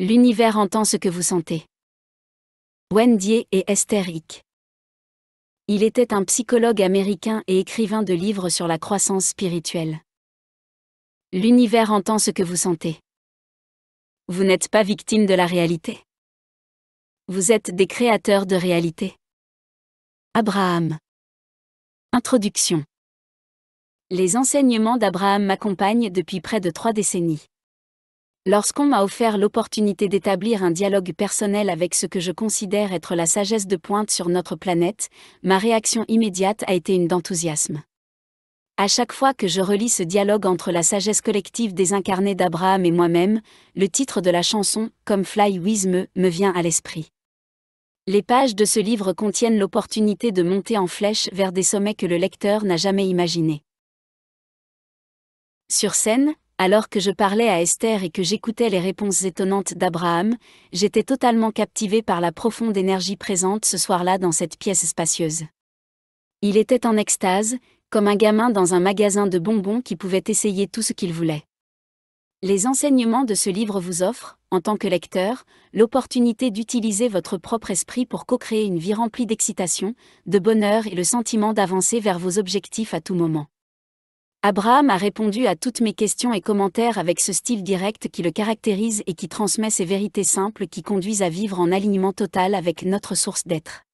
L'univers entend ce que vous sentez. wendy est Esther Il était un psychologue américain et écrivain de livres sur la croissance spirituelle. L'univers entend ce que vous sentez. Vous n'êtes pas victime de la réalité. Vous êtes des créateurs de réalité. Abraham. Introduction. Les enseignements d'Abraham m'accompagnent depuis près de trois décennies. Lorsqu'on m'a offert l'opportunité d'établir un dialogue personnel avec ce que je considère être la sagesse de pointe sur notre planète, ma réaction immédiate a été une d'enthousiasme. À chaque fois que je relis ce dialogue entre la sagesse collective désincarnée d'Abraham et moi-même, le titre de la chanson, comme Fly With Me, me vient à l'esprit. Les pages de ce livre contiennent l'opportunité de monter en flèche vers des sommets que le lecteur n'a jamais imaginés. Sur scène, alors que je parlais à Esther et que j'écoutais les réponses étonnantes d'Abraham, j'étais totalement captivé par la profonde énergie présente ce soir-là dans cette pièce spacieuse. Il était en extase, comme un gamin dans un magasin de bonbons qui pouvait essayer tout ce qu'il voulait. Les enseignements de ce livre vous offrent, en tant que lecteur, l'opportunité d'utiliser votre propre esprit pour co-créer une vie remplie d'excitation, de bonheur et le sentiment d'avancer vers vos objectifs à tout moment. Abraham a répondu à toutes mes questions et commentaires avec ce style direct qui le caractérise et qui transmet ses vérités simples qui conduisent à vivre en alignement total avec notre source d'être.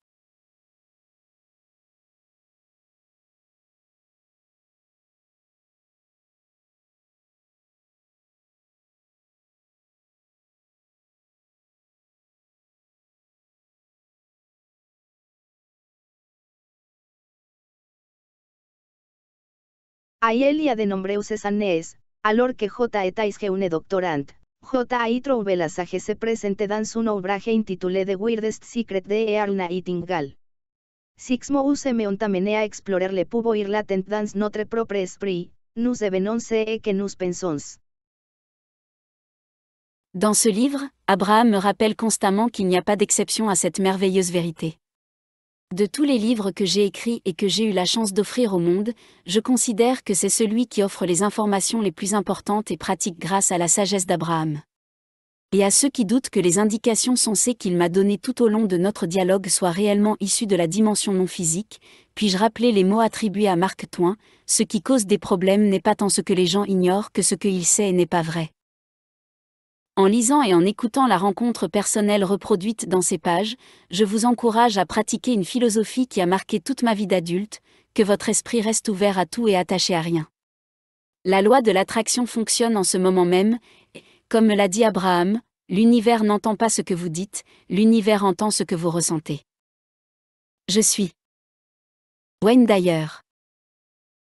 Aelia de nombreuses années, alors que J. E. une doctorant, J. Aitro se presente dans un ouvrage intitulé The Weirdest Secret de Earl Nightingale. Sixmo se me à explorer le pubo ir latent dans notre propre esprit, nous devenons ce e que nous pensons. Dans ce livre, Abraham me rappelle constamment qu'il n'y a pas d'exception à cette merveilleuse vérité. De tous les livres que j'ai écrits et que j'ai eu la chance d'offrir au monde, je considère que c'est celui qui offre les informations les plus importantes et pratiques grâce à la sagesse d'Abraham. Et à ceux qui doutent que les indications sensées qu'il m'a données tout au long de notre dialogue soient réellement issues de la dimension non physique, puis-je rappeler les mots attribués à Marc Twain, ce qui cause des problèmes n'est pas tant ce que les gens ignorent que ce qu'il sait et n'est pas vrai. En lisant et en écoutant la rencontre personnelle reproduite dans ces pages, je vous encourage à pratiquer une philosophie qui a marqué toute ma vie d'adulte, que votre esprit reste ouvert à tout et attaché à rien. La loi de l'attraction fonctionne en ce moment même, et, comme l'a dit Abraham, l'univers n'entend pas ce que vous dites, l'univers entend ce que vous ressentez. Je suis Wayne Dyer.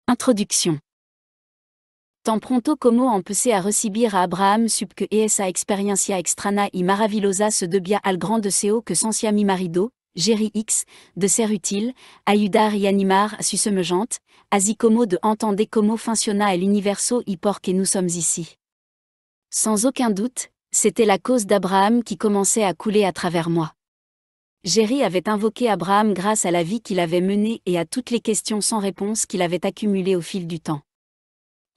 Introduction Tant pronto como empecé a recibir a Abraham subque esa experiencia extrana y maravillosa se debia al grande CEO que sancia mi marido, Jerry X, de ser utile, ayudar y animar a su semejante, así como de entender como funciona el universo y por que nous sommes ici. Sans aucun doute, c'était la cause d'Abraham qui commençait à couler à travers moi. Jerry avait invoqué Abraham grâce à la vie qu'il avait menée et à toutes les questions sans réponse qu'il avait accumulées au fil du temps.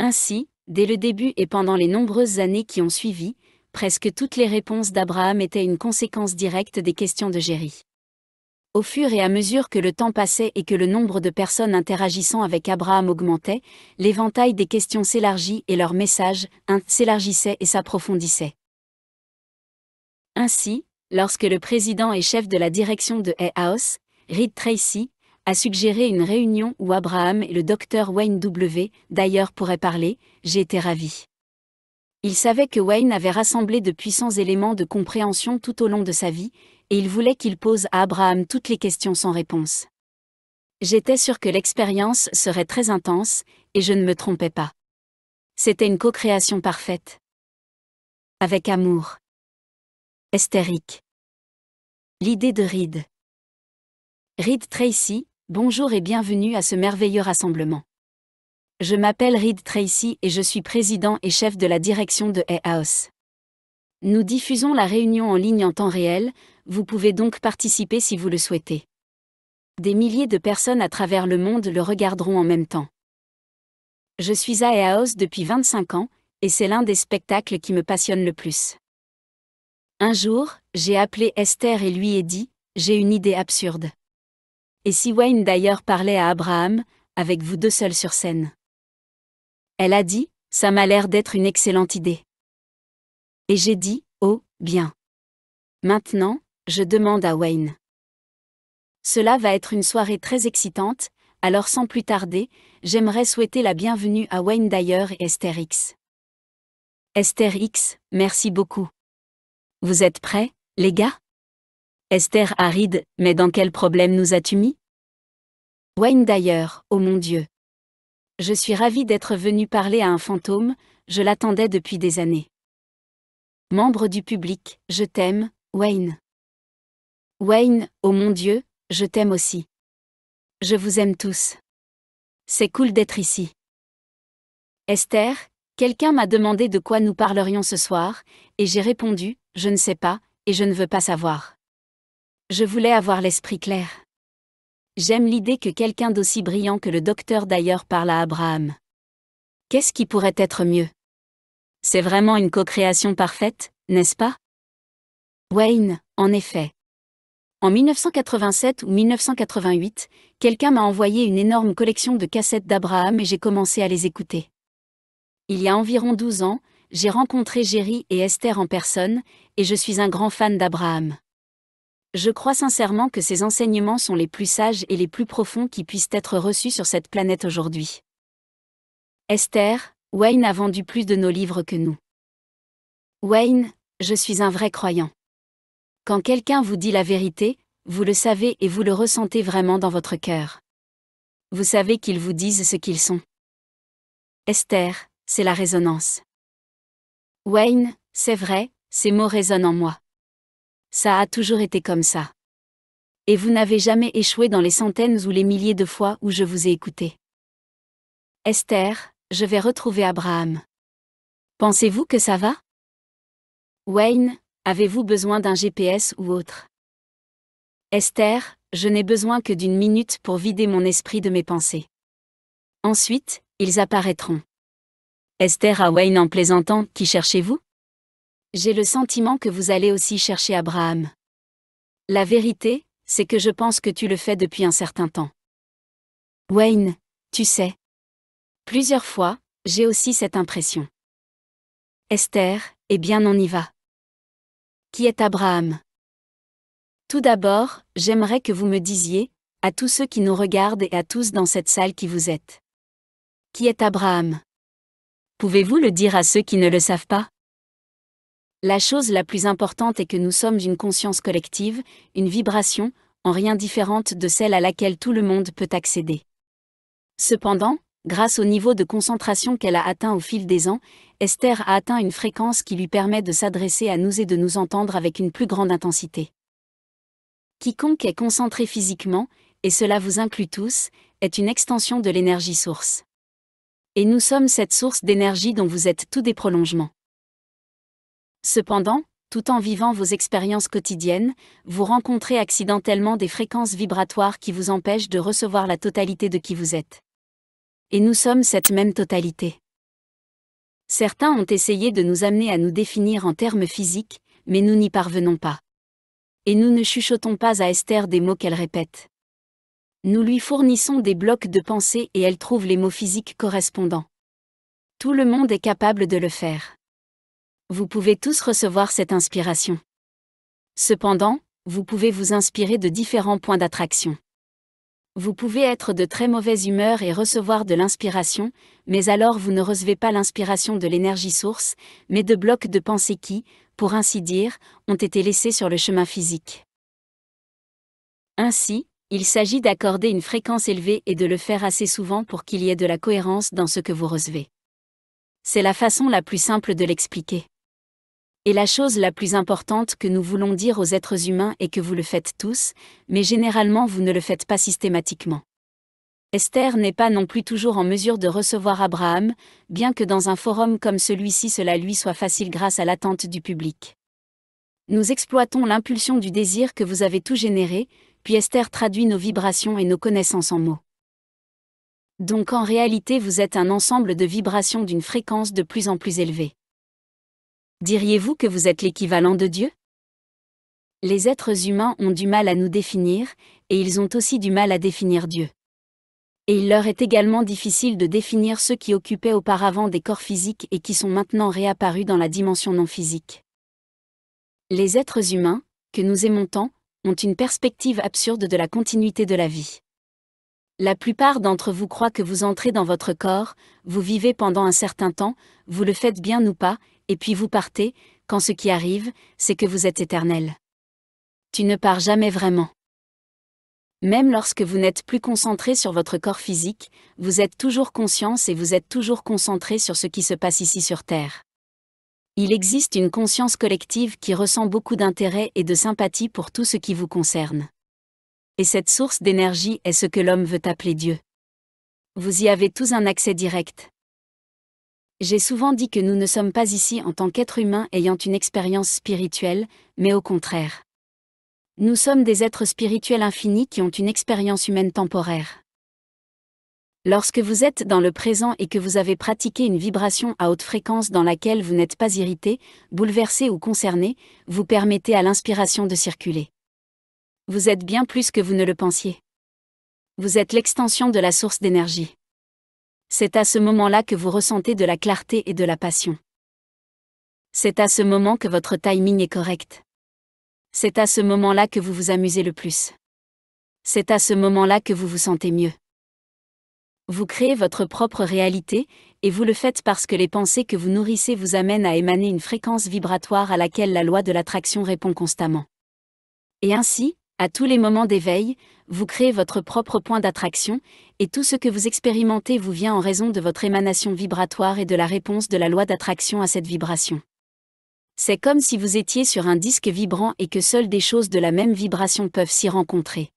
Ainsi, dès le début et pendant les nombreuses années qui ont suivi, presque toutes les réponses d'Abraham étaient une conséquence directe des questions de Jerry. Au fur et à mesure que le temps passait et que le nombre de personnes interagissant avec Abraham augmentait, l'éventail des questions s'élargit et leur message, hein, s'élargissait et s'approfondissait. Ainsi, lorsque le président et chef de la direction de Hay House, Reed Tracy, a suggéré une réunion où Abraham et le docteur Wayne W. d'ailleurs pourraient parler, j'ai été ravi. Il savait que Wayne avait rassemblé de puissants éléments de compréhension tout au long de sa vie, et il voulait qu'il pose à Abraham toutes les questions sans réponse. J'étais sûr que l'expérience serait très intense, et je ne me trompais pas. C'était une co-création parfaite. Avec amour. Estérique. L'idée de Reed. Reed Tracy, Bonjour et bienvenue à ce merveilleux rassemblement. Je m'appelle Reed Tracy et je suis président et chef de la direction de Hay House. Nous diffusons la réunion en ligne en temps réel, vous pouvez donc participer si vous le souhaitez. Des milliers de personnes à travers le monde le regarderont en même temps. Je suis à Eaos depuis 25 ans, et c'est l'un des spectacles qui me passionne le plus. Un jour, j'ai appelé Esther et lui ai dit, j'ai une idée absurde. Et si Wayne d'ailleurs parlait à Abraham, avec vous deux seuls sur scène Elle a dit, ça m'a l'air d'être une excellente idée. Et j'ai dit, oh, bien. Maintenant, je demande à Wayne. Cela va être une soirée très excitante, alors sans plus tarder, j'aimerais souhaiter la bienvenue à Wayne d'ailleurs et Esther X. Esther X, merci beaucoup. Vous êtes prêts, les gars Esther aride, mais dans quel problème nous as-tu mis Wayne d'ailleurs, oh mon Dieu. Je suis ravie d'être venue parler à un fantôme, je l'attendais depuis des années. Membre du public, je t'aime, Wayne. Wayne, oh mon Dieu, je t'aime aussi. Je vous aime tous. C'est cool d'être ici. Esther, quelqu'un m'a demandé de quoi nous parlerions ce soir, et j'ai répondu, je ne sais pas, et je ne veux pas savoir. Je voulais avoir l'esprit clair. J'aime l'idée que quelqu'un d'aussi brillant que le docteur d'ailleurs parle à Abraham. Qu'est-ce qui pourrait être mieux C'est vraiment une co-création parfaite, n'est-ce pas Wayne, en effet. En 1987 ou 1988, quelqu'un m'a envoyé une énorme collection de cassettes d'Abraham et j'ai commencé à les écouter. Il y a environ 12 ans, j'ai rencontré Jerry et Esther en personne, et je suis un grand fan d'Abraham. Je crois sincèrement que ces enseignements sont les plus sages et les plus profonds qui puissent être reçus sur cette planète aujourd'hui. Esther, Wayne a vendu plus de nos livres que nous. Wayne, je suis un vrai croyant. Quand quelqu'un vous dit la vérité, vous le savez et vous le ressentez vraiment dans votre cœur. Vous savez qu'ils vous disent ce qu'ils sont. Esther, c'est la résonance. Wayne, c'est vrai, ces mots résonnent en moi ça a toujours été comme ça. Et vous n'avez jamais échoué dans les centaines ou les milliers de fois où je vous ai écouté. Esther, je vais retrouver Abraham. Pensez-vous que ça va Wayne, avez-vous besoin d'un GPS ou autre Esther, je n'ai besoin que d'une minute pour vider mon esprit de mes pensées. Ensuite, ils apparaîtront. Esther à Wayne en plaisantant, qui cherchez-vous j'ai le sentiment que vous allez aussi chercher Abraham. La vérité, c'est que je pense que tu le fais depuis un certain temps. Wayne, tu sais. Plusieurs fois, j'ai aussi cette impression. Esther, eh bien on y va. Qui est Abraham Tout d'abord, j'aimerais que vous me disiez, à tous ceux qui nous regardent et à tous dans cette salle qui vous êtes. Qui est Abraham Pouvez-vous le dire à ceux qui ne le savent pas la chose la plus importante est que nous sommes une conscience collective, une vibration, en rien différente de celle à laquelle tout le monde peut accéder. Cependant, grâce au niveau de concentration qu'elle a atteint au fil des ans, Esther a atteint une fréquence qui lui permet de s'adresser à nous et de nous entendre avec une plus grande intensité. Quiconque est concentré physiquement, et cela vous inclut tous, est une extension de l'énergie source. Et nous sommes cette source d'énergie dont vous êtes tous des prolongements. Cependant, tout en vivant vos expériences quotidiennes, vous rencontrez accidentellement des fréquences vibratoires qui vous empêchent de recevoir la totalité de qui vous êtes. Et nous sommes cette même totalité. Certains ont essayé de nous amener à nous définir en termes physiques, mais nous n'y parvenons pas. Et nous ne chuchotons pas à Esther des mots qu'elle répète. Nous lui fournissons des blocs de pensée et elle trouve les mots physiques correspondants. Tout le monde est capable de le faire. Vous pouvez tous recevoir cette inspiration. Cependant, vous pouvez vous inspirer de différents points d'attraction. Vous pouvez être de très mauvaise humeur et recevoir de l'inspiration, mais alors vous ne recevez pas l'inspiration de l'énergie source, mais de blocs de pensée qui, pour ainsi dire, ont été laissés sur le chemin physique. Ainsi, il s'agit d'accorder une fréquence élevée et de le faire assez souvent pour qu'il y ait de la cohérence dans ce que vous recevez. C'est la façon la plus simple de l'expliquer. Et la chose la plus importante que nous voulons dire aux êtres humains est que vous le faites tous, mais généralement vous ne le faites pas systématiquement. Esther n'est pas non plus toujours en mesure de recevoir Abraham, bien que dans un forum comme celui-ci cela lui soit facile grâce à l'attente du public. Nous exploitons l'impulsion du désir que vous avez tout généré, puis Esther traduit nos vibrations et nos connaissances en mots. Donc en réalité vous êtes un ensemble de vibrations d'une fréquence de plus en plus élevée. Diriez-vous que vous êtes l'équivalent de Dieu Les êtres humains ont du mal à nous définir, et ils ont aussi du mal à définir Dieu. Et il leur est également difficile de définir ceux qui occupaient auparavant des corps physiques et qui sont maintenant réapparus dans la dimension non physique. Les êtres humains, que nous aimons tant, ont une perspective absurde de la continuité de la vie. La plupart d'entre vous croient que vous entrez dans votre corps, vous vivez pendant un certain temps, vous le faites bien ou pas, et puis vous partez, quand ce qui arrive, c'est que vous êtes éternel. Tu ne pars jamais vraiment. Même lorsque vous n'êtes plus concentré sur votre corps physique, vous êtes toujours conscience et vous êtes toujours concentré sur ce qui se passe ici sur Terre. Il existe une conscience collective qui ressent beaucoup d'intérêt et de sympathie pour tout ce qui vous concerne. Et cette source d'énergie est ce que l'homme veut appeler Dieu. Vous y avez tous un accès direct. J'ai souvent dit que nous ne sommes pas ici en tant qu'êtres humains ayant une expérience spirituelle, mais au contraire. Nous sommes des êtres spirituels infinis qui ont une expérience humaine temporaire. Lorsque vous êtes dans le présent et que vous avez pratiqué une vibration à haute fréquence dans laquelle vous n'êtes pas irrité, bouleversé ou concerné, vous permettez à l'inspiration de circuler. Vous êtes bien plus que vous ne le pensiez. Vous êtes l'extension de la source d'énergie. C'est à ce moment-là que vous ressentez de la clarté et de la passion. C'est à ce moment que votre timing est correct. C'est à ce moment-là que vous vous amusez le plus. C'est à ce moment-là que vous vous sentez mieux. Vous créez votre propre réalité, et vous le faites parce que les pensées que vous nourrissez vous amènent à émaner une fréquence vibratoire à laquelle la loi de l'attraction répond constamment. Et ainsi, à tous les moments d'éveil, vous créez votre propre point d'attraction, et tout ce que vous expérimentez vous vient en raison de votre émanation vibratoire et de la réponse de la loi d'attraction à cette vibration. C'est comme si vous étiez sur un disque vibrant et que seules des choses de la même vibration peuvent s'y rencontrer.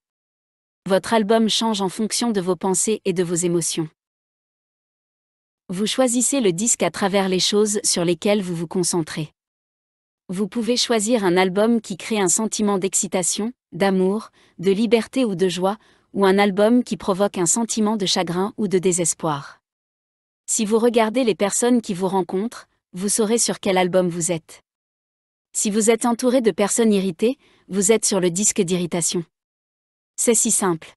Votre album change en fonction de vos pensées et de vos émotions. Vous choisissez le disque à travers les choses sur lesquelles vous vous concentrez. Vous pouvez choisir un album qui crée un sentiment d'excitation, d'amour, de liberté ou de joie, ou un album qui provoque un sentiment de chagrin ou de désespoir. Si vous regardez les personnes qui vous rencontrent, vous saurez sur quel album vous êtes. Si vous êtes entouré de personnes irritées, vous êtes sur le disque d'irritation. C'est si simple.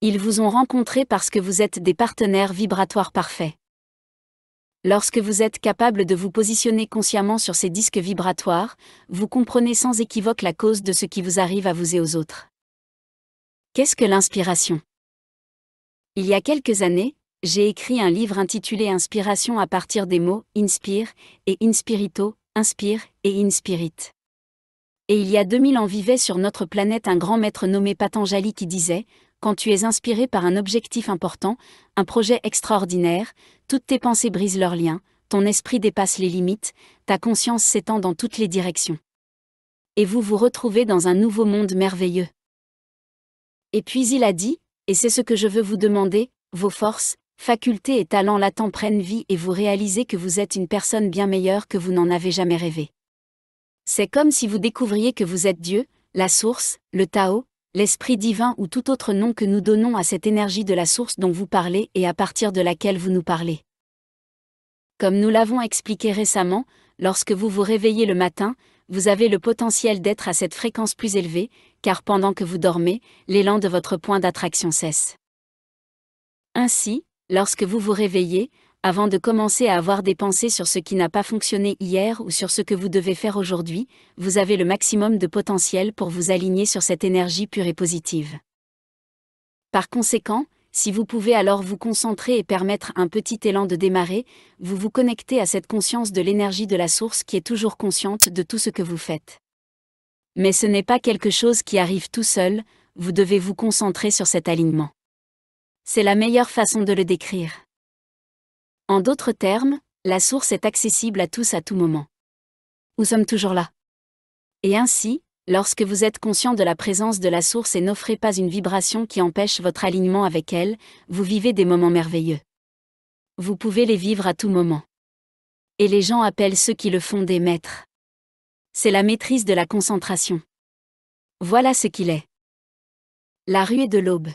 Ils vous ont rencontré parce que vous êtes des partenaires vibratoires parfaits. Lorsque vous êtes capable de vous positionner consciemment sur ces disques vibratoires, vous comprenez sans équivoque la cause de ce qui vous arrive à vous et aux autres. Qu'est-ce que l'inspiration Il y a quelques années, j'ai écrit un livre intitulé Inspiration à partir des mots Inspire et Inspirito, Inspire et inspirite ». Et il y a 2000 ans vivait sur notre planète un grand maître nommé Patanjali qui disait quand tu es inspiré par un objectif important, un projet extraordinaire, toutes tes pensées brisent leurs liens, ton esprit dépasse les limites, ta conscience s'étend dans toutes les directions. Et vous vous retrouvez dans un nouveau monde merveilleux. Et puis il a dit, et c'est ce que je veux vous demander, vos forces, facultés et talents latents prennent vie et vous réalisez que vous êtes une personne bien meilleure que vous n'en avez jamais rêvé. C'est comme si vous découvriez que vous êtes Dieu, la source, le Tao, l'Esprit divin ou tout autre nom que nous donnons à cette énergie de la source dont vous parlez et à partir de laquelle vous nous parlez. Comme nous l'avons expliqué récemment, lorsque vous vous réveillez le matin, vous avez le potentiel d'être à cette fréquence plus élevée, car pendant que vous dormez, l'élan de votre point d'attraction cesse. Ainsi, lorsque vous vous réveillez, avant de commencer à avoir des pensées sur ce qui n'a pas fonctionné hier ou sur ce que vous devez faire aujourd'hui, vous avez le maximum de potentiel pour vous aligner sur cette énergie pure et positive. Par conséquent, si vous pouvez alors vous concentrer et permettre un petit élan de démarrer, vous vous connectez à cette conscience de l'énergie de la source qui est toujours consciente de tout ce que vous faites. Mais ce n'est pas quelque chose qui arrive tout seul, vous devez vous concentrer sur cet alignement. C'est la meilleure façon de le décrire. En d'autres termes, la source est accessible à tous à tout moment. Nous sommes toujours là. Et ainsi, lorsque vous êtes conscient de la présence de la source et n'offrez pas une vibration qui empêche votre alignement avec elle, vous vivez des moments merveilleux. Vous pouvez les vivre à tout moment. Et les gens appellent ceux qui le font des maîtres. C'est la maîtrise de la concentration. Voilà ce qu'il est. La rue est de l'aube.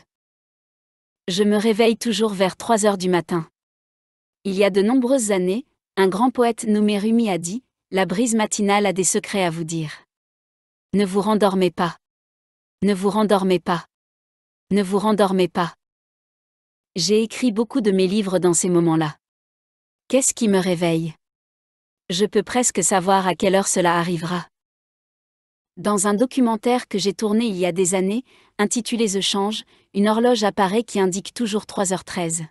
Je me réveille toujours vers 3 heures du matin. Il y a de nombreuses années, un grand poète nommé Rumi a dit La brise matinale a des secrets à vous dire. Ne vous rendormez pas. Ne vous rendormez pas. Ne vous rendormez pas. J'ai écrit beaucoup de mes livres dans ces moments-là. Qu'est-ce qui me réveille Je peux presque savoir à quelle heure cela arrivera. Dans un documentaire que j'ai tourné il y a des années, intitulé The Change, une horloge apparaît qui indique toujours 3h13.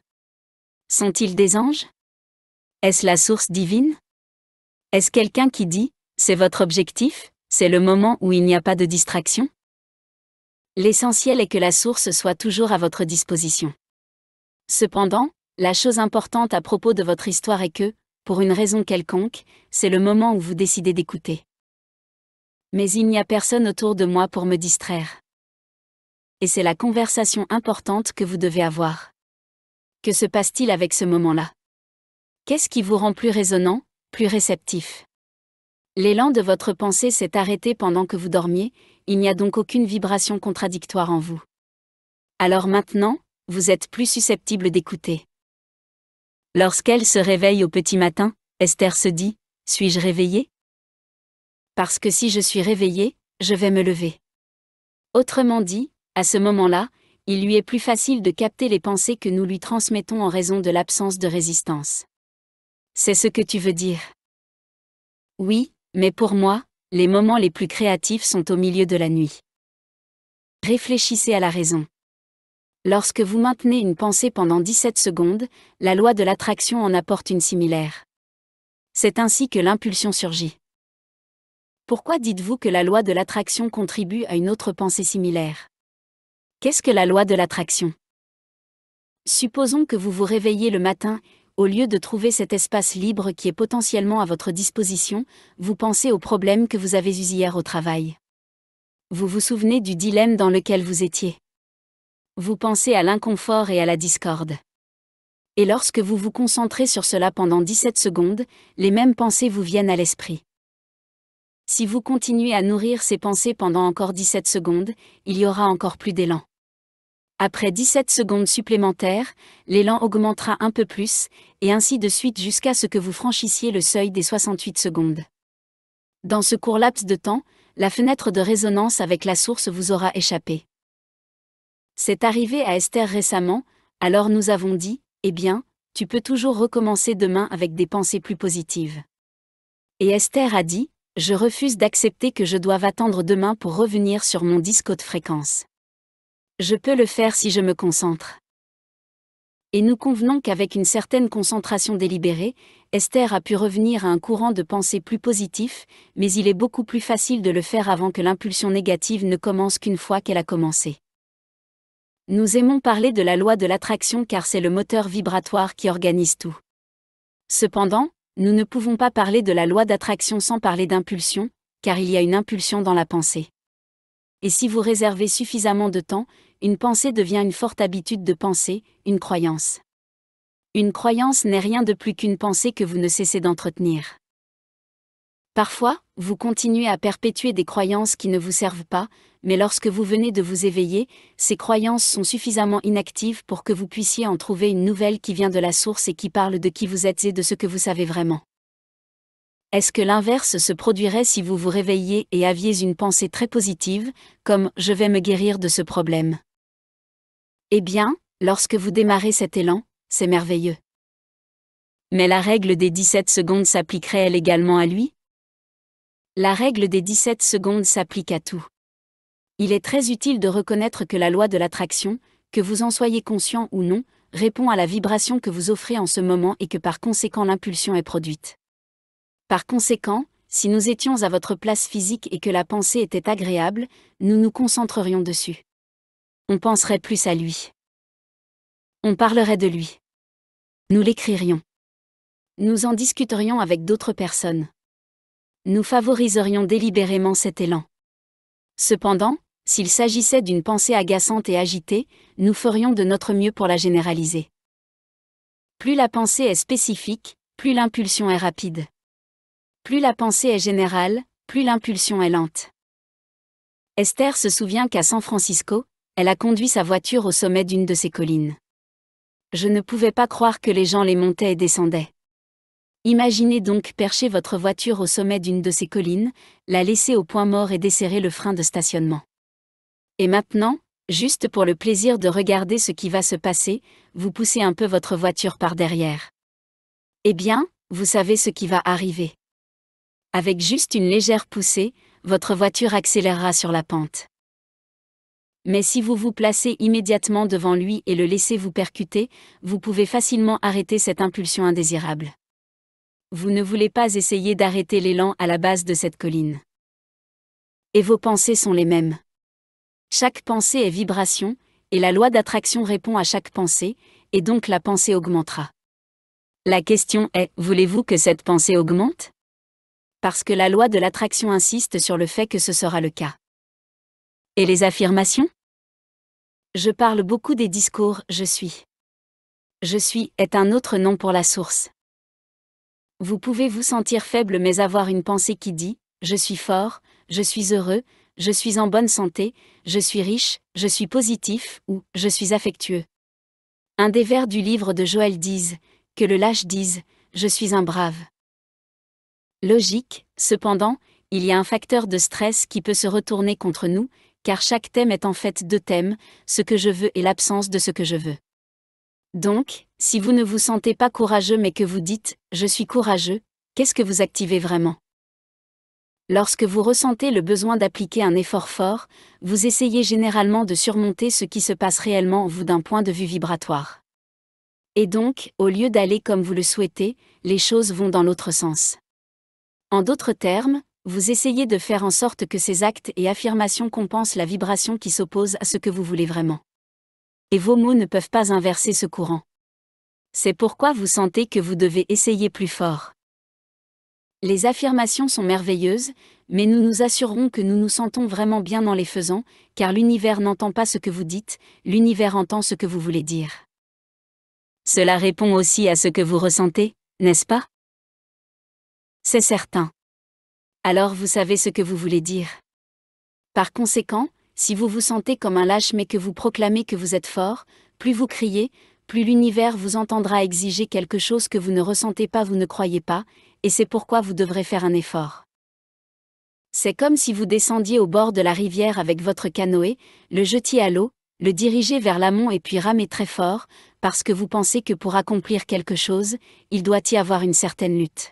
Sont-ils des anges Est-ce la source divine Est-ce quelqu'un qui dit ⁇ C'est votre objectif, c'est le moment où il n'y a pas de distraction ?⁇ L'essentiel est que la source soit toujours à votre disposition. Cependant, la chose importante à propos de votre histoire est que, pour une raison quelconque, c'est le moment où vous décidez d'écouter. Mais il n'y a personne autour de moi pour me distraire. Et c'est la conversation importante que vous devez avoir que se passe-t-il avec ce moment-là Qu'est-ce qui vous rend plus résonnant, plus réceptif L'élan de votre pensée s'est arrêté pendant que vous dormiez, il n'y a donc aucune vibration contradictoire en vous. Alors maintenant, vous êtes plus susceptible d'écouter. Lorsqu'elle se réveille au petit matin, Esther se dit, Suis-je réveillée Parce que si je suis réveillée, je vais me lever. Autrement dit, à ce moment-là, il lui est plus facile de capter les pensées que nous lui transmettons en raison de l'absence de résistance. C'est ce que tu veux dire. Oui, mais pour moi, les moments les plus créatifs sont au milieu de la nuit. Réfléchissez à la raison. Lorsque vous maintenez une pensée pendant 17 secondes, la loi de l'attraction en apporte une similaire. C'est ainsi que l'impulsion surgit. Pourquoi dites-vous que la loi de l'attraction contribue à une autre pensée similaire Qu'est-ce que la loi de l'attraction Supposons que vous vous réveillez le matin, au lieu de trouver cet espace libre qui est potentiellement à votre disposition, vous pensez aux problèmes que vous avez eus hier au travail. Vous vous souvenez du dilemme dans lequel vous étiez. Vous pensez à l'inconfort et à la discorde. Et lorsque vous vous concentrez sur cela pendant 17 secondes, les mêmes pensées vous viennent à l'esprit. Si vous continuez à nourrir ces pensées pendant encore 17 secondes, il y aura encore plus d'élan. Après 17 secondes supplémentaires, l'élan augmentera un peu plus, et ainsi de suite jusqu'à ce que vous franchissiez le seuil des 68 secondes. Dans ce court laps de temps, la fenêtre de résonance avec la source vous aura échappé. C'est arrivé à Esther récemment, alors nous avons dit, eh bien, tu peux toujours recommencer demain avec des pensées plus positives. Et Esther a dit, je refuse d'accepter que je doive attendre demain pour revenir sur mon disque de fréquence. Je peux le faire si je me concentre. Et nous convenons qu'avec une certaine concentration délibérée, Esther a pu revenir à un courant de pensée plus positif, mais il est beaucoup plus facile de le faire avant que l'impulsion négative ne commence qu'une fois qu'elle a commencé. Nous aimons parler de la loi de l'attraction car c'est le moteur vibratoire qui organise tout. Cependant, nous ne pouvons pas parler de la loi d'attraction sans parler d'impulsion, car il y a une impulsion dans la pensée. Et si vous réservez suffisamment de temps, une pensée devient une forte habitude de penser, une croyance. Une croyance n'est rien de plus qu'une pensée que vous ne cessez d'entretenir. Parfois, vous continuez à perpétuer des croyances qui ne vous servent pas, mais lorsque vous venez de vous éveiller, ces croyances sont suffisamment inactives pour que vous puissiez en trouver une nouvelle qui vient de la source et qui parle de qui vous êtes et de ce que vous savez vraiment. Est-ce que l'inverse se produirait si vous vous réveilliez et aviez une pensée très positive, comme ⁇ Je vais me guérir de ce problème ⁇ Eh bien, lorsque vous démarrez cet élan, c'est merveilleux. Mais la règle des 17 secondes s'appliquerait-elle également à lui La règle des 17 secondes s'applique à tout. Il est très utile de reconnaître que la loi de l'attraction, que vous en soyez conscient ou non, répond à la vibration que vous offrez en ce moment et que par conséquent l'impulsion est produite. Par conséquent, si nous étions à votre place physique et que la pensée était agréable, nous nous concentrerions dessus. On penserait plus à lui. On parlerait de lui. Nous l'écririons. Nous en discuterions avec d'autres personnes. Nous favoriserions délibérément cet élan. Cependant, s'il s'agissait d'une pensée agaçante et agitée, nous ferions de notre mieux pour la généraliser. Plus la pensée est spécifique, plus l'impulsion est rapide. Plus la pensée est générale, plus l'impulsion est lente. Esther se souvient qu'à San Francisco, elle a conduit sa voiture au sommet d'une de ces collines. Je ne pouvais pas croire que les gens les montaient et descendaient. Imaginez donc percher votre voiture au sommet d'une de ces collines, la laisser au point mort et desserrer le frein de stationnement. Et maintenant, juste pour le plaisir de regarder ce qui va se passer, vous poussez un peu votre voiture par derrière. Eh bien, vous savez ce qui va arriver. Avec juste une légère poussée, votre voiture accélérera sur la pente. Mais si vous vous placez immédiatement devant lui et le laissez vous percuter, vous pouvez facilement arrêter cette impulsion indésirable. Vous ne voulez pas essayer d'arrêter l'élan à la base de cette colline. Et vos pensées sont les mêmes. Chaque pensée est vibration, et la loi d'attraction répond à chaque pensée, et donc la pensée augmentera. La question est, voulez-vous que cette pensée augmente parce que la loi de l'attraction insiste sur le fait que ce sera le cas. Et les affirmations Je parle beaucoup des discours Je suis. Je suis est un autre nom pour la source. Vous pouvez vous sentir faible mais avoir une pensée qui dit ⁇ Je suis fort, je suis heureux, je suis en bonne santé, je suis riche, je suis positif ⁇ ou ⁇ Je suis affectueux ⁇ Un des vers du livre de Joël disent ⁇ Que le lâche dise ⁇ Je suis un brave ⁇ logique, cependant, il y a un facteur de stress qui peut se retourner contre nous, car chaque thème est en fait deux thèmes, ce que je veux et l'absence de ce que je veux. Donc, si vous ne vous sentez pas courageux mais que vous dites ⁇ je suis courageux ⁇ qu'est-ce que vous activez vraiment Lorsque vous ressentez le besoin d'appliquer un effort fort, vous essayez généralement de surmonter ce qui se passe réellement en vous d'un point de vue vibratoire. Et donc, au lieu d'aller comme vous le souhaitez, les choses vont dans l'autre sens. En d'autres termes, vous essayez de faire en sorte que ces actes et affirmations compensent la vibration qui s'oppose à ce que vous voulez vraiment. Et vos mots ne peuvent pas inverser ce courant. C'est pourquoi vous sentez que vous devez essayer plus fort. Les affirmations sont merveilleuses, mais nous nous assurerons que nous nous sentons vraiment bien en les faisant, car l'univers n'entend pas ce que vous dites, l'univers entend ce que vous voulez dire. Cela répond aussi à ce que vous ressentez, n'est-ce pas c'est certain. Alors vous savez ce que vous voulez dire. Par conséquent, si vous vous sentez comme un lâche mais que vous proclamez que vous êtes fort, plus vous criez, plus l'univers vous entendra exiger quelque chose que vous ne ressentez pas, vous ne croyez pas, et c'est pourquoi vous devrez faire un effort. C'est comme si vous descendiez au bord de la rivière avec votre canoë, le jetiez à l'eau, le dirigez vers l'amont et puis ramez très fort, parce que vous pensez que pour accomplir quelque chose, il doit y avoir une certaine lutte.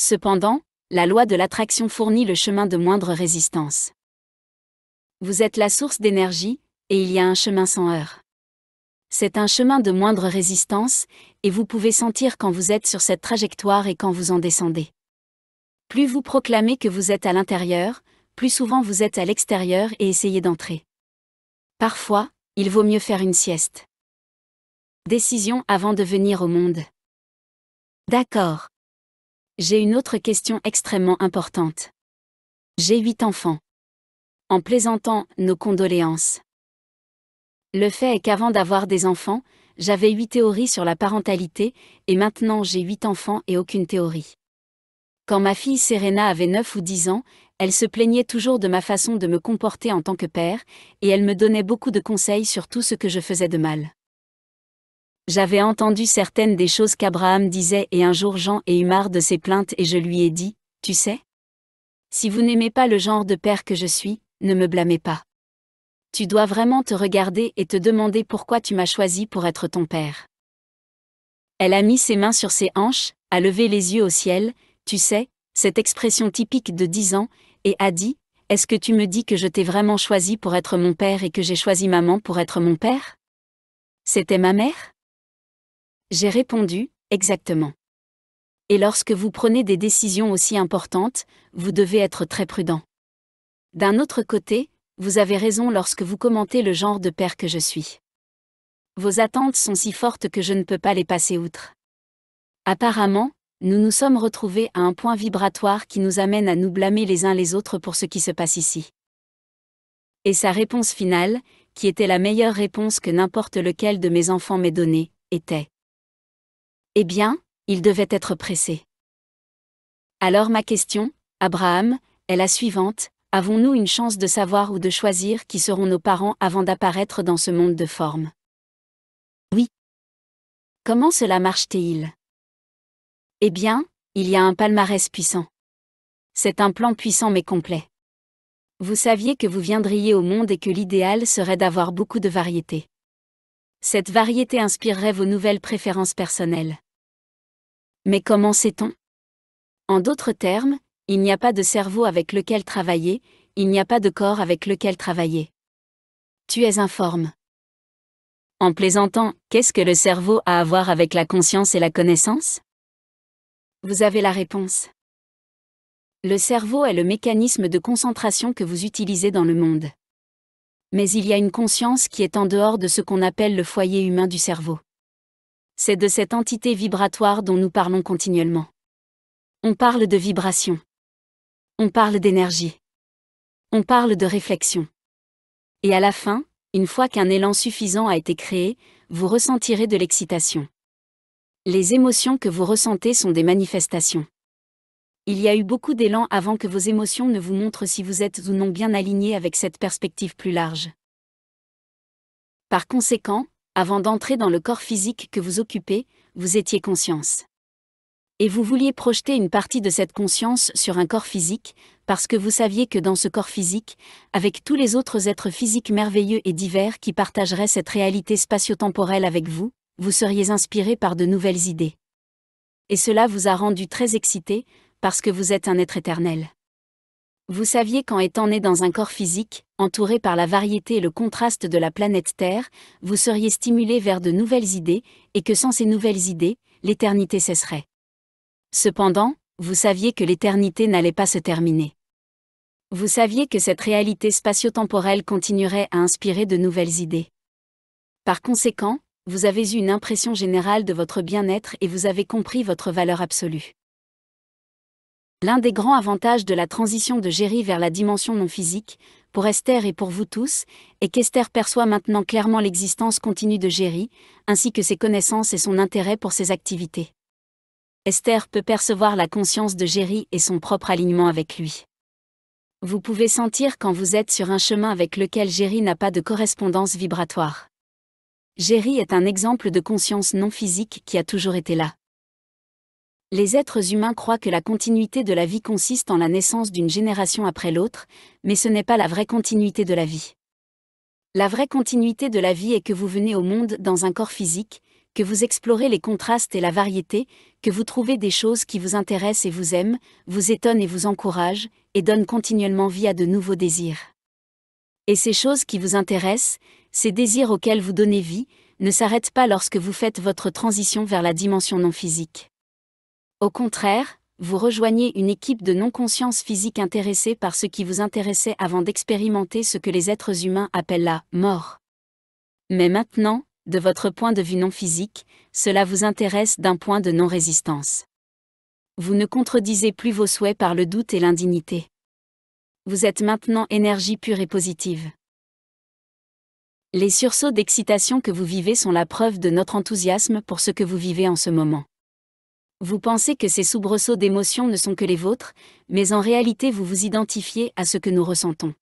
Cependant, la loi de l'attraction fournit le chemin de moindre résistance. Vous êtes la source d'énergie, et il y a un chemin sans heurts. C'est un chemin de moindre résistance, et vous pouvez sentir quand vous êtes sur cette trajectoire et quand vous en descendez. Plus vous proclamez que vous êtes à l'intérieur, plus souvent vous êtes à l'extérieur et essayez d'entrer. Parfois, il vaut mieux faire une sieste. Décision avant de venir au monde. D'accord. J'ai une autre question extrêmement importante. J'ai huit enfants. En plaisantant, nos condoléances. Le fait est qu'avant d'avoir des enfants, j'avais huit théories sur la parentalité, et maintenant j'ai huit enfants et aucune théorie. Quand ma fille Serena avait neuf ou dix ans, elle se plaignait toujours de ma façon de me comporter en tant que père, et elle me donnait beaucoup de conseils sur tout ce que je faisais de mal. J'avais entendu certaines des choses qu'Abraham disait et un jour Jean a eu marre de ses plaintes et je lui ai dit, Tu sais Si vous n'aimez pas le genre de père que je suis, ne me blâmez pas. Tu dois vraiment te regarder et te demander pourquoi tu m'as choisi pour être ton père. Elle a mis ses mains sur ses hanches, a levé les yeux au ciel, tu sais, cette expression typique de dix ans, et a dit, Est-ce que tu me dis que je t'ai vraiment choisi pour être mon père et que j'ai choisi maman pour être mon père C'était ma mère j'ai répondu, exactement. Et lorsque vous prenez des décisions aussi importantes, vous devez être très prudent. D'un autre côté, vous avez raison lorsque vous commentez le genre de père que je suis. Vos attentes sont si fortes que je ne peux pas les passer outre. Apparemment, nous nous sommes retrouvés à un point vibratoire qui nous amène à nous blâmer les uns les autres pour ce qui se passe ici. Et sa réponse finale, qui était la meilleure réponse que n'importe lequel de mes enfants m'ait donnée, était eh bien, il devait être pressé. Alors ma question, Abraham, est la suivante, avons-nous une chance de savoir ou de choisir qui seront nos parents avant d'apparaître dans ce monde de forme Oui. Comment cela marche-t-il Eh bien, il y a un palmarès puissant. C'est un plan puissant mais complet. Vous saviez que vous viendriez au monde et que l'idéal serait d'avoir beaucoup de variétés cette variété inspirerait vos nouvelles préférences personnelles. Mais comment sait-on En d'autres termes, il n'y a pas de cerveau avec lequel travailler, il n'y a pas de corps avec lequel travailler. Tu es informe. En plaisantant, qu'est-ce que le cerveau a à voir avec la conscience et la connaissance Vous avez la réponse. Le cerveau est le mécanisme de concentration que vous utilisez dans le monde mais il y a une conscience qui est en dehors de ce qu'on appelle le foyer humain du cerveau. C'est de cette entité vibratoire dont nous parlons continuellement. On parle de vibration. On parle d'énergie. On parle de réflexion. Et à la fin, une fois qu'un élan suffisant a été créé, vous ressentirez de l'excitation. Les émotions que vous ressentez sont des manifestations il y a eu beaucoup d'élan avant que vos émotions ne vous montrent si vous êtes ou non bien aligné avec cette perspective plus large. Par conséquent, avant d'entrer dans le corps physique que vous occupez, vous étiez conscience. Et vous vouliez projeter une partie de cette conscience sur un corps physique, parce que vous saviez que dans ce corps physique, avec tous les autres êtres physiques merveilleux et divers qui partageraient cette réalité spatio-temporelle avec vous, vous seriez inspiré par de nouvelles idées. Et cela vous a rendu très excité, parce que vous êtes un être éternel. Vous saviez qu'en étant né dans un corps physique, entouré par la variété et le contraste de la planète Terre, vous seriez stimulé vers de nouvelles idées, et que sans ces nouvelles idées, l'éternité cesserait. Cependant, vous saviez que l'éternité n'allait pas se terminer. Vous saviez que cette réalité spatio-temporelle continuerait à inspirer de nouvelles idées. Par conséquent, vous avez eu une impression générale de votre bien-être et vous avez compris votre valeur absolue. L'un des grands avantages de la transition de Jerry vers la dimension non physique, pour Esther et pour vous tous, est qu'Esther perçoit maintenant clairement l'existence continue de Jerry, ainsi que ses connaissances et son intérêt pour ses activités. Esther peut percevoir la conscience de Jerry et son propre alignement avec lui. Vous pouvez sentir quand vous êtes sur un chemin avec lequel Jerry n'a pas de correspondance vibratoire. Jerry est un exemple de conscience non physique qui a toujours été là. Les êtres humains croient que la continuité de la vie consiste en la naissance d'une génération après l'autre, mais ce n'est pas la vraie continuité de la vie. La vraie continuité de la vie est que vous venez au monde dans un corps physique, que vous explorez les contrastes et la variété, que vous trouvez des choses qui vous intéressent et vous aiment, vous étonnent et vous encouragent, et donnent continuellement vie à de nouveaux désirs. Et ces choses qui vous intéressent, ces désirs auxquels vous donnez vie, ne s'arrêtent pas lorsque vous faites votre transition vers la dimension non physique. Au contraire, vous rejoignez une équipe de non-conscience physique intéressée par ce qui vous intéressait avant d'expérimenter ce que les êtres humains appellent la mort. Mais maintenant, de votre point de vue non physique, cela vous intéresse d'un point de non-résistance. Vous ne contredisez plus vos souhaits par le doute et l'indignité. Vous êtes maintenant énergie pure et positive. Les sursauts d'excitation que vous vivez sont la preuve de notre enthousiasme pour ce que vous vivez en ce moment. Vous pensez que ces soubresauts d'émotions ne sont que les vôtres, mais en réalité vous vous identifiez à ce que nous ressentons.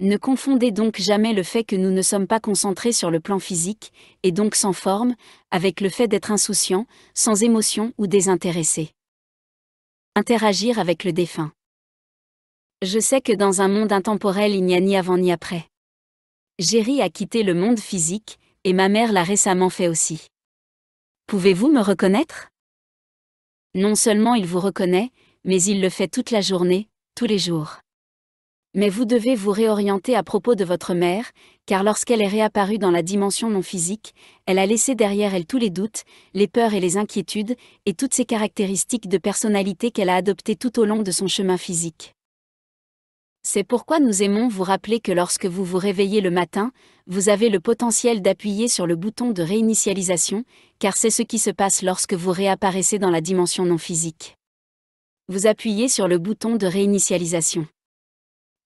Ne confondez donc jamais le fait que nous ne sommes pas concentrés sur le plan physique, et donc sans forme, avec le fait d'être insouciant, sans émotion ou désintéressé. Interagir avec le défunt. Je sais que dans un monde intemporel il n'y a ni avant ni après. Jerry a quitté le monde physique, et ma mère l'a récemment fait aussi. Pouvez-vous me reconnaître non seulement il vous reconnaît, mais il le fait toute la journée, tous les jours. Mais vous devez vous réorienter à propos de votre mère, car lorsqu'elle est réapparue dans la dimension non physique, elle a laissé derrière elle tous les doutes, les peurs et les inquiétudes, et toutes ces caractéristiques de personnalité qu'elle a adoptées tout au long de son chemin physique. C'est pourquoi nous aimons vous rappeler que lorsque vous vous réveillez le matin, vous avez le potentiel d'appuyer sur le bouton de réinitialisation, car c'est ce qui se passe lorsque vous réapparaissez dans la dimension non physique. Vous appuyez sur le bouton de réinitialisation.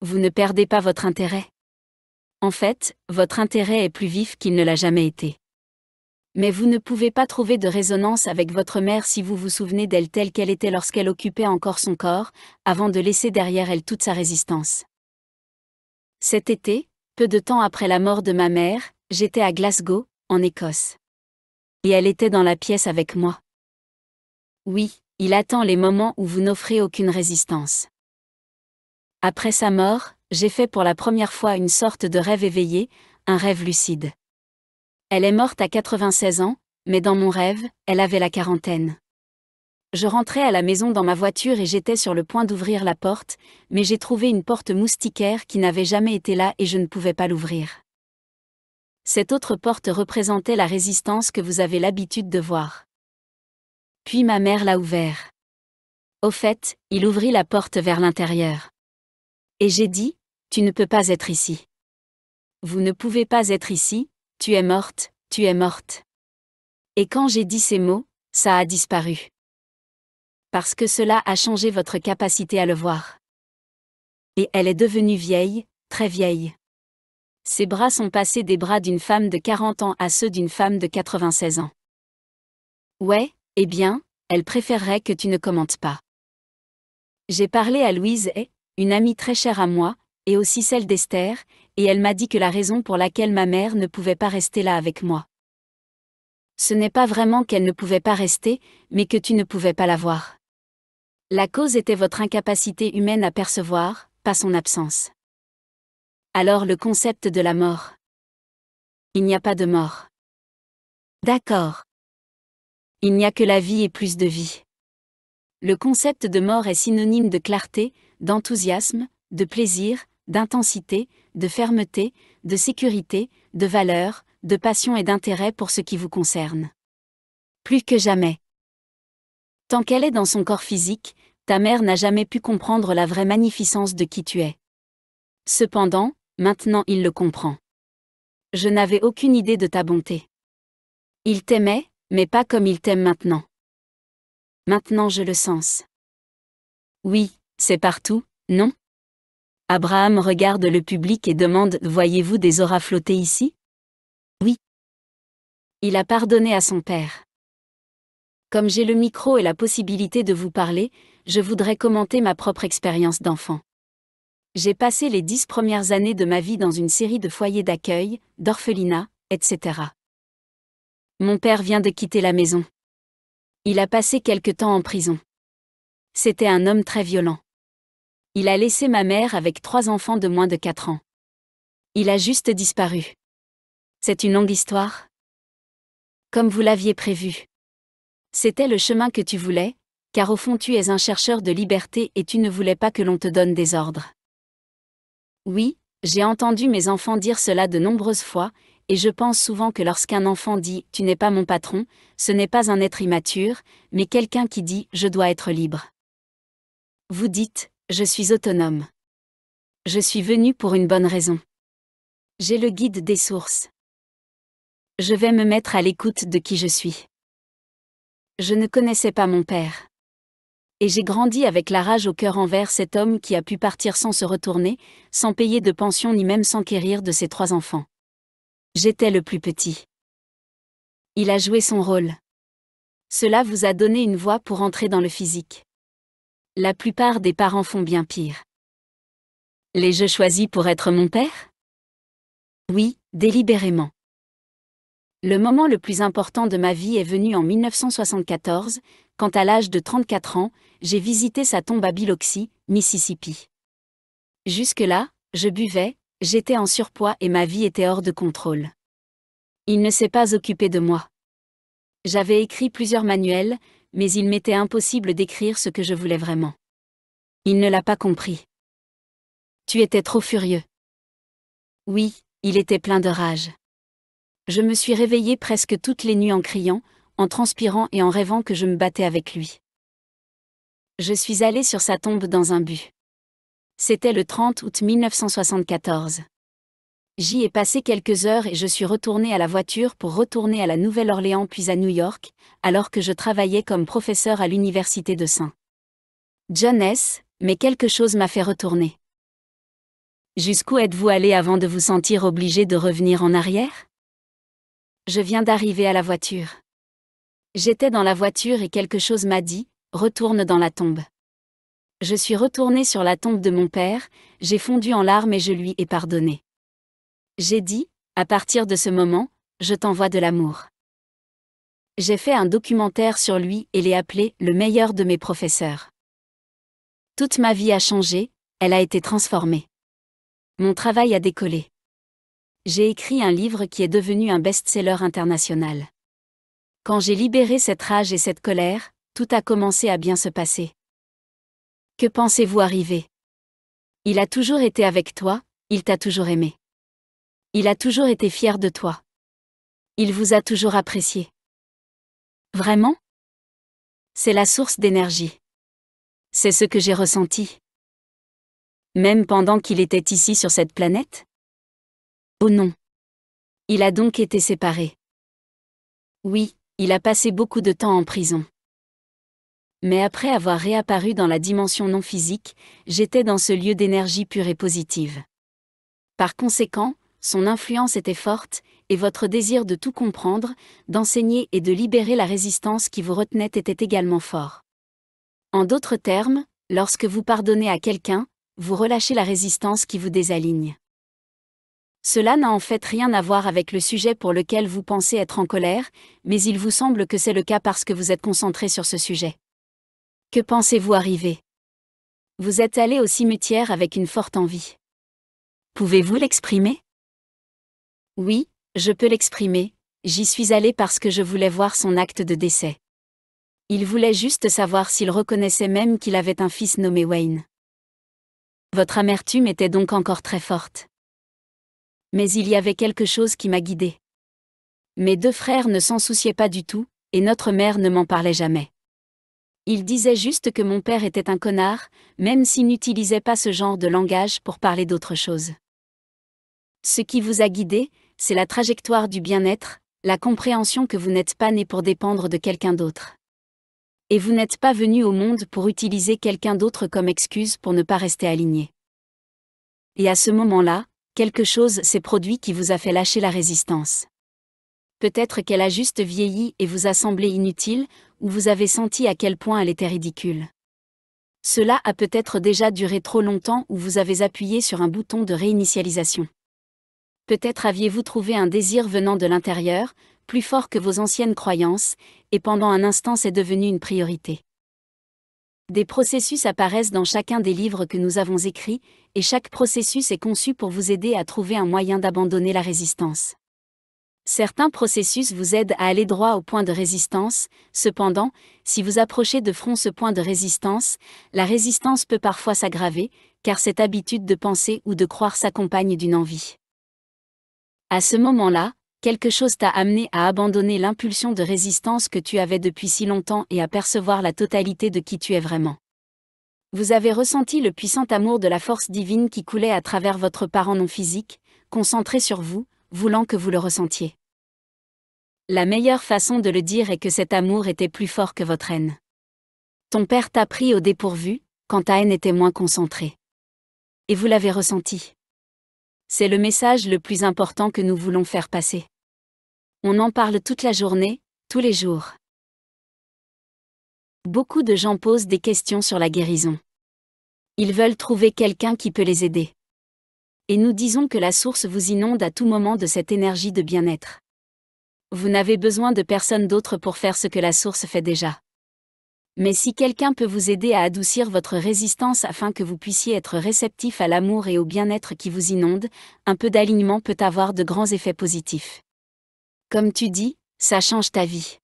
Vous ne perdez pas votre intérêt. En fait, votre intérêt est plus vif qu'il ne l'a jamais été mais vous ne pouvez pas trouver de résonance avec votre mère si vous vous souvenez d'elle telle qu'elle était lorsqu'elle occupait encore son corps, avant de laisser derrière elle toute sa résistance. Cet été, peu de temps après la mort de ma mère, j'étais à Glasgow, en Écosse. Et elle était dans la pièce avec moi. Oui, il attend les moments où vous n'offrez aucune résistance. Après sa mort, j'ai fait pour la première fois une sorte de rêve éveillé, un rêve lucide. Elle est morte à 96 ans, mais dans mon rêve, elle avait la quarantaine. Je rentrais à la maison dans ma voiture et j'étais sur le point d'ouvrir la porte, mais j'ai trouvé une porte moustiquaire qui n'avait jamais été là et je ne pouvais pas l'ouvrir. Cette autre porte représentait la résistance que vous avez l'habitude de voir. Puis ma mère l'a ouvert. Au fait, il ouvrit la porte vers l'intérieur. Et j'ai dit, Tu ne peux pas être ici. Vous ne pouvez pas être ici, tu es morte, tu es morte. Et quand j'ai dit ces mots, ça a disparu. Parce que cela a changé votre capacité à le voir. Et elle est devenue vieille, très vieille. Ses bras sont passés des bras d'une femme de 40 ans à ceux d'une femme de 96 ans. Ouais, eh bien, elle préférerait que tu ne commentes pas. J'ai parlé à Louise une amie très chère à moi, et aussi celle d'Esther, et elle m'a dit que la raison pour laquelle ma mère ne pouvait pas rester là avec moi. Ce n'est pas vraiment qu'elle ne pouvait pas rester, mais que tu ne pouvais pas la voir. La cause était votre incapacité humaine à percevoir, pas son absence. Alors le concept de la mort. Il n'y a pas de mort. D'accord. Il n'y a que la vie et plus de vie. Le concept de mort est synonyme de clarté, d'enthousiasme, de plaisir, d'intensité, de fermeté, de sécurité, de valeur, de passion et d'intérêt pour ce qui vous concerne. Plus que jamais. Tant qu'elle est dans son corps physique, ta mère n'a jamais pu comprendre la vraie magnificence de qui tu es. Cependant, maintenant il le comprend. Je n'avais aucune idée de ta bonté. Il t'aimait, mais pas comme il t'aime maintenant. Maintenant je le sens. Oui, c'est partout, non Abraham regarde le public et demande « Voyez-vous des auras flotter ici ?» Oui. Il a pardonné à son père. Comme j'ai le micro et la possibilité de vous parler, je voudrais commenter ma propre expérience d'enfant. J'ai passé les dix premières années de ma vie dans une série de foyers d'accueil, d'orphelinats, etc. Mon père vient de quitter la maison. Il a passé quelque temps en prison. C'était un homme très violent. Il a laissé ma mère avec trois enfants de moins de quatre ans. Il a juste disparu. C'est une longue histoire. Comme vous l'aviez prévu. C'était le chemin que tu voulais, car au fond tu es un chercheur de liberté et tu ne voulais pas que l'on te donne des ordres. Oui, j'ai entendu mes enfants dire cela de nombreuses fois, et je pense souvent que lorsqu'un enfant dit ⁇ Tu n'es pas mon patron ⁇ ce n'est pas un être immature, mais quelqu'un qui dit ⁇ Je dois être libre ⁇ Vous dites ⁇ je suis autonome. Je suis venu pour une bonne raison. J'ai le guide des sources. Je vais me mettre à l'écoute de qui je suis. Je ne connaissais pas mon père. Et j'ai grandi avec la rage au cœur envers cet homme qui a pu partir sans se retourner, sans payer de pension ni même s'enquérir de ses trois enfants. J'étais le plus petit. Il a joué son rôle. Cela vous a donné une voie pour entrer dans le physique. La plupart des parents font bien pire. Les jeux choisis pour être mon père Oui, délibérément. Le moment le plus important de ma vie est venu en 1974, quand à l'âge de 34 ans, j'ai visité sa tombe à Biloxi, Mississippi. Jusque-là, je buvais, j'étais en surpoids et ma vie était hors de contrôle. Il ne s'est pas occupé de moi. J'avais écrit plusieurs manuels, mais il m'était impossible d'écrire ce que je voulais vraiment. Il ne l'a pas compris. Tu étais trop furieux. Oui, il était plein de rage. Je me suis réveillée presque toutes les nuits en criant, en transpirant et en rêvant que je me battais avec lui. Je suis allée sur sa tombe dans un but. C'était le 30 août 1974. J'y ai passé quelques heures et je suis retourné à la voiture pour retourner à la Nouvelle-Orléans puis à New York, alors que je travaillais comme professeur à l'université de Saint. John mais quelque chose m'a fait retourner. Jusqu'où êtes-vous allé avant de vous sentir obligé de revenir en arrière Je viens d'arriver à la voiture. J'étais dans la voiture et quelque chose m'a dit, retourne dans la tombe. Je suis retourné sur la tombe de mon père, j'ai fondu en larmes et je lui ai pardonné. J'ai dit, à partir de ce moment, je t'envoie de l'amour. J'ai fait un documentaire sur lui et l'ai appelé le meilleur de mes professeurs. Toute ma vie a changé, elle a été transformée. Mon travail a décollé. J'ai écrit un livre qui est devenu un best-seller international. Quand j'ai libéré cette rage et cette colère, tout a commencé à bien se passer. Que pensez-vous arriver Il a toujours été avec toi, il t'a toujours aimé. Il a toujours été fier de toi. Il vous a toujours apprécié. Vraiment C'est la source d'énergie. C'est ce que j'ai ressenti. Même pendant qu'il était ici sur cette planète Oh non. Il a donc été séparé. Oui, il a passé beaucoup de temps en prison. Mais après avoir réapparu dans la dimension non physique, j'étais dans ce lieu d'énergie pure et positive. Par conséquent, son influence était forte, et votre désir de tout comprendre, d'enseigner et de libérer la résistance qui vous retenait était également fort. En d'autres termes, lorsque vous pardonnez à quelqu'un, vous relâchez la résistance qui vous désaligne. Cela n'a en fait rien à voir avec le sujet pour lequel vous pensez être en colère, mais il vous semble que c'est le cas parce que vous êtes concentré sur ce sujet. Que pensez-vous arriver Vous êtes allé au cimetière avec une forte envie. Pouvez-vous l'exprimer oui, je peux l'exprimer, j'y suis allé parce que je voulais voir son acte de décès. Il voulait juste savoir s'il reconnaissait même qu'il avait un fils nommé Wayne. Votre amertume était donc encore très forte. Mais il y avait quelque chose qui m'a guidé. »« Mes deux frères ne s'en souciaient pas du tout, et notre mère ne m'en parlait jamais. Il disait juste que mon père était un connard, même s'il n'utilisait pas ce genre de langage pour parler d'autre chose. Ce qui vous a guidé, c'est la trajectoire du bien-être, la compréhension que vous n'êtes pas né pour dépendre de quelqu'un d'autre. Et vous n'êtes pas venu au monde pour utiliser quelqu'un d'autre comme excuse pour ne pas rester aligné. Et à ce moment-là, quelque chose s'est produit qui vous a fait lâcher la résistance. Peut-être qu'elle a juste vieilli et vous a semblé inutile, ou vous avez senti à quel point elle était ridicule. Cela a peut-être déjà duré trop longtemps ou vous avez appuyé sur un bouton de réinitialisation. Peut-être aviez-vous trouvé un désir venant de l'intérieur, plus fort que vos anciennes croyances, et pendant un instant c'est devenu une priorité. Des processus apparaissent dans chacun des livres que nous avons écrits, et chaque processus est conçu pour vous aider à trouver un moyen d'abandonner la résistance. Certains processus vous aident à aller droit au point de résistance, cependant, si vous approchez de front ce point de résistance, la résistance peut parfois s'aggraver, car cette habitude de penser ou de croire s'accompagne d'une envie. À ce moment-là, quelque chose t'a amené à abandonner l'impulsion de résistance que tu avais depuis si longtemps et à percevoir la totalité de qui tu es vraiment. Vous avez ressenti le puissant amour de la force divine qui coulait à travers votre parent non physique, concentré sur vous, voulant que vous le ressentiez. La meilleure façon de le dire est que cet amour était plus fort que votre haine. Ton père t'a pris au dépourvu, quand ta haine était moins concentrée. Et vous l'avez ressenti. C'est le message le plus important que nous voulons faire passer. On en parle toute la journée, tous les jours. Beaucoup de gens posent des questions sur la guérison. Ils veulent trouver quelqu'un qui peut les aider. Et nous disons que la source vous inonde à tout moment de cette énergie de bien-être. Vous n'avez besoin de personne d'autre pour faire ce que la source fait déjà. Mais si quelqu'un peut vous aider à adoucir votre résistance afin que vous puissiez être réceptif à l'amour et au bien-être qui vous inonde, un peu d'alignement peut avoir de grands effets positifs. Comme tu dis, ça change ta vie.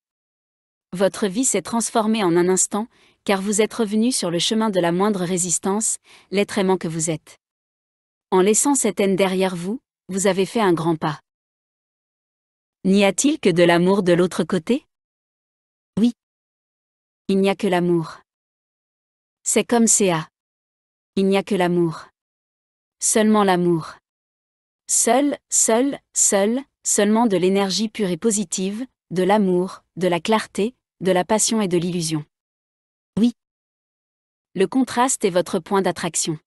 Votre vie s'est transformée en un instant, car vous êtes revenu sur le chemin de la moindre résistance, l'être aimant que vous êtes. En laissant cette haine derrière vous, vous avez fait un grand pas. N'y a-t-il que de l'amour de l'autre côté il n'y a que l'amour. C'est comme CA. Il n'y a que l'amour. Seulement l'amour. Seul, seul, seul, seulement de l'énergie pure et positive, de l'amour, de la clarté, de la passion et de l'illusion. Oui. Le contraste est votre point d'attraction.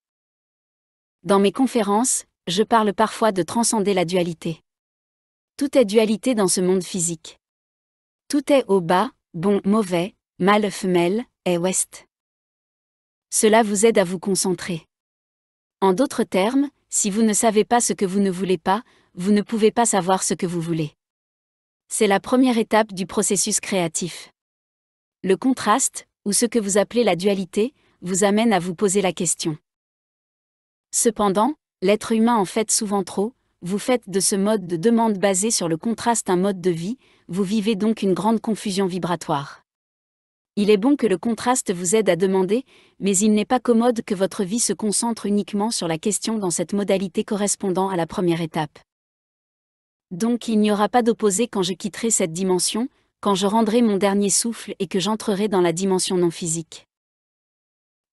Dans mes conférences, je parle parfois de transcender la dualité. Tout est dualité dans ce monde physique. Tout est au bas, bon, mauvais, mâle-femelle, est ouest. Cela vous aide à vous concentrer. En d'autres termes, si vous ne savez pas ce que vous ne voulez pas, vous ne pouvez pas savoir ce que vous voulez. C'est la première étape du processus créatif. Le contraste, ou ce que vous appelez la dualité, vous amène à vous poser la question. Cependant, l'être humain en fait souvent trop, vous faites de ce mode de demande basé sur le contraste un mode de vie, vous vivez donc une grande confusion vibratoire. Il est bon que le contraste vous aide à demander, mais il n'est pas commode que votre vie se concentre uniquement sur la question dans cette modalité correspondant à la première étape. Donc il n'y aura pas d'opposé quand je quitterai cette dimension, quand je rendrai mon dernier souffle et que j'entrerai dans la dimension non physique.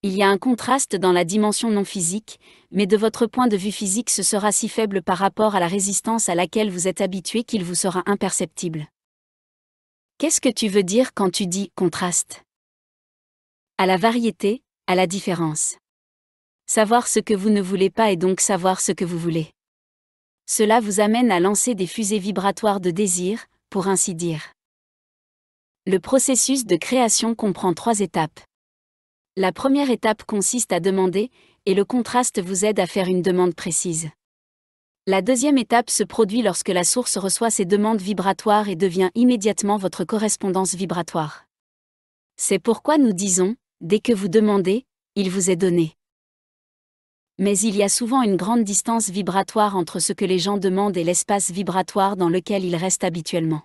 Il y a un contraste dans la dimension non physique, mais de votre point de vue physique ce sera si faible par rapport à la résistance à laquelle vous êtes habitué qu'il vous sera imperceptible. Qu'est-ce que tu veux dire quand tu dis contraste À la variété, à la différence. Savoir ce que vous ne voulez pas et donc savoir ce que vous voulez. Cela vous amène à lancer des fusées vibratoires de désir, pour ainsi dire. Le processus de création comprend trois étapes. La première étape consiste à demander, et le contraste vous aide à faire une demande précise. La deuxième étape se produit lorsque la source reçoit ses demandes vibratoires et devient immédiatement votre correspondance vibratoire. C'est pourquoi nous disons, dès que vous demandez, il vous est donné. Mais il y a souvent une grande distance vibratoire entre ce que les gens demandent et l'espace vibratoire dans lequel ils restent habituellement.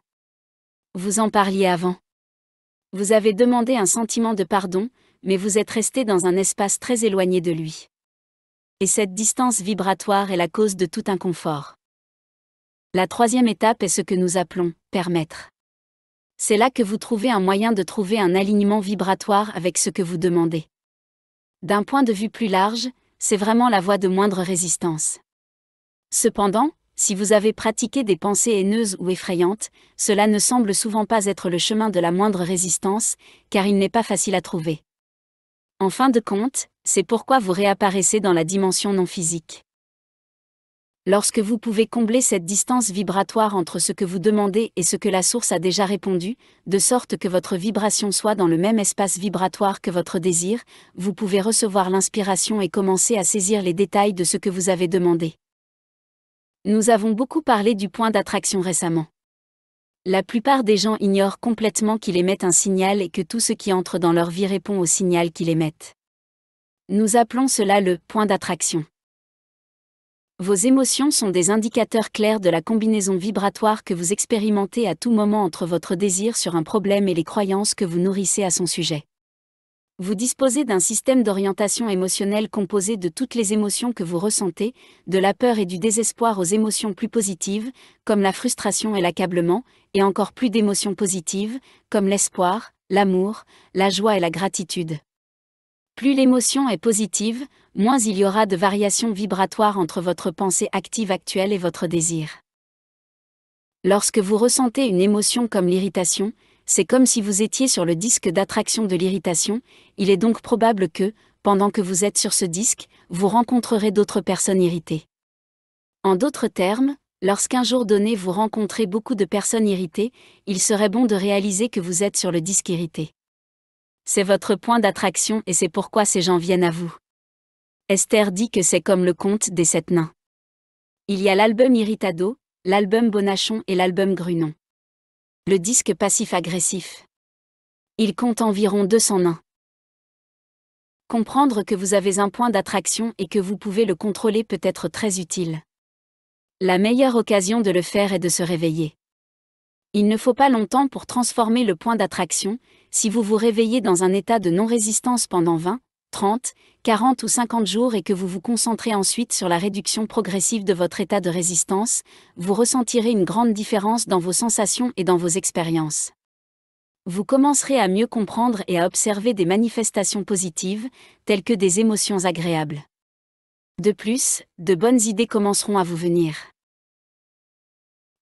Vous en parliez avant. Vous avez demandé un sentiment de pardon, mais vous êtes resté dans un espace très éloigné de lui et cette distance vibratoire est la cause de tout inconfort. La troisième étape est ce que nous appelons permettre. C'est là que vous trouvez un moyen de trouver un alignement vibratoire avec ce que vous demandez. D'un point de vue plus large, c'est vraiment la voie de moindre résistance. Cependant, si vous avez pratiqué des pensées haineuses ou effrayantes, cela ne semble souvent pas être le chemin de la moindre résistance, car il n'est pas facile à trouver. En fin de compte, c'est pourquoi vous réapparaissez dans la dimension non physique. Lorsque vous pouvez combler cette distance vibratoire entre ce que vous demandez et ce que la source a déjà répondu, de sorte que votre vibration soit dans le même espace vibratoire que votre désir, vous pouvez recevoir l'inspiration et commencer à saisir les détails de ce que vous avez demandé. Nous avons beaucoup parlé du point d'attraction récemment. La plupart des gens ignorent complètement qu'ils émettent un signal et que tout ce qui entre dans leur vie répond au signal qu'ils émettent. Nous appelons cela le point d'attraction. Vos émotions sont des indicateurs clairs de la combinaison vibratoire que vous expérimentez à tout moment entre votre désir sur un problème et les croyances que vous nourrissez à son sujet. Vous disposez d'un système d'orientation émotionnelle composé de toutes les émotions que vous ressentez, de la peur et du désespoir aux émotions plus positives, comme la frustration et l'accablement, et encore plus d'émotions positives, comme l'espoir, l'amour, la joie et la gratitude. Plus l'émotion est positive, moins il y aura de variations vibratoires entre votre pensée active actuelle et votre désir. Lorsque vous ressentez une émotion comme l'irritation, c'est comme si vous étiez sur le disque d'attraction de l'irritation, il est donc probable que, pendant que vous êtes sur ce disque, vous rencontrerez d'autres personnes irritées. En d'autres termes, lorsqu'un jour donné vous rencontrez beaucoup de personnes irritées, il serait bon de réaliser que vous êtes sur le disque irrité. C'est votre point d'attraction et c'est pourquoi ces gens viennent à vous. Esther dit que c'est comme le conte des sept nains. Il y a l'album Irritado, l'album Bonachon et l'album Grunon. Le disque passif-agressif. Il compte environ 200 nains. Comprendre que vous avez un point d'attraction et que vous pouvez le contrôler peut être très utile. La meilleure occasion de le faire est de se réveiller. Il ne faut pas longtemps pour transformer le point d'attraction, si vous vous réveillez dans un état de non-résistance pendant 20, 30, 40 ou 50 jours et que vous vous concentrez ensuite sur la réduction progressive de votre état de résistance, vous ressentirez une grande différence dans vos sensations et dans vos expériences vous commencerez à mieux comprendre et à observer des manifestations positives, telles que des émotions agréables. De plus, de bonnes idées commenceront à vous venir.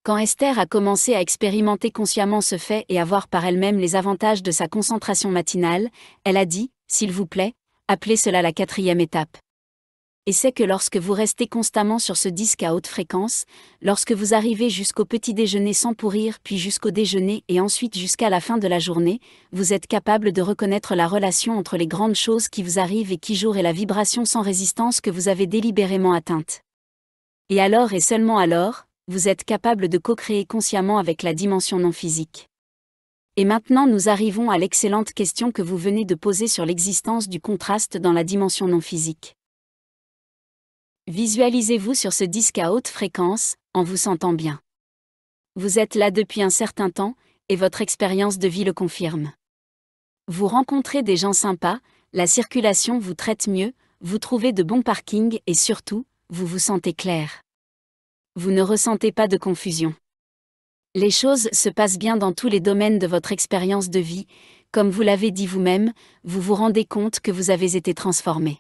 Quand Esther a commencé à expérimenter consciemment ce fait et à voir par elle-même les avantages de sa concentration matinale, elle a dit, s'il vous plaît, appelez cela la quatrième étape. Et c'est que lorsque vous restez constamment sur ce disque à haute fréquence, lorsque vous arrivez jusqu'au petit déjeuner sans pourrir, puis jusqu'au déjeuner et ensuite jusqu'à la fin de la journée, vous êtes capable de reconnaître la relation entre les grandes choses qui vous arrivent et qui jouent et la vibration sans résistance que vous avez délibérément atteinte. Et alors et seulement alors, vous êtes capable de co-créer consciemment avec la dimension non physique. Et maintenant nous arrivons à l'excellente question que vous venez de poser sur l'existence du contraste dans la dimension non physique. Visualisez-vous sur ce disque à haute fréquence, en vous sentant bien. Vous êtes là depuis un certain temps, et votre expérience de vie le confirme. Vous rencontrez des gens sympas, la circulation vous traite mieux, vous trouvez de bons parkings et surtout, vous vous sentez clair vous ne ressentez pas de confusion. Les choses se passent bien dans tous les domaines de votre expérience de vie, comme vous l'avez dit vous-même, vous vous rendez compte que vous avez été transformé.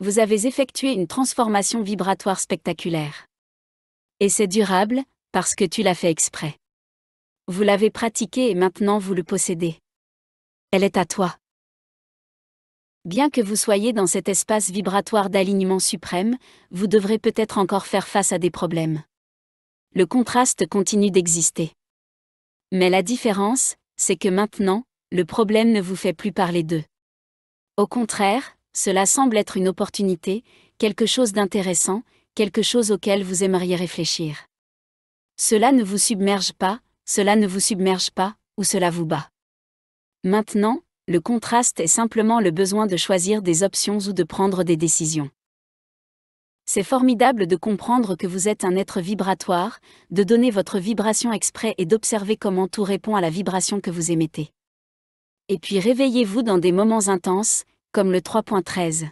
Vous avez effectué une transformation vibratoire spectaculaire. Et c'est durable, parce que tu l'as fait exprès. Vous l'avez pratiqué et maintenant vous le possédez. Elle est à toi. Bien que vous soyez dans cet espace vibratoire d'alignement suprême, vous devrez peut-être encore faire face à des problèmes. Le contraste continue d'exister. Mais la différence, c'est que maintenant, le problème ne vous fait plus parler d'eux. Au contraire, cela semble être une opportunité, quelque chose d'intéressant, quelque chose auquel vous aimeriez réfléchir. Cela ne vous submerge pas, cela ne vous submerge pas, ou cela vous bat. Maintenant, le contraste est simplement le besoin de choisir des options ou de prendre des décisions. C'est formidable de comprendre que vous êtes un être vibratoire, de donner votre vibration exprès et d'observer comment tout répond à la vibration que vous émettez. Et puis réveillez-vous dans des moments intenses, comme le 3.13.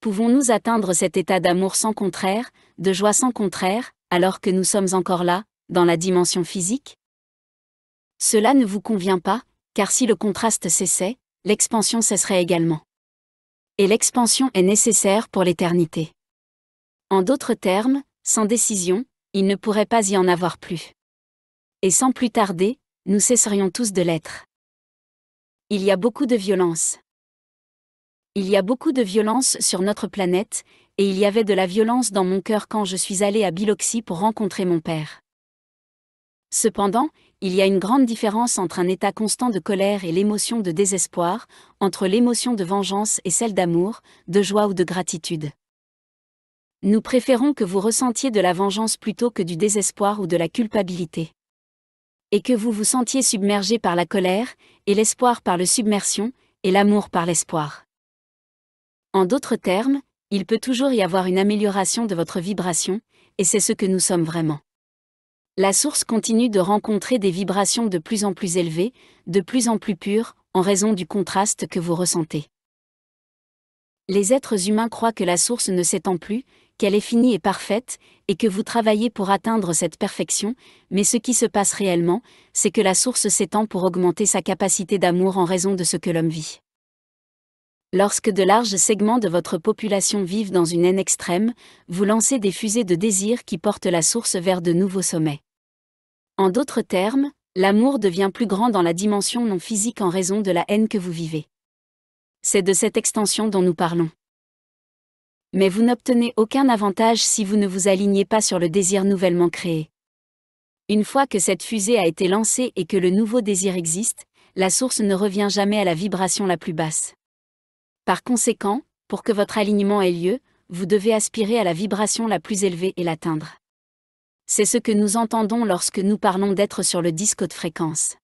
Pouvons-nous atteindre cet état d'amour sans contraire, de joie sans contraire, alors que nous sommes encore là, dans la dimension physique Cela ne vous convient pas, car si le contraste cessait, l'expansion cesserait également. Et l'expansion est nécessaire pour l'éternité. En d'autres termes, sans décision, il ne pourrait pas y en avoir plus. Et sans plus tarder, nous cesserions tous de l'être. Il y a beaucoup de violence. Il y a beaucoup de violence sur notre planète, et il y avait de la violence dans mon cœur quand je suis allé à Biloxi pour rencontrer mon père. Cependant, il y a une grande différence entre un état constant de colère et l'émotion de désespoir, entre l'émotion de vengeance et celle d'amour, de joie ou de gratitude. Nous préférons que vous ressentiez de la vengeance plutôt que du désespoir ou de la culpabilité. Et que vous vous sentiez submergé par la colère, et l'espoir par le submersion, et l'amour par l'espoir. En d'autres termes, il peut toujours y avoir une amélioration de votre vibration, et c'est ce que nous sommes vraiment la source continue de rencontrer des vibrations de plus en plus élevées, de plus en plus pures, en raison du contraste que vous ressentez. Les êtres humains croient que la source ne s'étend plus, qu'elle est finie et parfaite, et que vous travaillez pour atteindre cette perfection, mais ce qui se passe réellement, c'est que la source s'étend pour augmenter sa capacité d'amour en raison de ce que l'homme vit. Lorsque de larges segments de votre population vivent dans une haine extrême, vous lancez des fusées de désir qui portent la source vers de nouveaux sommets. En d'autres termes, l'amour devient plus grand dans la dimension non physique en raison de la haine que vous vivez. C'est de cette extension dont nous parlons. Mais vous n'obtenez aucun avantage si vous ne vous alignez pas sur le désir nouvellement créé. Une fois que cette fusée a été lancée et que le nouveau désir existe, la source ne revient jamais à la vibration la plus basse. Par conséquent, pour que votre alignement ait lieu, vous devez aspirer à la vibration la plus élevée et l'atteindre. C'est ce que nous entendons lorsque nous parlons d'être sur le disque de fréquence.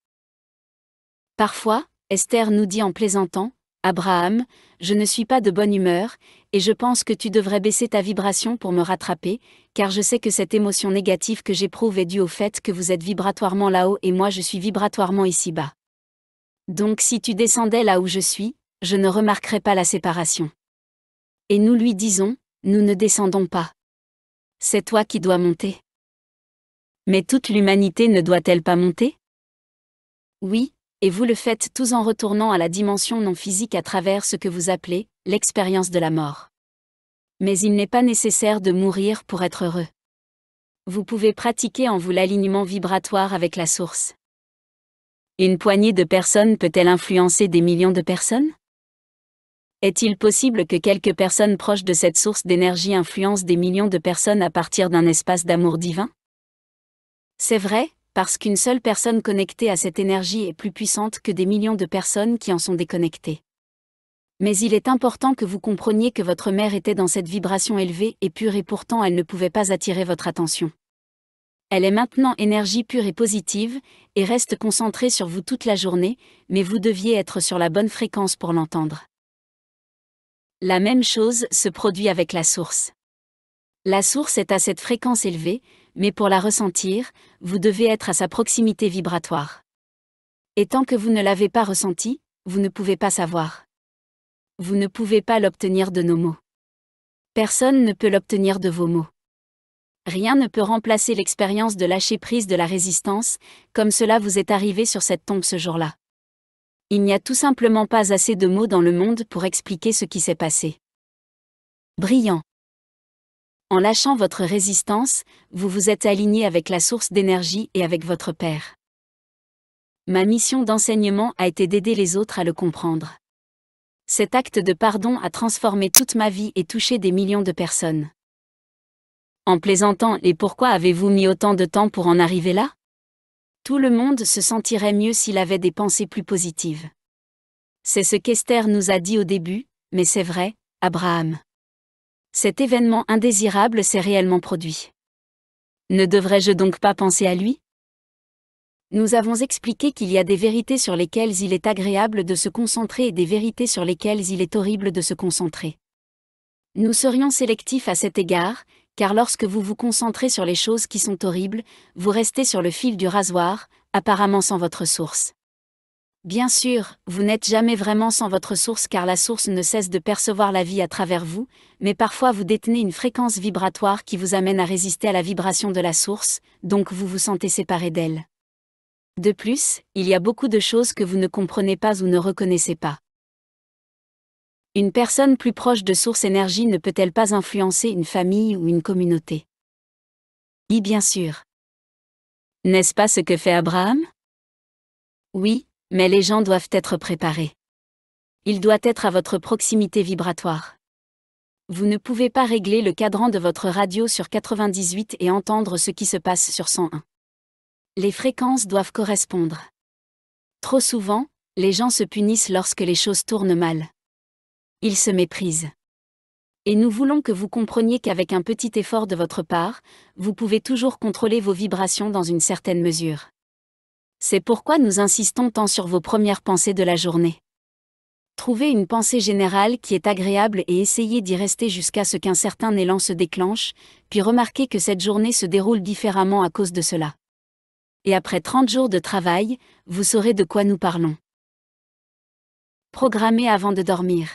Parfois, Esther nous dit en plaisantant, Abraham, je ne suis pas de bonne humeur, et je pense que tu devrais baisser ta vibration pour me rattraper, car je sais que cette émotion négative que j'éprouve est due au fait que vous êtes vibratoirement là-haut et moi je suis vibratoirement ici-bas. Donc si tu descendais là où je suis, je ne remarquerais pas la séparation. Et nous lui disons, nous ne descendons pas. C'est toi qui dois monter. Mais toute l'humanité ne doit-elle pas monter Oui, et vous le faites tous en retournant à la dimension non physique à travers ce que vous appelez l'expérience de la mort. Mais il n'est pas nécessaire de mourir pour être heureux. Vous pouvez pratiquer en vous l'alignement vibratoire avec la source. Une poignée de personnes peut-elle influencer des millions de personnes Est-il possible que quelques personnes proches de cette source d'énergie influencent des millions de personnes à partir d'un espace d'amour divin c'est vrai, parce qu'une seule personne connectée à cette énergie est plus puissante que des millions de personnes qui en sont déconnectées. Mais il est important que vous compreniez que votre mère était dans cette vibration élevée et pure et pourtant elle ne pouvait pas attirer votre attention. Elle est maintenant énergie pure et positive, et reste concentrée sur vous toute la journée, mais vous deviez être sur la bonne fréquence pour l'entendre. La même chose se produit avec la source. La source est à cette fréquence élevée, mais pour la ressentir, vous devez être à sa proximité vibratoire. Et tant que vous ne l'avez pas ressenti, vous ne pouvez pas savoir. Vous ne pouvez pas l'obtenir de nos mots. Personne ne peut l'obtenir de vos mots. Rien ne peut remplacer l'expérience de lâcher prise de la résistance, comme cela vous est arrivé sur cette tombe ce jour-là. Il n'y a tout simplement pas assez de mots dans le monde pour expliquer ce qui s'est passé. Brillant. En lâchant votre résistance, vous vous êtes aligné avec la source d'énergie et avec votre Père. Ma mission d'enseignement a été d'aider les autres à le comprendre. Cet acte de pardon a transformé toute ma vie et touché des millions de personnes. En plaisantant, et pourquoi avez-vous mis autant de temps pour en arriver là Tout le monde se sentirait mieux s'il avait des pensées plus positives. C'est ce qu'Esther nous a dit au début, mais c'est vrai, Abraham cet événement indésirable s'est réellement produit. Ne devrais-je donc pas penser à lui Nous avons expliqué qu'il y a des vérités sur lesquelles il est agréable de se concentrer et des vérités sur lesquelles il est horrible de se concentrer. Nous serions sélectifs à cet égard, car lorsque vous vous concentrez sur les choses qui sont horribles, vous restez sur le fil du rasoir, apparemment sans votre source. Bien sûr, vous n'êtes jamais vraiment sans votre source car la source ne cesse de percevoir la vie à travers vous, mais parfois vous détenez une fréquence vibratoire qui vous amène à résister à la vibration de la source, donc vous vous sentez séparé d'elle. De plus, il y a beaucoup de choses que vous ne comprenez pas ou ne reconnaissez pas. Une personne plus proche de source énergie ne peut-elle pas influencer une famille ou une communauté Oui, bien sûr. N'est-ce pas ce que fait Abraham Oui, mais les gens doivent être préparés. Il doit être à votre proximité vibratoire. Vous ne pouvez pas régler le cadran de votre radio sur 98 et entendre ce qui se passe sur 101. Les fréquences doivent correspondre. Trop souvent, les gens se punissent lorsque les choses tournent mal. Ils se méprisent et nous voulons que vous compreniez qu'avec un petit effort de votre part, vous pouvez toujours contrôler vos vibrations dans une certaine mesure. C'est pourquoi nous insistons tant sur vos premières pensées de la journée. Trouvez une pensée générale qui est agréable et essayez d'y rester jusqu'à ce qu'un certain élan se déclenche, puis remarquez que cette journée se déroule différemment à cause de cela. Et après 30 jours de travail, vous saurez de quoi nous parlons. Programmer avant de dormir.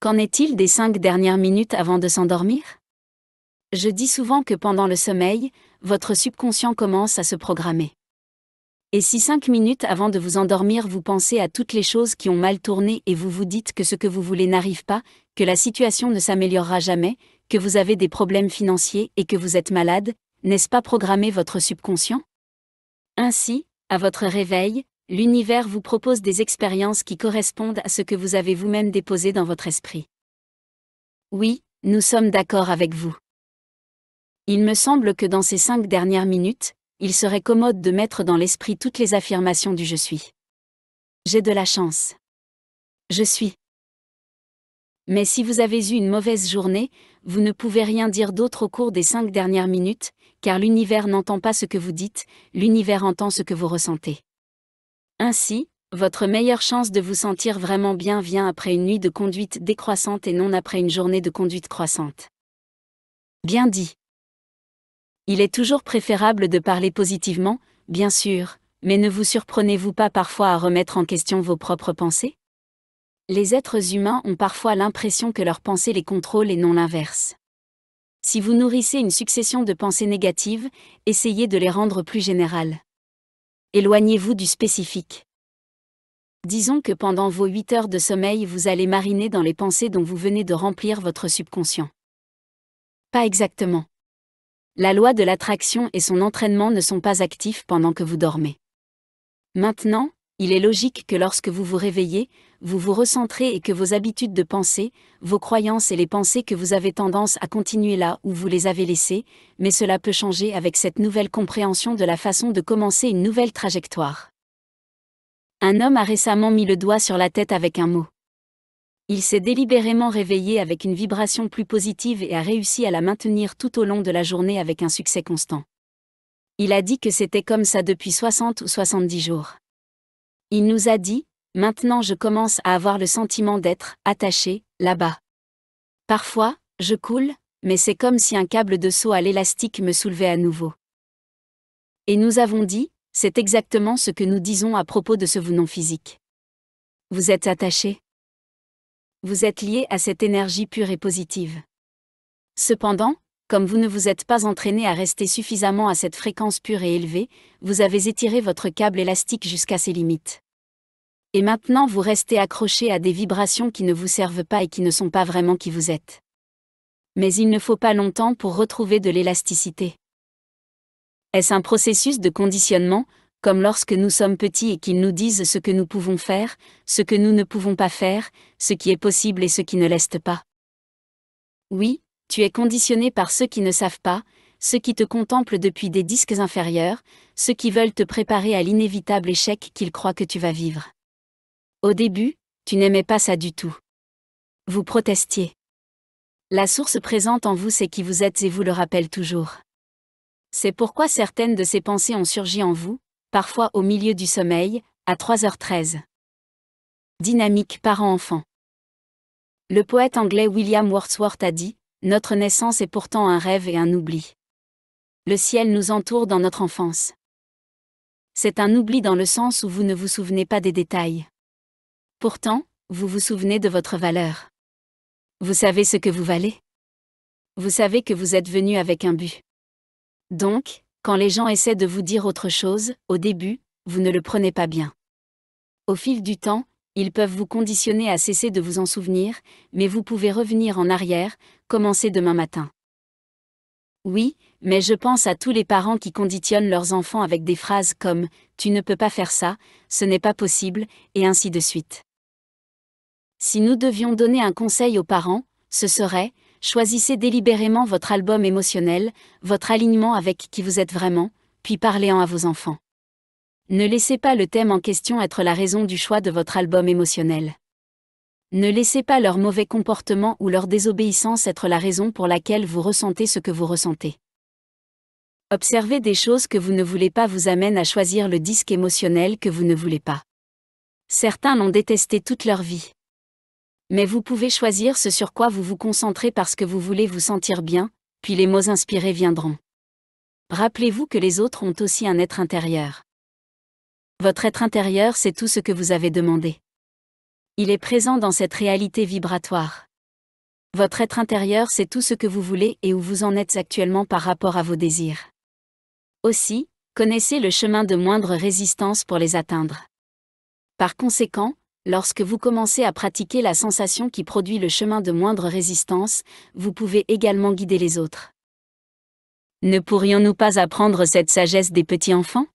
Qu'en est-il des cinq dernières minutes avant de s'endormir Je dis souvent que pendant le sommeil, votre subconscient commence à se programmer. Et si cinq minutes avant de vous endormir vous pensez à toutes les choses qui ont mal tourné et vous vous dites que ce que vous voulez n'arrive pas, que la situation ne s'améliorera jamais, que vous avez des problèmes financiers et que vous êtes malade, n'est-ce pas programmer votre subconscient Ainsi, à votre réveil, l'univers vous propose des expériences qui correspondent à ce que vous avez vous-même déposé dans votre esprit. Oui, nous sommes d'accord avec vous. Il me semble que dans ces cinq dernières minutes, il serait commode de mettre dans l'esprit toutes les affirmations du je suis. J'ai de la chance. Je suis. Mais si vous avez eu une mauvaise journée, vous ne pouvez rien dire d'autre au cours des cinq dernières minutes, car l'univers n'entend pas ce que vous dites, l'univers entend ce que vous ressentez. Ainsi, votre meilleure chance de vous sentir vraiment bien vient après une nuit de conduite décroissante et non après une journée de conduite croissante. Bien dit. Il est toujours préférable de parler positivement, bien sûr, mais ne vous surprenez-vous pas parfois à remettre en question vos propres pensées Les êtres humains ont parfois l'impression que leurs pensées les contrôlent et non l'inverse. Si vous nourrissez une succession de pensées négatives, essayez de les rendre plus générales. Éloignez-vous du spécifique. Disons que pendant vos 8 heures de sommeil, vous allez mariner dans les pensées dont vous venez de remplir votre subconscient. Pas exactement la loi de l'attraction et son entraînement ne sont pas actifs pendant que vous dormez. Maintenant, il est logique que lorsque vous vous réveillez, vous vous recentrez et que vos habitudes de pensée, vos croyances et les pensées que vous avez tendance à continuer là où vous les avez laissées, mais cela peut changer avec cette nouvelle compréhension de la façon de commencer une nouvelle trajectoire. Un homme a récemment mis le doigt sur la tête avec un mot. Il s'est délibérément réveillé avec une vibration plus positive et a réussi à la maintenir tout au long de la journée avec un succès constant. Il a dit que c'était comme ça depuis 60 ou 70 jours. Il nous a dit, maintenant je commence à avoir le sentiment d'être attaché, là-bas. Parfois, je coule, mais c'est comme si un câble de saut à l'élastique me soulevait à nouveau. Et nous avons dit, c'est exactement ce que nous disons à propos de ce vous non physique. Vous êtes attaché vous êtes lié à cette énergie pure et positive. Cependant, comme vous ne vous êtes pas entraîné à rester suffisamment à cette fréquence pure et élevée, vous avez étiré votre câble élastique jusqu'à ses limites. Et maintenant vous restez accroché à des vibrations qui ne vous servent pas et qui ne sont pas vraiment qui vous êtes. Mais il ne faut pas longtemps pour retrouver de l'élasticité. Est-ce un processus de conditionnement, comme lorsque nous sommes petits et qu'ils nous disent ce que nous pouvons faire, ce que nous ne pouvons pas faire, ce qui est possible et ce qui ne l'est pas. Oui, tu es conditionné par ceux qui ne savent pas, ceux qui te contemplent depuis des disques inférieurs, ceux qui veulent te préparer à l'inévitable échec qu'ils croient que tu vas vivre. Au début, tu n'aimais pas ça du tout. Vous protestiez. La source présente en vous c'est qui vous êtes et vous le rappelle toujours. C'est pourquoi certaines de ces pensées ont surgi en vous, parfois au milieu du sommeil, à 3h13. Dynamique parent-enfant. Le poète anglais William Wordsworth a dit Notre naissance est pourtant un rêve et un oubli. Le ciel nous entoure dans notre enfance. C'est un oubli dans le sens où vous ne vous souvenez pas des détails. Pourtant, vous vous souvenez de votre valeur. Vous savez ce que vous valez. Vous savez que vous êtes venu avec un but. Donc, quand les gens essaient de vous dire autre chose, au début, vous ne le prenez pas bien. Au fil du temps, ils peuvent vous conditionner à cesser de vous en souvenir, mais vous pouvez revenir en arrière, commencer demain matin. Oui, mais je pense à tous les parents qui conditionnent leurs enfants avec des phrases comme ⁇ Tu ne peux pas faire ça, ce n'est pas possible ⁇ et ainsi de suite. Si nous devions donner un conseil aux parents, ce serait ⁇ Choisissez délibérément votre album émotionnel, votre alignement avec qui vous êtes vraiment, puis parlez-en à vos enfants. Ne laissez pas le thème en question être la raison du choix de votre album émotionnel. Ne laissez pas leur mauvais comportement ou leur désobéissance être la raison pour laquelle vous ressentez ce que vous ressentez. Observez des choses que vous ne voulez pas vous amène à choisir le disque émotionnel que vous ne voulez pas. Certains l'ont détesté toute leur vie. Mais vous pouvez choisir ce sur quoi vous vous concentrez parce que vous voulez vous sentir bien, puis les mots inspirés viendront. Rappelez-vous que les autres ont aussi un être intérieur. Votre être intérieur, c'est tout ce que vous avez demandé. Il est présent dans cette réalité vibratoire. Votre être intérieur, c'est tout ce que vous voulez et où vous en êtes actuellement par rapport à vos désirs. Aussi, connaissez le chemin de moindre résistance pour les atteindre. Par conséquent, Lorsque vous commencez à pratiquer la sensation qui produit le chemin de moindre résistance, vous pouvez également guider les autres. Ne pourrions-nous pas apprendre cette sagesse des petits enfants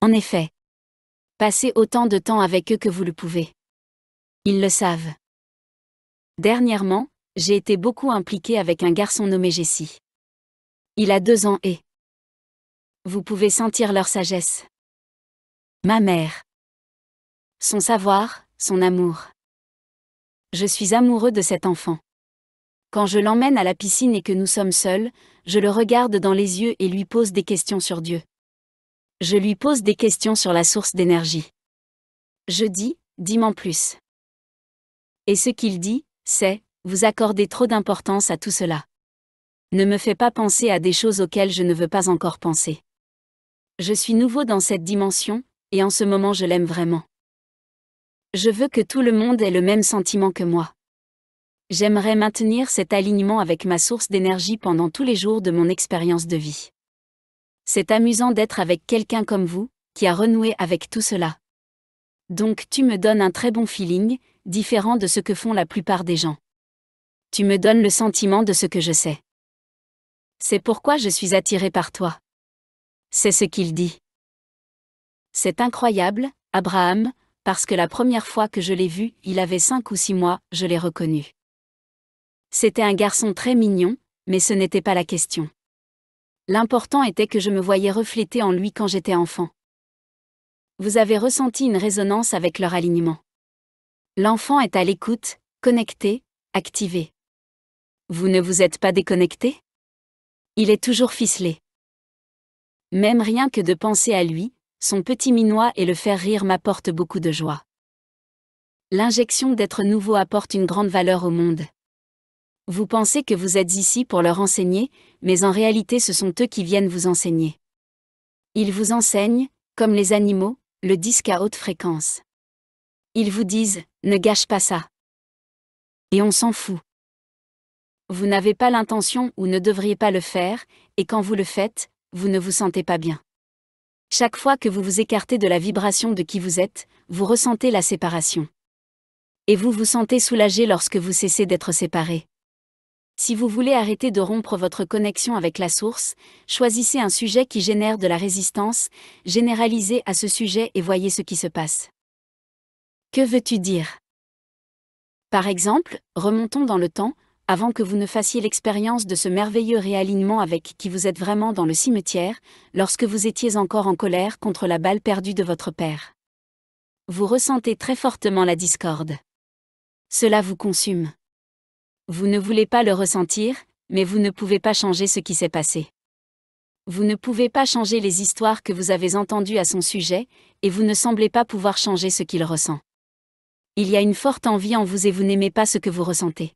En effet. Passez autant de temps avec eux que vous le pouvez. Ils le savent. Dernièrement, j'ai été beaucoup impliqué avec un garçon nommé Jessie. Il a deux ans et... Vous pouvez sentir leur sagesse. Ma mère son savoir, son amour. Je suis amoureux de cet enfant. Quand je l'emmène à la piscine et que nous sommes seuls, je le regarde dans les yeux et lui pose des questions sur Dieu. Je lui pose des questions sur la source d'énergie. Je dis, dis-m'en plus. Et ce qu'il dit, c'est, vous accordez trop d'importance à tout cela. Ne me fais pas penser à des choses auxquelles je ne veux pas encore penser. Je suis nouveau dans cette dimension, et en ce moment je l'aime vraiment. Je veux que tout le monde ait le même sentiment que moi. J'aimerais maintenir cet alignement avec ma source d'énergie pendant tous les jours de mon expérience de vie. C'est amusant d'être avec quelqu'un comme vous, qui a renoué avec tout cela. Donc tu me donnes un très bon feeling, différent de ce que font la plupart des gens. Tu me donnes le sentiment de ce que je sais. C'est pourquoi je suis attiré par toi. C'est ce qu'il dit. C'est incroyable, Abraham, parce que la première fois que je l'ai vu, il avait cinq ou six mois, je l'ai reconnu. C'était un garçon très mignon, mais ce n'était pas la question. L'important était que je me voyais reflété en lui quand j'étais enfant. Vous avez ressenti une résonance avec leur alignement. L'enfant est à l'écoute, connecté, activé. Vous ne vous êtes pas déconnecté Il est toujours ficelé. Même rien que de penser à lui, son petit minois et le faire rire m'apporte beaucoup de joie. L'injection d'être nouveau apporte une grande valeur au monde. Vous pensez que vous êtes ici pour leur enseigner, mais en réalité ce sont eux qui viennent vous enseigner. Ils vous enseignent, comme les animaux, le disque à haute fréquence. Ils vous disent, ne gâche pas ça. Et on s'en fout. Vous n'avez pas l'intention ou ne devriez pas le faire, et quand vous le faites, vous ne vous sentez pas bien. Chaque fois que vous vous écartez de la vibration de qui vous êtes, vous ressentez la séparation. Et vous vous sentez soulagé lorsque vous cessez d'être séparé. Si vous voulez arrêter de rompre votre connexion avec la source, choisissez un sujet qui génère de la résistance, généralisez à ce sujet et voyez ce qui se passe. Que veux-tu dire Par exemple, remontons dans le temps, avant que vous ne fassiez l'expérience de ce merveilleux réalignement avec qui vous êtes vraiment dans le cimetière, lorsque vous étiez encore en colère contre la balle perdue de votre père. Vous ressentez très fortement la discorde. Cela vous consume. Vous ne voulez pas le ressentir, mais vous ne pouvez pas changer ce qui s'est passé. Vous ne pouvez pas changer les histoires que vous avez entendues à son sujet, et vous ne semblez pas pouvoir changer ce qu'il ressent. Il y a une forte envie en vous et vous n'aimez pas ce que vous ressentez.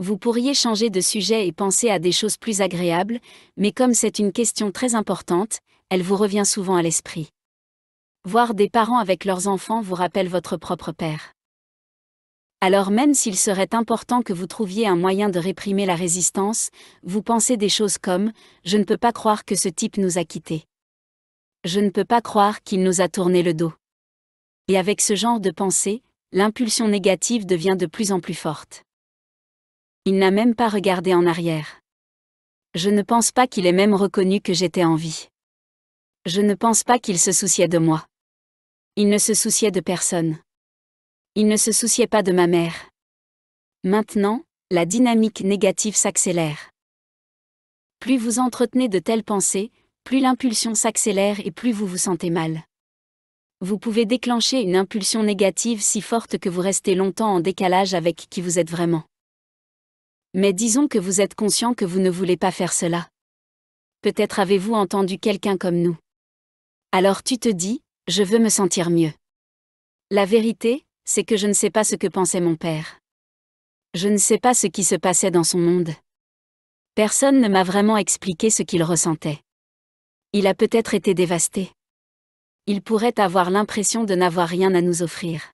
Vous pourriez changer de sujet et penser à des choses plus agréables, mais comme c'est une question très importante, elle vous revient souvent à l'esprit. Voir des parents avec leurs enfants vous rappelle votre propre père. Alors même s'il serait important que vous trouviez un moyen de réprimer la résistance, vous pensez des choses comme ⁇ Je ne peux pas croire que ce type nous a quittés ⁇ Je ne peux pas croire qu'il nous a tourné le dos. Et avec ce genre de pensée, l'impulsion négative devient de plus en plus forte. Il n'a même pas regardé en arrière. Je ne pense pas qu'il ait même reconnu que j'étais en vie. Je ne pense pas qu'il se souciait de moi. Il ne se souciait de personne. Il ne se souciait pas de ma mère. Maintenant, la dynamique négative s'accélère. Plus vous entretenez de telles pensées, plus l'impulsion s'accélère et plus vous vous sentez mal. Vous pouvez déclencher une impulsion négative si forte que vous restez longtemps en décalage avec qui vous êtes vraiment. Mais disons que vous êtes conscient que vous ne voulez pas faire cela. Peut-être avez-vous entendu quelqu'un comme nous. Alors tu te dis, je veux me sentir mieux. La vérité, c'est que je ne sais pas ce que pensait mon père. Je ne sais pas ce qui se passait dans son monde. Personne ne m'a vraiment expliqué ce qu'il ressentait. Il a peut-être été dévasté. Il pourrait avoir l'impression de n'avoir rien à nous offrir.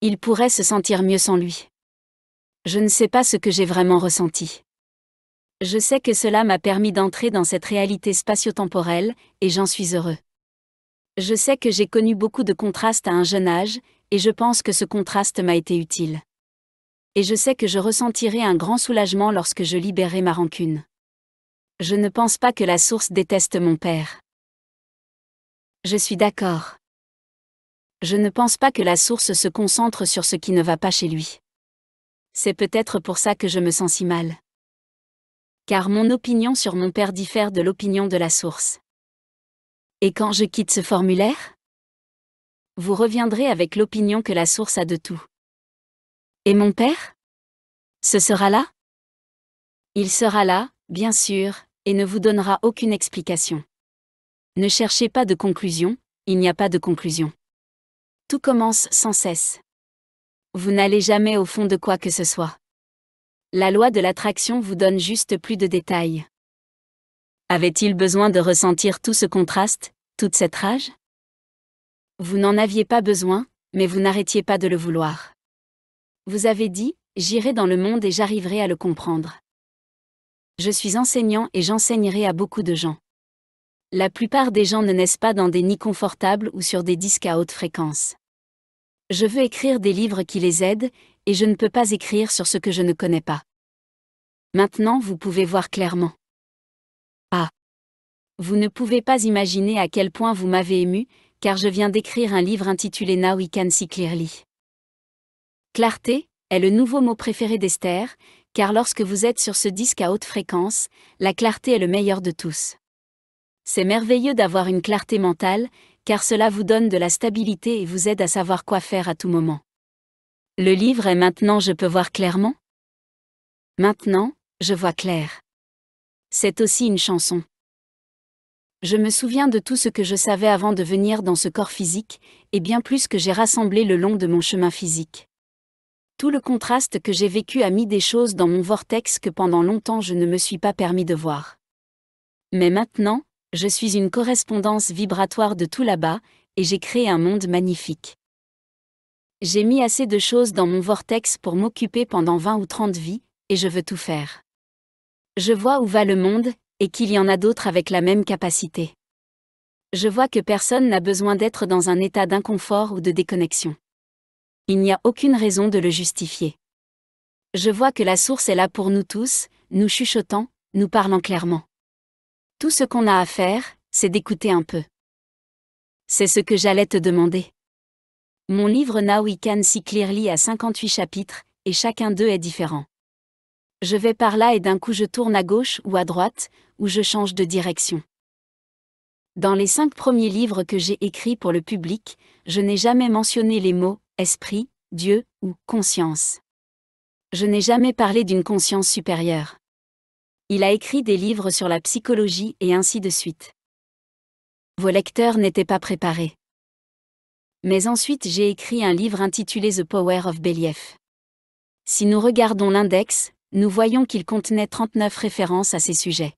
Il pourrait se sentir mieux sans lui. Je ne sais pas ce que j'ai vraiment ressenti. Je sais que cela m'a permis d'entrer dans cette réalité spatio-temporelle, et j'en suis heureux. Je sais que j'ai connu beaucoup de contrastes à un jeune âge, et je pense que ce contraste m'a été utile. Et je sais que je ressentirai un grand soulagement lorsque je libérerai ma rancune. Je ne pense pas que la source déteste mon père. Je suis d'accord. Je ne pense pas que la source se concentre sur ce qui ne va pas chez lui c'est peut-être pour ça que je me sens si mal. Car mon opinion sur mon père diffère de l'opinion de la source. Et quand je quitte ce formulaire Vous reviendrez avec l'opinion que la source a de tout. Et mon père Ce sera là Il sera là, bien sûr, et ne vous donnera aucune explication. Ne cherchez pas de conclusion, il n'y a pas de conclusion. Tout commence sans cesse vous n'allez jamais au fond de quoi que ce soit. La loi de l'attraction vous donne juste plus de détails. Avait-il besoin de ressentir tout ce contraste, toute cette rage Vous n'en aviez pas besoin, mais vous n'arrêtiez pas de le vouloir. Vous avez dit, j'irai dans le monde et j'arriverai à le comprendre. Je suis enseignant et j'enseignerai à beaucoup de gens. La plupart des gens ne naissent pas dans des nids confortables ou sur des disques à haute fréquence. Je veux écrire des livres qui les aident, et je ne peux pas écrire sur ce que je ne connais pas. Maintenant vous pouvez voir clairement. Ah. Vous ne pouvez pas imaginer à quel point vous m'avez ému, car je viens d'écrire un livre intitulé Now We Can See Clearly. Clarté est le nouveau mot préféré d'Esther, car lorsque vous êtes sur ce disque à haute fréquence, la clarté est le meilleur de tous. C'est merveilleux d'avoir une clarté mentale, car cela vous donne de la stabilité et vous aide à savoir quoi faire à tout moment. Le livre est Maintenant je peux voir clairement Maintenant, je vois clair. C'est aussi une chanson. Je me souviens de tout ce que je savais avant de venir dans ce corps physique, et bien plus que j'ai rassemblé le long de mon chemin physique. Tout le contraste que j'ai vécu a mis des choses dans mon vortex que pendant longtemps je ne me suis pas permis de voir. Mais maintenant, je suis une correspondance vibratoire de tout là-bas, et j'ai créé un monde magnifique. J'ai mis assez de choses dans mon vortex pour m'occuper pendant 20 ou 30 vies, et je veux tout faire. Je vois où va le monde, et qu'il y en a d'autres avec la même capacité. Je vois que personne n'a besoin d'être dans un état d'inconfort ou de déconnexion. Il n'y a aucune raison de le justifier. Je vois que la source est là pour nous tous, nous chuchotant, nous parlant clairement. Tout ce qu'on a à faire, c'est d'écouter un peu. C'est ce que j'allais te demander. Mon livre Now We Can See Clearly a 58 chapitres, et chacun d'eux est différent. Je vais par là et d'un coup je tourne à gauche ou à droite, ou je change de direction. Dans les cinq premiers livres que j'ai écrits pour le public, je n'ai jamais mentionné les mots esprit, Dieu ou conscience. Je n'ai jamais parlé d'une conscience supérieure. Il a écrit des livres sur la psychologie et ainsi de suite. Vos lecteurs n'étaient pas préparés. Mais ensuite j'ai écrit un livre intitulé The Power of Belief. Si nous regardons l'index, nous voyons qu'il contenait 39 références à ces sujets.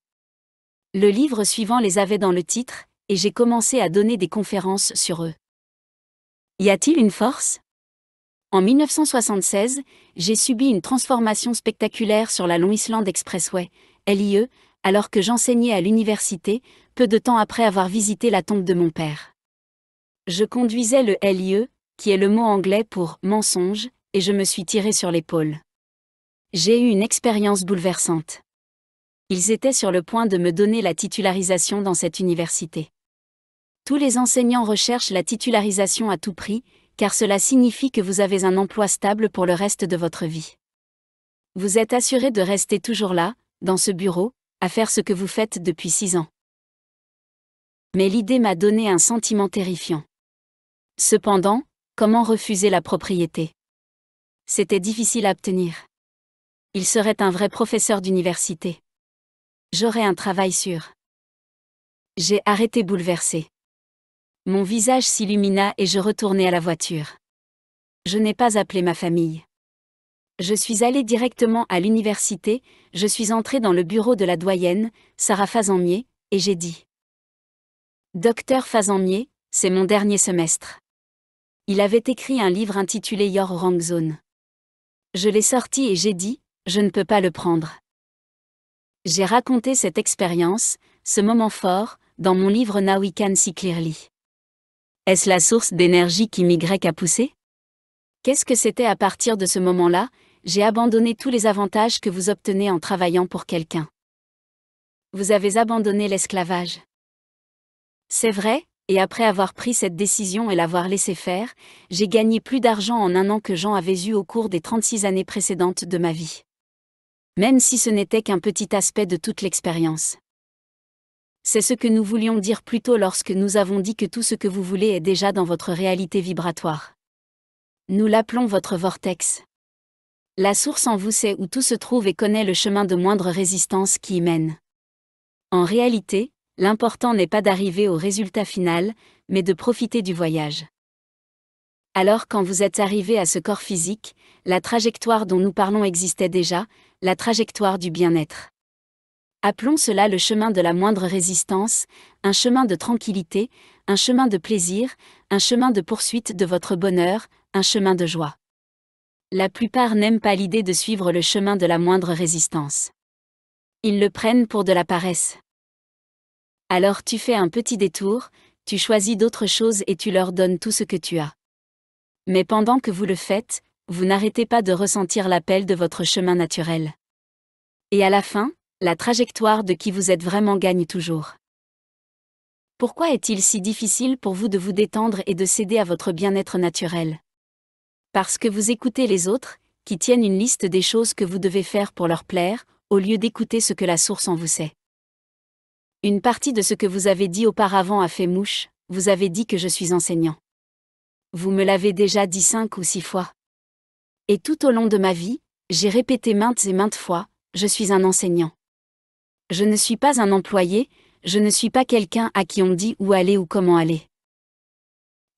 Le livre suivant les avait dans le titre, et j'ai commencé à donner des conférences sur eux. Y a-t-il une force En 1976, j'ai subi une transformation spectaculaire sur la Long Island Expressway, LIE, alors que j'enseignais à l'université, peu de temps après avoir visité la tombe de mon père. Je conduisais le LIE, qui est le mot anglais pour mensonge, et je me suis tiré sur l'épaule. J'ai eu une expérience bouleversante. Ils étaient sur le point de me donner la titularisation dans cette université. Tous les enseignants recherchent la titularisation à tout prix, car cela signifie que vous avez un emploi stable pour le reste de votre vie. Vous êtes assuré de rester toujours là, dans ce bureau, à faire ce que vous faites depuis six ans. Mais l'idée m'a donné un sentiment terrifiant. Cependant, comment refuser la propriété C'était difficile à obtenir. Il serait un vrai professeur d'université. J'aurais un travail sûr. J'ai arrêté bouleversé. Mon visage s'illumina et je retournai à la voiture. Je n'ai pas appelé ma famille. Je suis allée directement à l'université, je suis entrée dans le bureau de la doyenne, Sarah Fazanmier, et j'ai dit Docteur Fazanmier, c'est mon dernier semestre. Il avait écrit un livre intitulé Your Rank Zone. Je l'ai sorti et j'ai dit Je ne peux pas le prendre. J'ai raconté cette expérience, ce moment fort, dans mon livre Now We Can See Clearly. Est-ce la source d'énergie qui m'y a poussé Qu'est-ce que c'était à partir de ce moment-là j'ai abandonné tous les avantages que vous obtenez en travaillant pour quelqu'un. Vous avez abandonné l'esclavage. C'est vrai, et après avoir pris cette décision et l'avoir laissé faire, j'ai gagné plus d'argent en un an que j'en avais eu au cours des 36 années précédentes de ma vie. Même si ce n'était qu'un petit aspect de toute l'expérience. C'est ce que nous voulions dire plus tôt lorsque nous avons dit que tout ce que vous voulez est déjà dans votre réalité vibratoire. Nous l'appelons votre vortex. La source en vous sait où tout se trouve et connaît le chemin de moindre résistance qui y mène. En réalité, l'important n'est pas d'arriver au résultat final, mais de profiter du voyage. Alors quand vous êtes arrivé à ce corps physique, la trajectoire dont nous parlons existait déjà, la trajectoire du bien-être. Appelons cela le chemin de la moindre résistance, un chemin de tranquillité, un chemin de plaisir, un chemin de poursuite de votre bonheur, un chemin de joie la plupart n'aiment pas l'idée de suivre le chemin de la moindre résistance. Ils le prennent pour de la paresse. Alors tu fais un petit détour, tu choisis d'autres choses et tu leur donnes tout ce que tu as. Mais pendant que vous le faites, vous n'arrêtez pas de ressentir l'appel de votre chemin naturel. Et à la fin, la trajectoire de qui vous êtes vraiment gagne toujours. Pourquoi est-il si difficile pour vous de vous détendre et de céder à votre bien-être naturel parce que vous écoutez les autres, qui tiennent une liste des choses que vous devez faire pour leur plaire, au lieu d'écouter ce que la source en vous sait. Une partie de ce que vous avez dit auparavant a fait mouche, vous avez dit que je suis enseignant. Vous me l'avez déjà dit cinq ou six fois. Et tout au long de ma vie, j'ai répété maintes et maintes fois, je suis un enseignant. Je ne suis pas un employé, je ne suis pas quelqu'un à qui on dit où aller ou comment aller.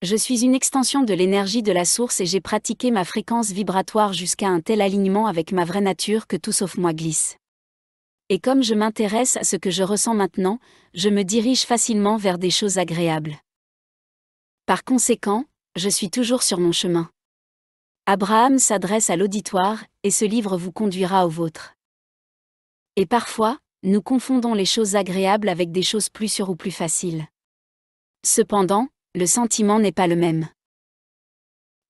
Je suis une extension de l'énergie de la source et j'ai pratiqué ma fréquence vibratoire jusqu'à un tel alignement avec ma vraie nature que tout sauf moi glisse. Et comme je m'intéresse à ce que je ressens maintenant, je me dirige facilement vers des choses agréables. Par conséquent, je suis toujours sur mon chemin. Abraham s'adresse à l'auditoire, et ce livre vous conduira au vôtre. Et parfois, nous confondons les choses agréables avec des choses plus sûres ou plus faciles. Cependant, le sentiment n'est pas le même.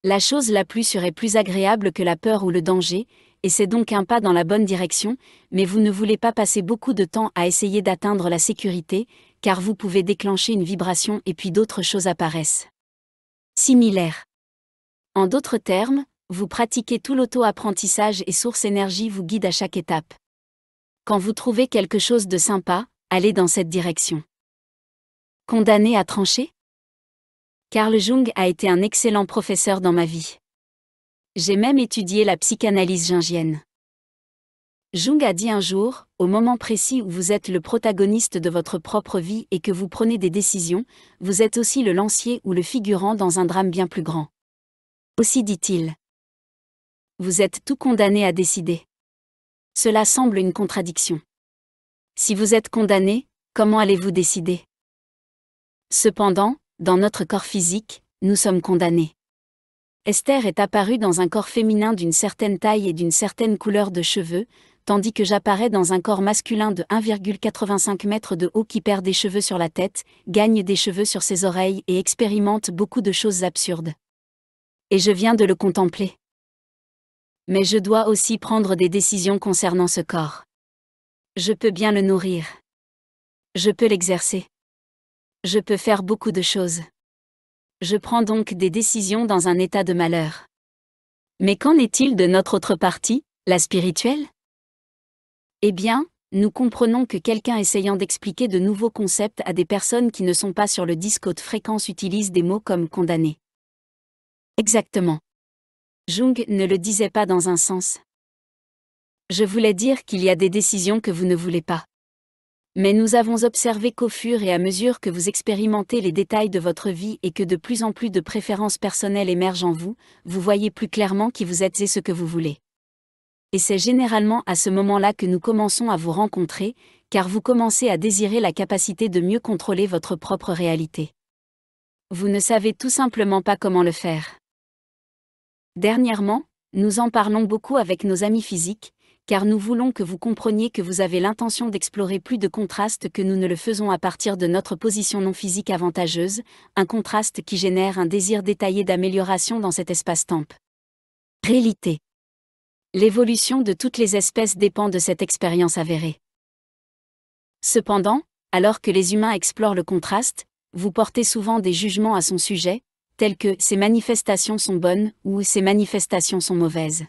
La chose la plus sûre est plus agréable que la peur ou le danger, et c'est donc un pas dans la bonne direction, mais vous ne voulez pas passer beaucoup de temps à essayer d'atteindre la sécurité, car vous pouvez déclencher une vibration et puis d'autres choses apparaissent. Similaire. En d'autres termes, vous pratiquez tout l'auto-apprentissage et Source Énergie vous guide à chaque étape. Quand vous trouvez quelque chose de sympa, allez dans cette direction. Condamné à trancher Carl Jung a été un excellent professeur dans ma vie. J'ai même étudié la psychanalyse gingienne. Jung a dit un jour, au moment précis où vous êtes le protagoniste de votre propre vie et que vous prenez des décisions, vous êtes aussi le lancier ou le figurant dans un drame bien plus grand. Aussi dit-il. Vous êtes tout condamné à décider. Cela semble une contradiction. Si vous êtes condamné, comment allez-vous décider Cependant, dans notre corps physique, nous sommes condamnés. Esther est apparue dans un corps féminin d'une certaine taille et d'une certaine couleur de cheveux, tandis que j'apparais dans un corps masculin de 1,85 m de haut qui perd des cheveux sur la tête, gagne des cheveux sur ses oreilles et expérimente beaucoup de choses absurdes. Et je viens de le contempler. Mais je dois aussi prendre des décisions concernant ce corps. Je peux bien le nourrir. Je peux l'exercer. Je peux faire beaucoup de choses. Je prends donc des décisions dans un état de malheur. Mais qu'en est-il de notre autre partie, la spirituelle Eh bien, nous comprenons que quelqu'un essayant d'expliquer de nouveaux concepts à des personnes qui ne sont pas sur le disque haute fréquence utilise des mots comme condamné. Exactement. Jung ne le disait pas dans un sens. Je voulais dire qu'il y a des décisions que vous ne voulez pas mais nous avons observé qu'au fur et à mesure que vous expérimentez les détails de votre vie et que de plus en plus de préférences personnelles émergent en vous, vous voyez plus clairement qui vous êtes et ce que vous voulez. Et c'est généralement à ce moment-là que nous commençons à vous rencontrer, car vous commencez à désirer la capacité de mieux contrôler votre propre réalité. Vous ne savez tout simplement pas comment le faire. Dernièrement, nous en parlons beaucoup avec nos amis physiques, car nous voulons que vous compreniez que vous avez l'intention d'explorer plus de contrastes que nous ne le faisons à partir de notre position non physique avantageuse, un contraste qui génère un désir détaillé d'amélioration dans cet espace-temps. Réalité. L'évolution de toutes les espèces dépend de cette expérience avérée. Cependant, alors que les humains explorent le contraste, vous portez souvent des jugements à son sujet, tels que ces manifestations sont bonnes ou ces manifestations sont mauvaises.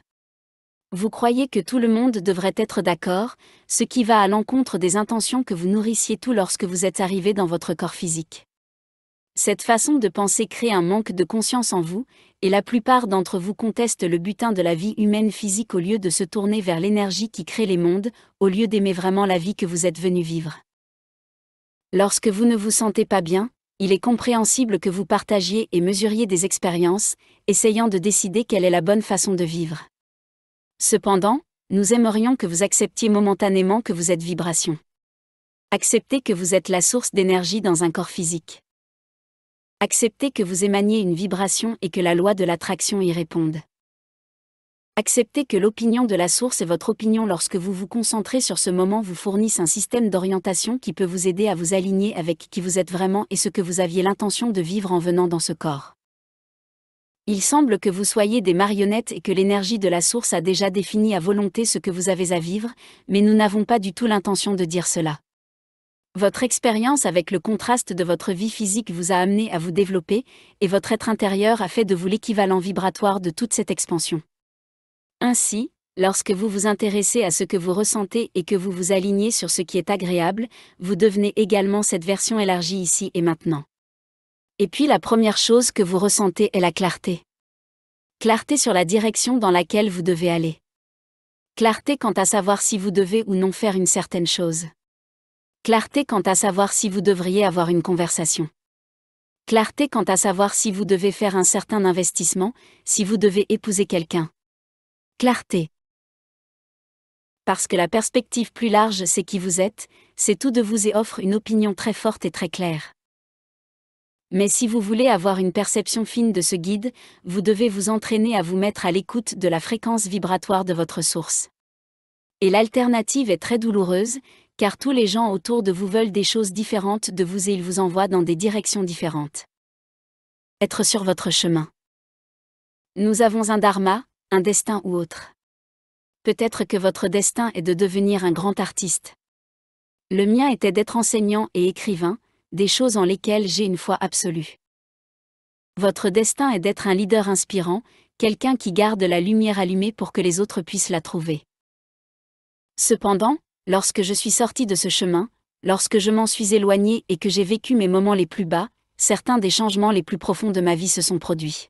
Vous croyez que tout le monde devrait être d'accord, ce qui va à l'encontre des intentions que vous nourrissiez tout lorsque vous êtes arrivé dans votre corps physique. Cette façon de penser crée un manque de conscience en vous, et la plupart d'entre vous contestent le butin de la vie humaine physique au lieu de se tourner vers l'énergie qui crée les mondes, au lieu d'aimer vraiment la vie que vous êtes venu vivre. Lorsque vous ne vous sentez pas bien, il est compréhensible que vous partagiez et mesuriez des expériences, essayant de décider quelle est la bonne façon de vivre. Cependant, nous aimerions que vous acceptiez momentanément que vous êtes vibration. Acceptez que vous êtes la source d'énergie dans un corps physique. Acceptez que vous émaniez une vibration et que la loi de l'attraction y réponde. Acceptez que l'opinion de la source et votre opinion lorsque vous vous concentrez sur ce moment vous fournissent un système d'orientation qui peut vous aider à vous aligner avec qui vous êtes vraiment et ce que vous aviez l'intention de vivre en venant dans ce corps. Il semble que vous soyez des marionnettes et que l'énergie de la source a déjà défini à volonté ce que vous avez à vivre, mais nous n'avons pas du tout l'intention de dire cela. Votre expérience avec le contraste de votre vie physique vous a amené à vous développer, et votre être intérieur a fait de vous l'équivalent vibratoire de toute cette expansion. Ainsi, lorsque vous vous intéressez à ce que vous ressentez et que vous vous alignez sur ce qui est agréable, vous devenez également cette version élargie ici et maintenant. Et puis la première chose que vous ressentez est la clarté. Clarté sur la direction dans laquelle vous devez aller. Clarté quant à savoir si vous devez ou non faire une certaine chose. Clarté quant à savoir si vous devriez avoir une conversation. Clarté quant à savoir si vous devez faire un certain investissement, si vous devez épouser quelqu'un. Clarté. Parce que la perspective plus large c'est qui vous êtes, c'est tout de vous et offre une opinion très forte et très claire. Mais si vous voulez avoir une perception fine de ce guide, vous devez vous entraîner à vous mettre à l'écoute de la fréquence vibratoire de votre source. Et l'alternative est très douloureuse, car tous les gens autour de vous veulent des choses différentes de vous et ils vous envoient dans des directions différentes. Être sur votre chemin. Nous avons un dharma, un destin ou autre. Peut-être que votre destin est de devenir un grand artiste. Le mien était d'être enseignant et écrivain, des choses en lesquelles j'ai une foi absolue. Votre destin est d'être un leader inspirant, quelqu'un qui garde la lumière allumée pour que les autres puissent la trouver. Cependant, lorsque je suis sorti de ce chemin, lorsque je m'en suis éloigné et que j'ai vécu mes moments les plus bas, certains des changements les plus profonds de ma vie se sont produits.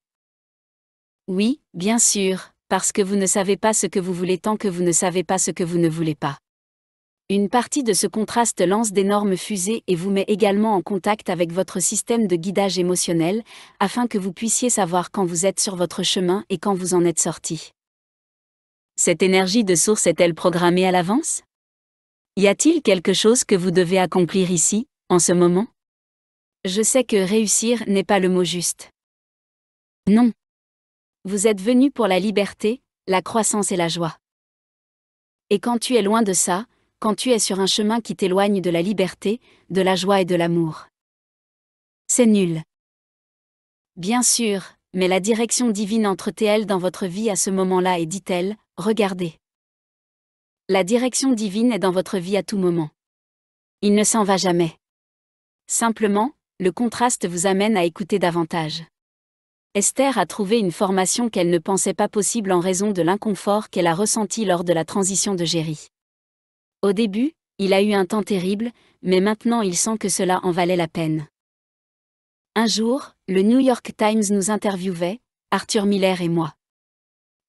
Oui, bien sûr, parce que vous ne savez pas ce que vous voulez tant que vous ne savez pas ce que vous ne voulez pas. Une partie de ce contraste lance d'énormes fusées et vous met également en contact avec votre système de guidage émotionnel, afin que vous puissiez savoir quand vous êtes sur votre chemin et quand vous en êtes sorti. Cette énergie de source est-elle programmée à l'avance Y a-t-il quelque chose que vous devez accomplir ici, en ce moment Je sais que réussir n'est pas le mot juste. Non. Vous êtes venu pour la liberté, la croissance et la joie. Et quand tu es loin de ça, quand tu es sur un chemin qui t'éloigne de la liberté, de la joie et de l'amour. C'est nul. Bien sûr, mais la direction divine entre-t-elle dans votre vie à ce moment-là et dit-elle, regardez. La direction divine est dans votre vie à tout moment. Il ne s'en va jamais. Simplement, le contraste vous amène à écouter davantage. Esther a trouvé une formation qu'elle ne pensait pas possible en raison de l'inconfort qu'elle a ressenti lors de la transition de Géry. Au début, il a eu un temps terrible, mais maintenant il sent que cela en valait la peine. Un jour, le New York Times nous interviewait, Arthur Miller et moi.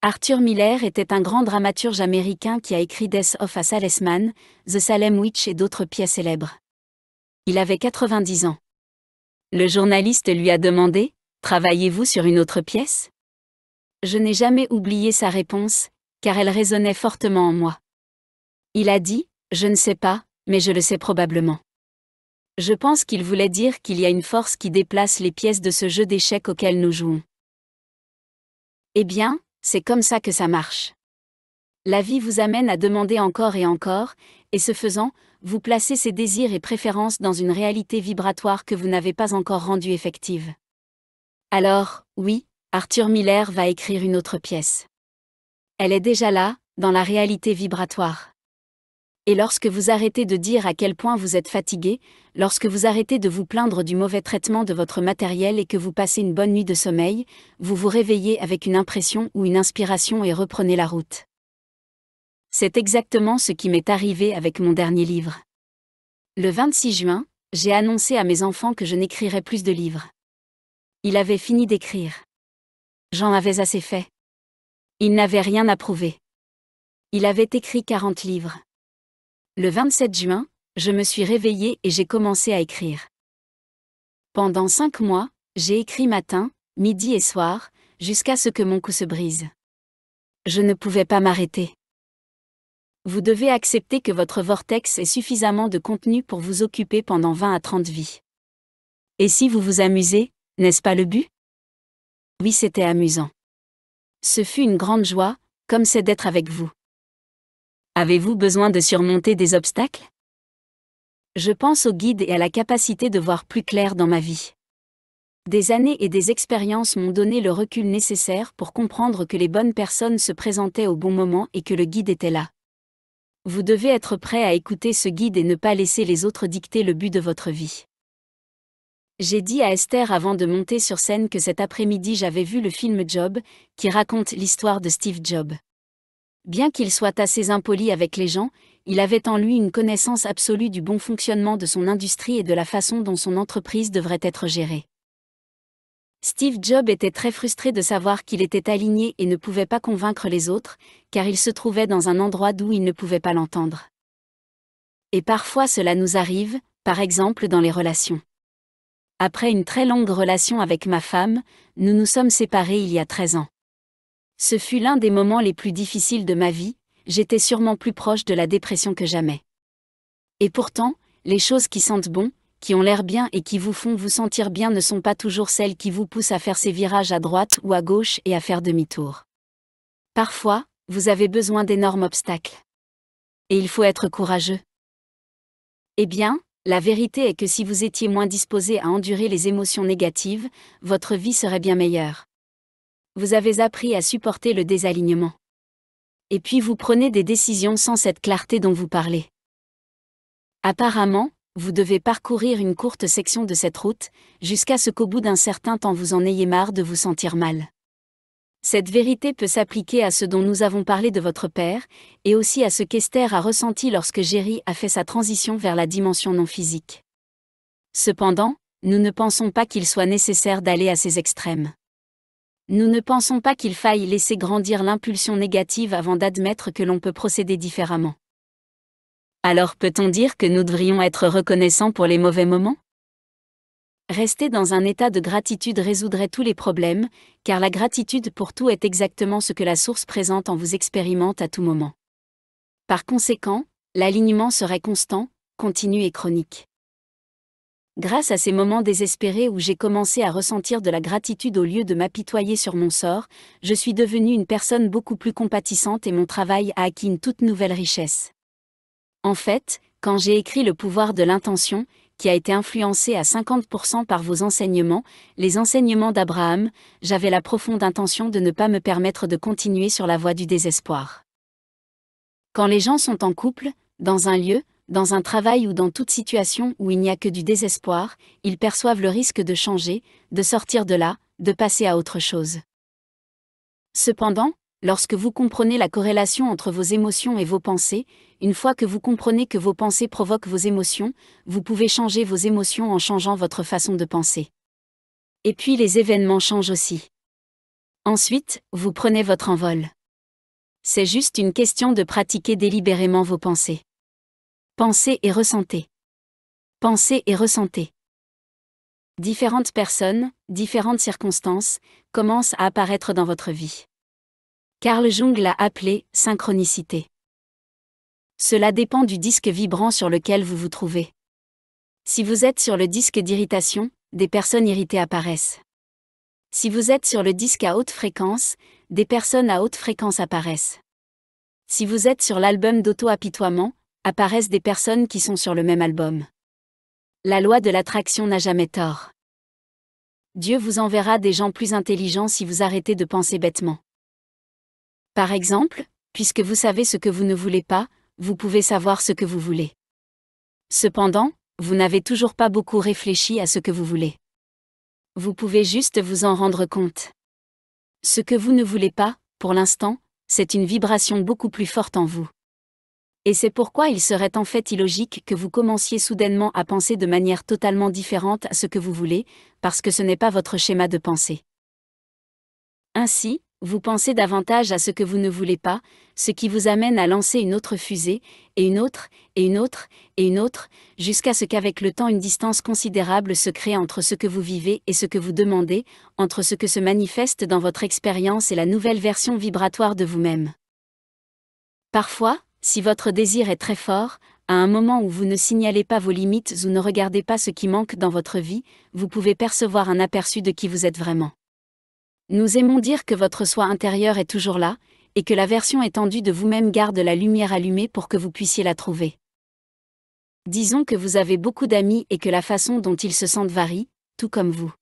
Arthur Miller était un grand dramaturge américain qui a écrit Death of a Salesman, The Salem Witch et d'autres pièces célèbres. Il avait 90 ans. Le journaliste lui a demandé Travaillez-vous sur une autre pièce Je n'ai jamais oublié sa réponse, car elle résonnait fortement en moi. Il a dit, je ne sais pas, mais je le sais probablement. Je pense qu'il voulait dire qu'il y a une force qui déplace les pièces de ce jeu d'échecs auquel nous jouons. Eh bien, c'est comme ça que ça marche. La vie vous amène à demander encore et encore, et ce faisant, vous placez ses désirs et préférences dans une réalité vibratoire que vous n'avez pas encore rendue effective. Alors, oui, Arthur Miller va écrire une autre pièce. Elle est déjà là, dans la réalité vibratoire et lorsque vous arrêtez de dire à quel point vous êtes fatigué, lorsque vous arrêtez de vous plaindre du mauvais traitement de votre matériel et que vous passez une bonne nuit de sommeil, vous vous réveillez avec une impression ou une inspiration et reprenez la route. C'est exactement ce qui m'est arrivé avec mon dernier livre. Le 26 juin, j'ai annoncé à mes enfants que je n'écrirais plus de livres. Il avait fini d'écrire. J'en avais assez fait. Il n'avait rien à prouver. Il avait écrit 40 livres. Le 27 juin, je me suis réveillée et j'ai commencé à écrire. Pendant cinq mois, j'ai écrit matin, midi et soir, jusqu'à ce que mon cou se brise. Je ne pouvais pas m'arrêter. Vous devez accepter que votre vortex ait suffisamment de contenu pour vous occuper pendant 20 à 30 vies. Et si vous vous amusez, n'est-ce pas le but Oui, c'était amusant. Ce fut une grande joie, comme c'est d'être avec vous. Avez-vous besoin de surmonter des obstacles Je pense au guide et à la capacité de voir plus clair dans ma vie. Des années et des expériences m'ont donné le recul nécessaire pour comprendre que les bonnes personnes se présentaient au bon moment et que le guide était là. Vous devez être prêt à écouter ce guide et ne pas laisser les autres dicter le but de votre vie. J'ai dit à Esther avant de monter sur scène que cet après-midi j'avais vu le film Job, qui raconte l'histoire de Steve Jobs. Bien qu'il soit assez impoli avec les gens, il avait en lui une connaissance absolue du bon fonctionnement de son industrie et de la façon dont son entreprise devrait être gérée. Steve Jobs était très frustré de savoir qu'il était aligné et ne pouvait pas convaincre les autres, car il se trouvait dans un endroit d'où il ne pouvait pas l'entendre. Et parfois cela nous arrive, par exemple dans les relations. Après une très longue relation avec ma femme, nous nous sommes séparés il y a 13 ans. Ce fut l'un des moments les plus difficiles de ma vie, j'étais sûrement plus proche de la dépression que jamais. Et pourtant, les choses qui sentent bon, qui ont l'air bien et qui vous font vous sentir bien ne sont pas toujours celles qui vous poussent à faire ces virages à droite ou à gauche et à faire demi-tour. Parfois, vous avez besoin d'énormes obstacles. Et il faut être courageux. Eh bien, la vérité est que si vous étiez moins disposé à endurer les émotions négatives, votre vie serait bien meilleure vous avez appris à supporter le désalignement. Et puis vous prenez des décisions sans cette clarté dont vous parlez. Apparemment, vous devez parcourir une courte section de cette route, jusqu'à ce qu'au bout d'un certain temps vous en ayez marre de vous sentir mal. Cette vérité peut s'appliquer à ce dont nous avons parlé de votre père, et aussi à ce qu'Esther a ressenti lorsque Jerry a fait sa transition vers la dimension non physique. Cependant, nous ne pensons pas qu'il soit nécessaire d'aller à ces extrêmes. Nous ne pensons pas qu'il faille laisser grandir l'impulsion négative avant d'admettre que l'on peut procéder différemment. Alors peut-on dire que nous devrions être reconnaissants pour les mauvais moments Rester dans un état de gratitude résoudrait tous les problèmes, car la gratitude pour tout est exactement ce que la source présente en vous expérimente à tout moment. Par conséquent, l'alignement serait constant, continu et chronique. Grâce à ces moments désespérés où j'ai commencé à ressentir de la gratitude au lieu de m'apitoyer sur mon sort, je suis devenue une personne beaucoup plus compatissante et mon travail a acquis une toute nouvelle richesse. En fait, quand j'ai écrit Le pouvoir de l'intention, qui a été influencé à 50% par vos enseignements, les enseignements d'Abraham, j'avais la profonde intention de ne pas me permettre de continuer sur la voie du désespoir. Quand les gens sont en couple, dans un lieu, dans un travail ou dans toute situation où il n'y a que du désespoir, ils perçoivent le risque de changer, de sortir de là, de passer à autre chose. Cependant, lorsque vous comprenez la corrélation entre vos émotions et vos pensées, une fois que vous comprenez que vos pensées provoquent vos émotions, vous pouvez changer vos émotions en changeant votre façon de penser. Et puis les événements changent aussi. Ensuite, vous prenez votre envol. C'est juste une question de pratiquer délibérément vos pensées. Pensez et ressentez. Pensez et ressentez. Différentes personnes, différentes circonstances, commencent à apparaître dans votre vie. Carl Jung l'a appelé synchronicité. Cela dépend du disque vibrant sur lequel vous vous trouvez. Si vous êtes sur le disque d'irritation, des personnes irritées apparaissent. Si vous êtes sur le disque à haute fréquence, des personnes à haute fréquence apparaissent. Si vous êtes sur l'album d'auto-apitoiement, apparaissent des personnes qui sont sur le même album. La loi de l'attraction n'a jamais tort. Dieu vous enverra des gens plus intelligents si vous arrêtez de penser bêtement. Par exemple, puisque vous savez ce que vous ne voulez pas, vous pouvez savoir ce que vous voulez. Cependant, vous n'avez toujours pas beaucoup réfléchi à ce que vous voulez. Vous pouvez juste vous en rendre compte. Ce que vous ne voulez pas, pour l'instant, c'est une vibration beaucoup plus forte en vous. Et c'est pourquoi il serait en fait illogique que vous commenciez soudainement à penser de manière totalement différente à ce que vous voulez, parce que ce n'est pas votre schéma de pensée. Ainsi, vous pensez davantage à ce que vous ne voulez pas, ce qui vous amène à lancer une autre fusée, et une autre, et une autre, et une autre, jusqu'à ce qu'avec le temps une distance considérable se crée entre ce que vous vivez et ce que vous demandez, entre ce que se manifeste dans votre expérience et la nouvelle version vibratoire de vous-même. Parfois, si votre désir est très fort, à un moment où vous ne signalez pas vos limites ou ne regardez pas ce qui manque dans votre vie, vous pouvez percevoir un aperçu de qui vous êtes vraiment. Nous aimons dire que votre soi intérieur est toujours là, et que la version étendue de vous-même garde la lumière allumée pour que vous puissiez la trouver. Disons que vous avez beaucoup d'amis et que la façon dont ils se sentent varie, tout comme vous.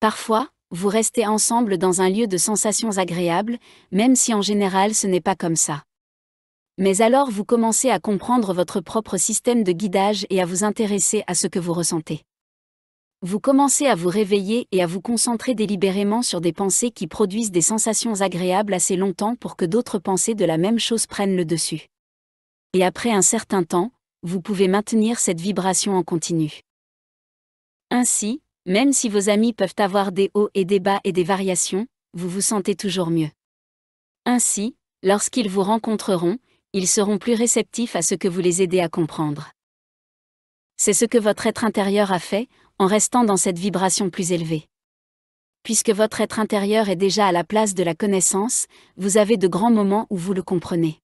Parfois, vous restez ensemble dans un lieu de sensations agréables, même si en général ce n'est pas comme ça mais alors vous commencez à comprendre votre propre système de guidage et à vous intéresser à ce que vous ressentez. Vous commencez à vous réveiller et à vous concentrer délibérément sur des pensées qui produisent des sensations agréables assez longtemps pour que d'autres pensées de la même chose prennent le dessus. Et après un certain temps, vous pouvez maintenir cette vibration en continu. Ainsi, même si vos amis peuvent avoir des hauts et des bas et des variations, vous vous sentez toujours mieux. Ainsi, lorsqu'ils vous rencontreront, ils seront plus réceptifs à ce que vous les aidez à comprendre. C'est ce que votre être intérieur a fait, en restant dans cette vibration plus élevée. Puisque votre être intérieur est déjà à la place de la connaissance, vous avez de grands moments où vous le comprenez.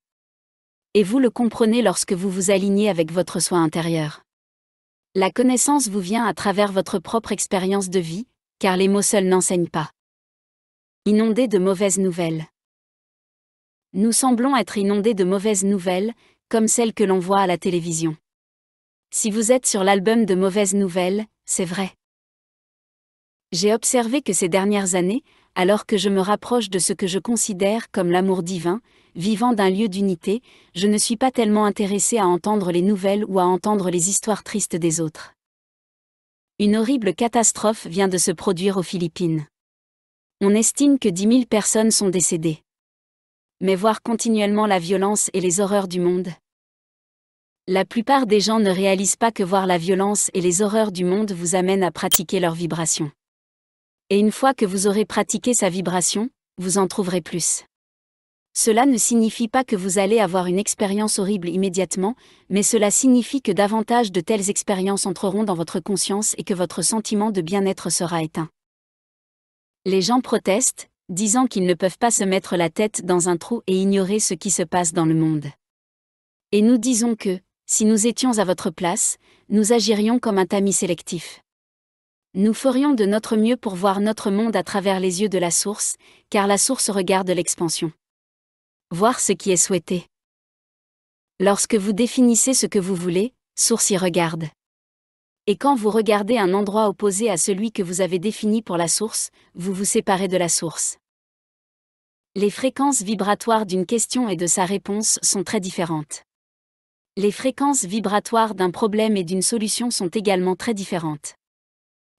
Et vous le comprenez lorsque vous vous alignez avec votre soi intérieur. La connaissance vous vient à travers votre propre expérience de vie, car les mots seuls n'enseignent pas. Inondé de mauvaises nouvelles nous semblons être inondés de mauvaises nouvelles, comme celles que l'on voit à la télévision. Si vous êtes sur l'album de mauvaises nouvelles, c'est vrai. J'ai observé que ces dernières années, alors que je me rapproche de ce que je considère comme l'amour divin, vivant d'un lieu d'unité, je ne suis pas tellement intéressé à entendre les nouvelles ou à entendre les histoires tristes des autres. Une horrible catastrophe vient de se produire aux Philippines. On estime que 10 000 personnes sont décédées mais voir continuellement la violence et les horreurs du monde. La plupart des gens ne réalisent pas que voir la violence et les horreurs du monde vous amène à pratiquer leur vibration. Et une fois que vous aurez pratiqué sa vibration, vous en trouverez plus. Cela ne signifie pas que vous allez avoir une expérience horrible immédiatement, mais cela signifie que davantage de telles expériences entreront dans votre conscience et que votre sentiment de bien-être sera éteint. Les gens protestent, disant qu'ils ne peuvent pas se mettre la tête dans un trou et ignorer ce qui se passe dans le monde. Et nous disons que, si nous étions à votre place, nous agirions comme un tamis sélectif. Nous ferions de notre mieux pour voir notre monde à travers les yeux de la source, car la source regarde l'expansion. Voir ce qui est souhaité. Lorsque vous définissez ce que vous voulez, source y regarde. Et quand vous regardez un endroit opposé à celui que vous avez défini pour la source, vous vous séparez de la source. Les fréquences vibratoires d'une question et de sa réponse sont très différentes. Les fréquences vibratoires d'un problème et d'une solution sont également très différentes.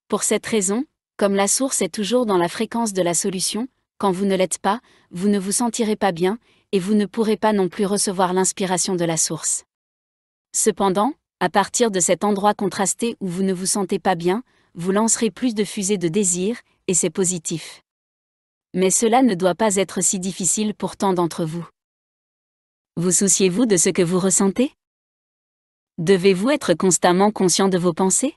Pour cette raison, comme la source est toujours dans la fréquence de la solution, quand vous ne l'êtes pas, vous ne vous sentirez pas bien, et vous ne pourrez pas non plus recevoir l'inspiration de la source. Cependant, à partir de cet endroit contrasté où vous ne vous sentez pas bien, vous lancerez plus de fusées de désir, et c'est positif. Mais cela ne doit pas être si difficile pour tant d'entre vous. Vous souciez-vous de ce que vous ressentez Devez-vous être constamment conscient de vos pensées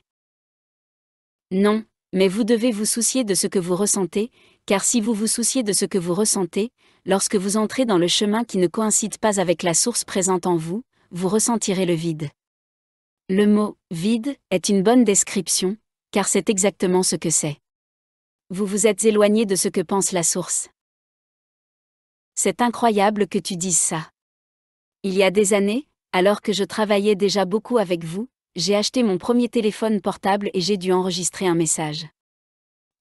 Non, mais vous devez vous soucier de ce que vous ressentez, car si vous vous souciez de ce que vous ressentez, lorsque vous entrez dans le chemin qui ne coïncide pas avec la source présente en vous, vous ressentirez le vide. Le mot vide est une bonne description, car c'est exactement ce que c'est. Vous vous êtes éloigné de ce que pense la source. C'est incroyable que tu dises ça. Il y a des années, alors que je travaillais déjà beaucoup avec vous, j'ai acheté mon premier téléphone portable et j'ai dû enregistrer un message.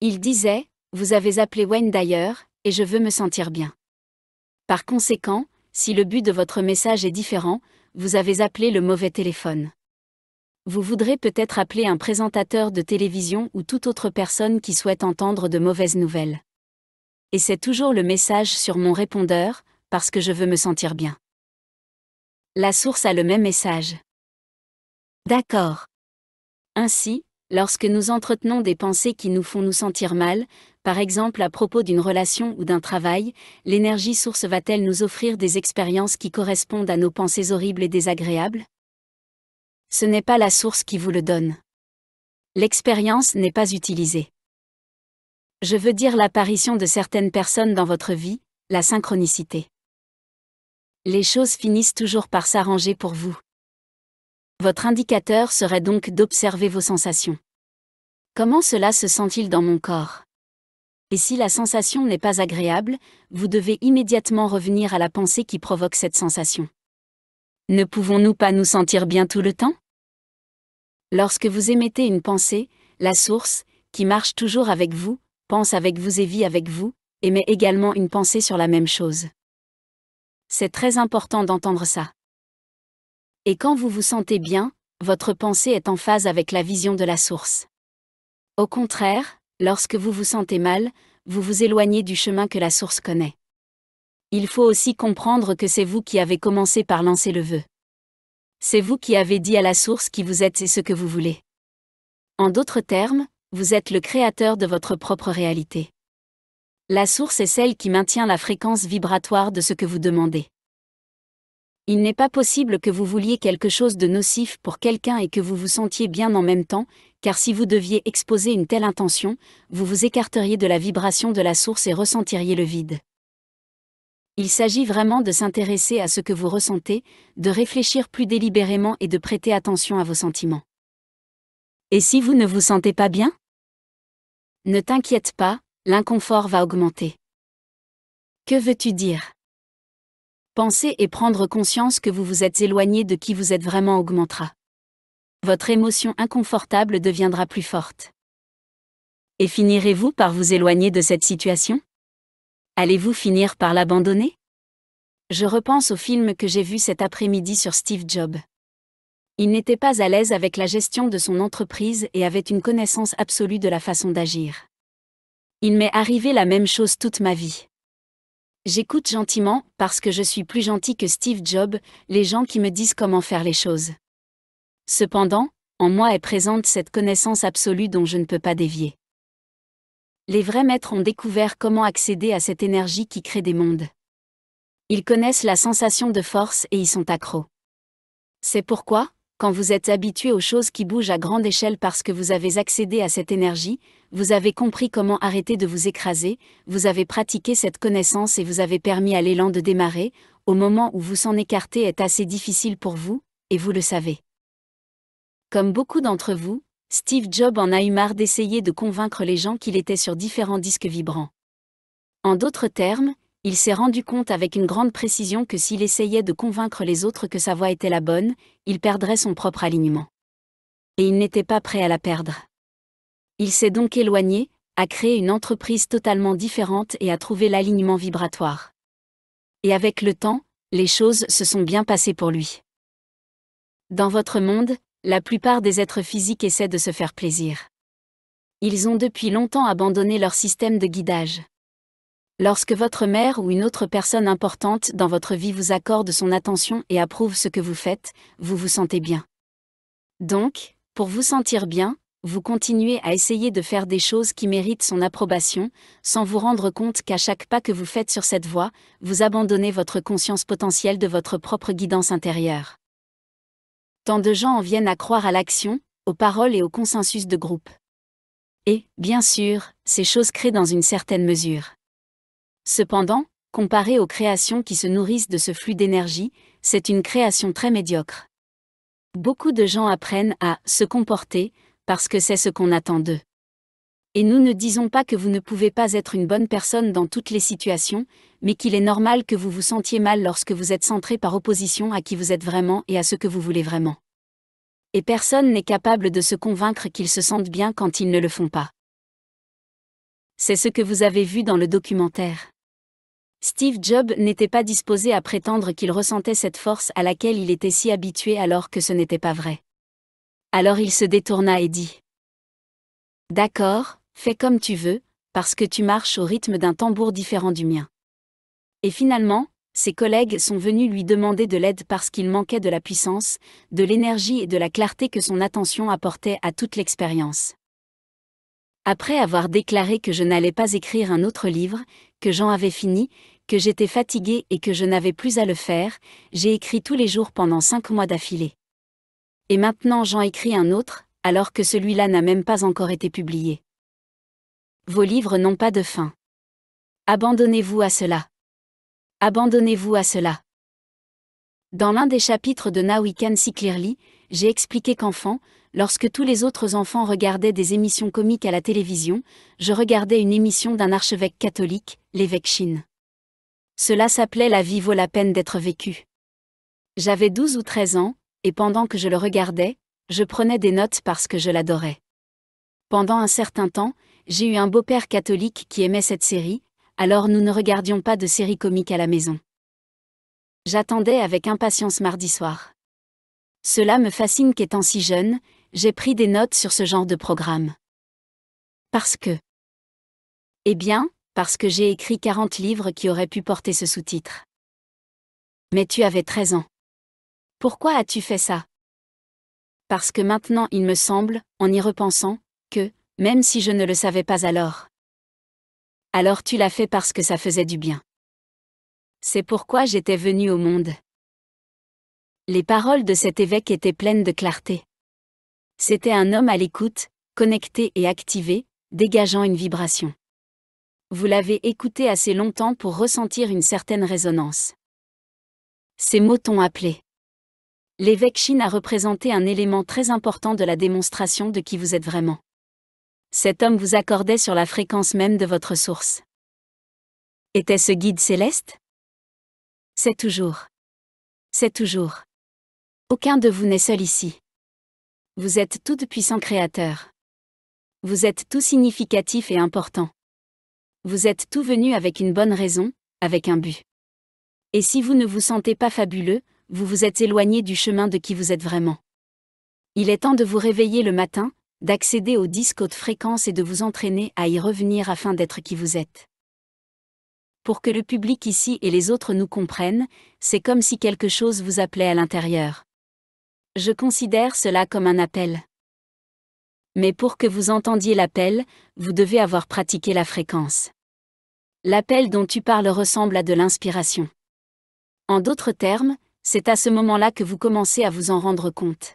Il disait, Vous avez appelé Wayne d'ailleurs, et je veux me sentir bien. Par conséquent, si le but de votre message est différent, vous avez appelé le mauvais téléphone. Vous voudrez peut-être appeler un présentateur de télévision ou toute autre personne qui souhaite entendre de mauvaises nouvelles. Et c'est toujours le message sur mon répondeur, parce que je veux me sentir bien. La source a le même message. D'accord. Ainsi, lorsque nous entretenons des pensées qui nous font nous sentir mal, par exemple à propos d'une relation ou d'un travail, l'énergie source va-t-elle nous offrir des expériences qui correspondent à nos pensées horribles et désagréables ce n'est pas la source qui vous le donne. L'expérience n'est pas utilisée. Je veux dire l'apparition de certaines personnes dans votre vie, la synchronicité. Les choses finissent toujours par s'arranger pour vous. Votre indicateur serait donc d'observer vos sensations. Comment cela se sent-il dans mon corps Et si la sensation n'est pas agréable, vous devez immédiatement revenir à la pensée qui provoque cette sensation. Ne pouvons-nous pas nous sentir bien tout le temps Lorsque vous émettez une pensée, la source, qui marche toujours avec vous, pense avec vous et vit avec vous, émet également une pensée sur la même chose. C'est très important d'entendre ça. Et quand vous vous sentez bien, votre pensée est en phase avec la vision de la source. Au contraire, lorsque vous vous sentez mal, vous vous éloignez du chemin que la source connaît il faut aussi comprendre que c'est vous qui avez commencé par lancer le vœu. C'est vous qui avez dit à la source qui vous êtes et ce que vous voulez. En d'autres termes, vous êtes le créateur de votre propre réalité. La source est celle qui maintient la fréquence vibratoire de ce que vous demandez. Il n'est pas possible que vous vouliez quelque chose de nocif pour quelqu'un et que vous vous sentiez bien en même temps, car si vous deviez exposer une telle intention, vous vous écarteriez de la vibration de la source et ressentiriez le vide. Il s'agit vraiment de s'intéresser à ce que vous ressentez, de réfléchir plus délibérément et de prêter attention à vos sentiments. Et si vous ne vous sentez pas bien Ne t'inquiète pas, l'inconfort va augmenter. Que veux-tu dire Penser et prendre conscience que vous vous êtes éloigné de qui vous êtes vraiment augmentera. Votre émotion inconfortable deviendra plus forte. Et finirez-vous par vous éloigner de cette situation Allez-vous finir par l'abandonner Je repense au film que j'ai vu cet après-midi sur Steve Jobs. Il n'était pas à l'aise avec la gestion de son entreprise et avait une connaissance absolue de la façon d'agir. Il m'est arrivé la même chose toute ma vie. J'écoute gentiment, parce que je suis plus gentil que Steve Jobs, les gens qui me disent comment faire les choses. Cependant, en moi est présente cette connaissance absolue dont je ne peux pas dévier les vrais maîtres ont découvert comment accéder à cette énergie qui crée des mondes. Ils connaissent la sensation de force et y sont accros. C'est pourquoi, quand vous êtes habitué aux choses qui bougent à grande échelle parce que vous avez accédé à cette énergie, vous avez compris comment arrêter de vous écraser, vous avez pratiqué cette connaissance et vous avez permis à l'élan de démarrer, au moment où vous s'en écartez est assez difficile pour vous, et vous le savez. Comme beaucoup d'entre vous, Steve Jobs en a eu marre d'essayer de convaincre les gens qu'il était sur différents disques vibrants. En d'autres termes, il s'est rendu compte avec une grande précision que s'il essayait de convaincre les autres que sa voix était la bonne, il perdrait son propre alignement. Et il n'était pas prêt à la perdre. Il s'est donc éloigné, a créé une entreprise totalement différente et a trouvé l'alignement vibratoire. Et avec le temps, les choses se sont bien passées pour lui. Dans votre monde, la plupart des êtres physiques essaient de se faire plaisir. Ils ont depuis longtemps abandonné leur système de guidage. Lorsque votre mère ou une autre personne importante dans votre vie vous accorde son attention et approuve ce que vous faites, vous vous sentez bien. Donc, pour vous sentir bien, vous continuez à essayer de faire des choses qui méritent son approbation, sans vous rendre compte qu'à chaque pas que vous faites sur cette voie, vous abandonnez votre conscience potentielle de votre propre guidance intérieure. Tant de gens en viennent à croire à l'action, aux paroles et au consensus de groupe. Et, bien sûr, ces choses créent dans une certaine mesure. Cependant, comparé aux créations qui se nourrissent de ce flux d'énergie, c'est une création très médiocre. Beaucoup de gens apprennent à se comporter parce que c'est ce qu'on attend d'eux. Et nous ne disons pas que vous ne pouvez pas être une bonne personne dans toutes les situations, mais qu'il est normal que vous vous sentiez mal lorsque vous êtes centré par opposition à qui vous êtes vraiment et à ce que vous voulez vraiment. Et personne n'est capable de se convaincre qu'ils se sentent bien quand ils ne le font pas. C'est ce que vous avez vu dans le documentaire. Steve Jobs n'était pas disposé à prétendre qu'il ressentait cette force à laquelle il était si habitué alors que ce n'était pas vrai. Alors il se détourna et dit ⁇ D'accord, fais comme tu veux, parce que tu marches au rythme d'un tambour différent du mien. Et finalement, ses collègues sont venus lui demander de l'aide parce qu'il manquait de la puissance, de l'énergie et de la clarté que son attention apportait à toute l'expérience. Après avoir déclaré que je n'allais pas écrire un autre livre, que j'en avais fini, que j'étais fatigué et que je n'avais plus à le faire, j'ai écrit tous les jours pendant cinq mois d'affilée. Et maintenant j'en écris un autre, alors que celui-là n'a même pas encore été publié. Vos livres n'ont pas de fin. Abandonnez-vous à cela. Abandonnez-vous à cela. Dans l'un des chapitres de Now We Can See Clearly, j'ai expliqué qu'enfant, lorsque tous les autres enfants regardaient des émissions comiques à la télévision, je regardais une émission d'un archevêque catholique, l'évêque Chine. Cela s'appelait La vie vaut la peine d'être vécue. J'avais 12 ou 13 ans, et pendant que je le regardais, je prenais des notes parce que je l'adorais. Pendant un certain temps, j'ai eu un beau-père catholique qui aimait cette série, alors nous ne regardions pas de séries comiques à la maison. J'attendais avec impatience mardi soir. Cela me fascine qu'étant si jeune, j'ai pris des notes sur ce genre de programme. Parce que... Eh bien, parce que j'ai écrit 40 livres qui auraient pu porter ce sous-titre. Mais tu avais 13 ans. Pourquoi as-tu fait ça Parce que maintenant il me semble, en y repensant, que, même si je ne le savais pas alors. Alors tu l'as fait parce que ça faisait du bien. C'est pourquoi j'étais venu au monde. Les paroles de cet évêque étaient pleines de clarté. C'était un homme à l'écoute, connecté et activé, dégageant une vibration. Vous l'avez écouté assez longtemps pour ressentir une certaine résonance. Ces mots t'ont appelé. L'évêque Chine a représenté un élément très important de la démonstration de qui vous êtes vraiment cet homme vous accordait sur la fréquence même de votre source. Était ce guide céleste C'est toujours. C'est toujours. Aucun de vous n'est seul ici. Vous êtes tout puissant créateur. Vous êtes tout significatif et important. Vous êtes tout venu avec une bonne raison, avec un but. Et si vous ne vous sentez pas fabuleux, vous vous êtes éloigné du chemin de qui vous êtes vraiment. Il est temps de vous réveiller le matin, d'accéder au disque haute fréquence et de vous entraîner à y revenir afin d'être qui vous êtes. Pour que le public ici et les autres nous comprennent, c'est comme si quelque chose vous appelait à l'intérieur. Je considère cela comme un appel. Mais pour que vous entendiez l'appel, vous devez avoir pratiqué la fréquence. L'appel dont tu parles ressemble à de l'inspiration. En d'autres termes, c'est à ce moment-là que vous commencez à vous en rendre compte.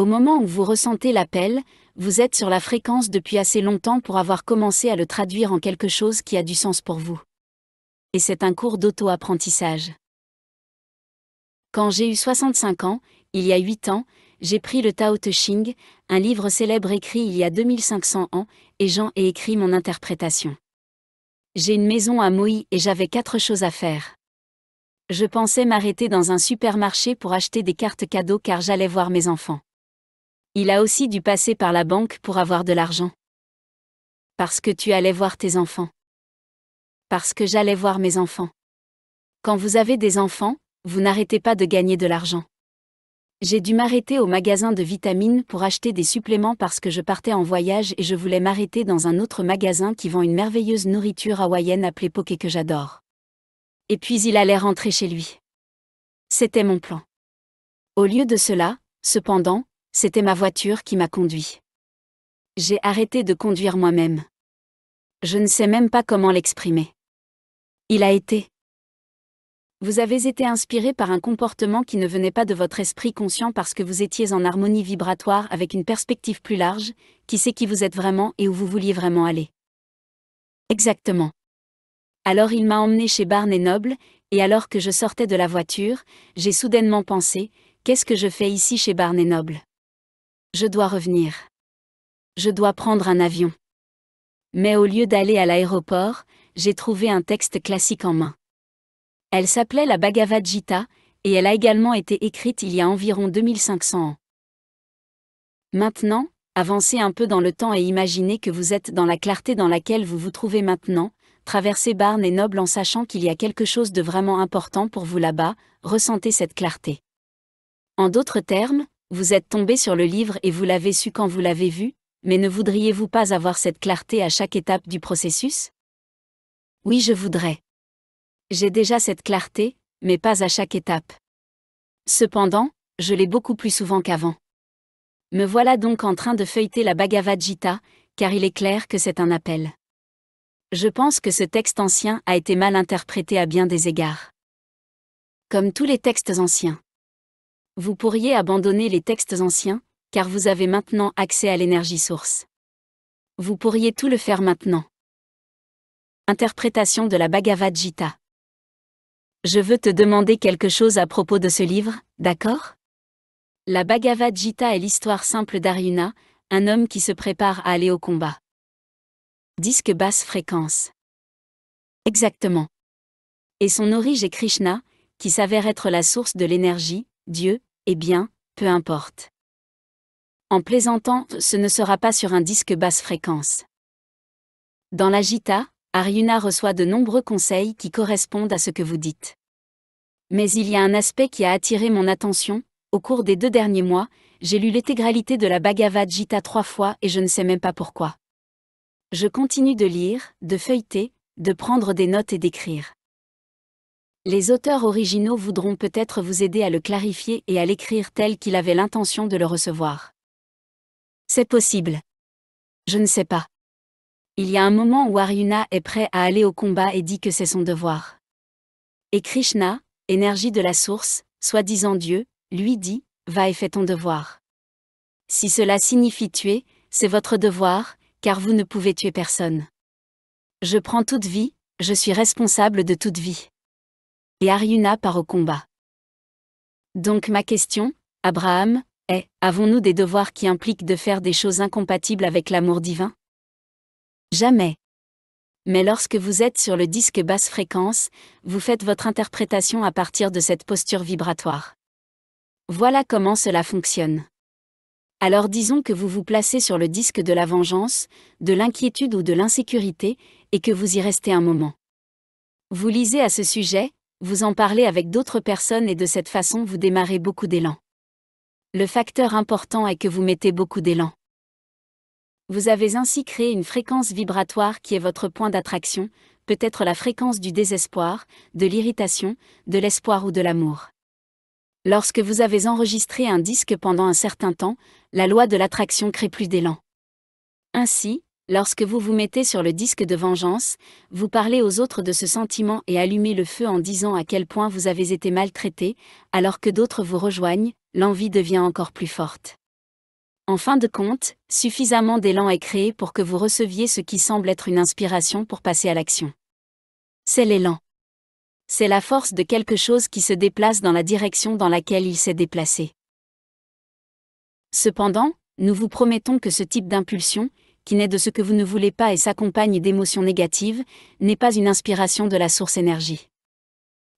Au moment où vous ressentez l'appel, vous êtes sur la fréquence depuis assez longtemps pour avoir commencé à le traduire en quelque chose qui a du sens pour vous. Et c'est un cours d'auto-apprentissage. Quand j'ai eu 65 ans, il y a 8 ans, j'ai pris le Tao Te Ching, un livre célèbre écrit il y a 2500 ans, et j'en ai écrit mon interprétation. J'ai une maison à Moï et j'avais quatre choses à faire. Je pensais m'arrêter dans un supermarché pour acheter des cartes cadeaux car j'allais voir mes enfants il a aussi dû passer par la banque pour avoir de l'argent. Parce que tu allais voir tes enfants. Parce que j'allais voir mes enfants. Quand vous avez des enfants, vous n'arrêtez pas de gagner de l'argent. J'ai dû m'arrêter au magasin de vitamines pour acheter des suppléments parce que je partais en voyage et je voulais m'arrêter dans un autre magasin qui vend une merveilleuse nourriture hawaïenne appelée poké que j'adore. Et puis il allait rentrer chez lui. C'était mon plan. Au lieu de cela, cependant, c'était ma voiture qui m'a conduit. J'ai arrêté de conduire moi-même. Je ne sais même pas comment l'exprimer. Il a été. Vous avez été inspiré par un comportement qui ne venait pas de votre esprit conscient parce que vous étiez en harmonie vibratoire avec une perspective plus large, qui sait qui vous êtes vraiment et où vous vouliez vraiment aller. Exactement. Alors il m'a emmené chez Barnet Noble, et alors que je sortais de la voiture, j'ai soudainement pensé, qu'est-ce que je fais ici chez Barnet Noble je dois revenir. Je dois prendre un avion. Mais au lieu d'aller à l'aéroport, j'ai trouvé un texte classique en main. Elle s'appelait la Bhagavad Gita, et elle a également été écrite il y a environ 2500 ans. Maintenant, avancez un peu dans le temps et imaginez que vous êtes dans la clarté dans laquelle vous vous trouvez maintenant, traversez Barnes et Noble en sachant qu'il y a quelque chose de vraiment important pour vous là-bas, ressentez cette clarté. En d'autres termes, vous êtes tombé sur le livre et vous l'avez su quand vous l'avez vu, mais ne voudriez-vous pas avoir cette clarté à chaque étape du processus Oui, je voudrais. J'ai déjà cette clarté, mais pas à chaque étape. Cependant, je l'ai beaucoup plus souvent qu'avant. Me voilà donc en train de feuilleter la Bhagavad Gita, car il est clair que c'est un appel. Je pense que ce texte ancien a été mal interprété à bien des égards. Comme tous les textes anciens. Vous pourriez abandonner les textes anciens, car vous avez maintenant accès à l'énergie source. Vous pourriez tout le faire maintenant. Interprétation de la Bhagavad Gita. Je veux te demander quelque chose à propos de ce livre, d'accord La Bhagavad Gita est l'histoire simple d'Aryuna, un homme qui se prépare à aller au combat. Disque basse fréquence. Exactement. Et son origine, est Krishna, qui s'avère être la source de l'énergie, Dieu, eh bien, peu importe. En plaisantant, ce ne sera pas sur un disque basse fréquence. Dans la Gita, Aryuna reçoit de nombreux conseils qui correspondent à ce que vous dites. Mais il y a un aspect qui a attiré mon attention, au cours des deux derniers mois, j'ai lu l'intégralité de la Bhagavad Gita trois fois et je ne sais même pas pourquoi. Je continue de lire, de feuilleter, de prendre des notes et d'écrire. Les auteurs originaux voudront peut-être vous aider à le clarifier et à l'écrire tel qu'il avait l'intention de le recevoir. C'est possible. Je ne sais pas. Il y a un moment où Aryuna est prêt à aller au combat et dit que c'est son devoir. Et Krishna, énergie de la source, soi-disant Dieu, lui dit, va et fais ton devoir. Si cela signifie tuer, c'est votre devoir, car vous ne pouvez tuer personne. Je prends toute vie, je suis responsable de toute vie et Aryuna part au combat. Donc ma question, Abraham, est, avons-nous des devoirs qui impliquent de faire des choses incompatibles avec l'amour divin Jamais. Mais lorsque vous êtes sur le disque basse fréquence, vous faites votre interprétation à partir de cette posture vibratoire. Voilà comment cela fonctionne. Alors disons que vous vous placez sur le disque de la vengeance, de l'inquiétude ou de l'insécurité, et que vous y restez un moment. Vous lisez à ce sujet, vous en parlez avec d'autres personnes et de cette façon vous démarrez beaucoup d'élan. Le facteur important est que vous mettez beaucoup d'élan. Vous avez ainsi créé une fréquence vibratoire qui est votre point d'attraction, peut-être la fréquence du désespoir, de l'irritation, de l'espoir ou de l'amour. Lorsque vous avez enregistré un disque pendant un certain temps, la loi de l'attraction crée plus d'élan. Ainsi, Lorsque vous vous mettez sur le disque de vengeance, vous parlez aux autres de ce sentiment et allumez le feu en disant à quel point vous avez été maltraité, alors que d'autres vous rejoignent, l'envie devient encore plus forte. En fin de compte, suffisamment d'élan est créé pour que vous receviez ce qui semble être une inspiration pour passer à l'action. C'est l'élan. C'est la force de quelque chose qui se déplace dans la direction dans laquelle il s'est déplacé. Cependant, nous vous promettons que ce type d'impulsion, qui n'est de ce que vous ne voulez pas et s'accompagne d'émotions négatives, n'est pas une inspiration de la source énergie.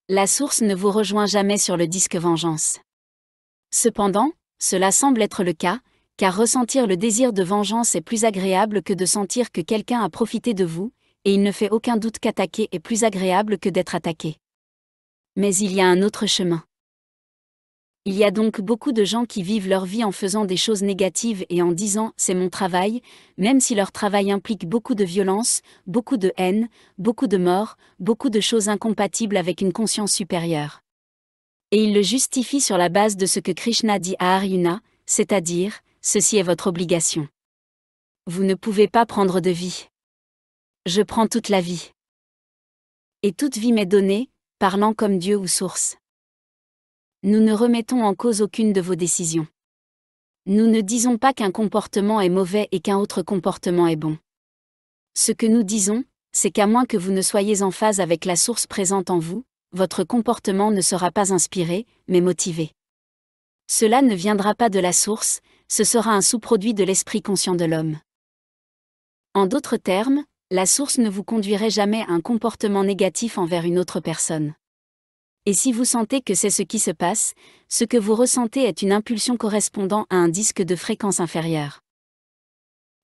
La source ne vous rejoint jamais sur le disque vengeance. Cependant, cela semble être le cas, car ressentir le désir de vengeance est plus agréable que de sentir que quelqu'un a profité de vous, et il ne fait aucun doute qu'attaquer est plus agréable que d'être attaqué. Mais il y a un autre chemin. Il y a donc beaucoup de gens qui vivent leur vie en faisant des choses négatives et en disant ⁇ c'est mon travail ⁇ même si leur travail implique beaucoup de violence, beaucoup de haine, beaucoup de morts, beaucoup de choses incompatibles avec une conscience supérieure. Et il le justifie sur la base de ce que Krishna dit à Arjuna, c'est-à-dire ⁇ ceci est votre obligation ⁇ Vous ne pouvez pas prendre de vie. Je prends toute la vie. Et toute vie m'est donnée, parlant comme Dieu ou source. Nous ne remettons en cause aucune de vos décisions. Nous ne disons pas qu'un comportement est mauvais et qu'un autre comportement est bon. Ce que nous disons, c'est qu'à moins que vous ne soyez en phase avec la source présente en vous, votre comportement ne sera pas inspiré, mais motivé. Cela ne viendra pas de la source, ce sera un sous-produit de l'esprit conscient de l'homme. En d'autres termes, la source ne vous conduirait jamais à un comportement négatif envers une autre personne. Et si vous sentez que c'est ce qui se passe, ce que vous ressentez est une impulsion correspondant à un disque de fréquence inférieure.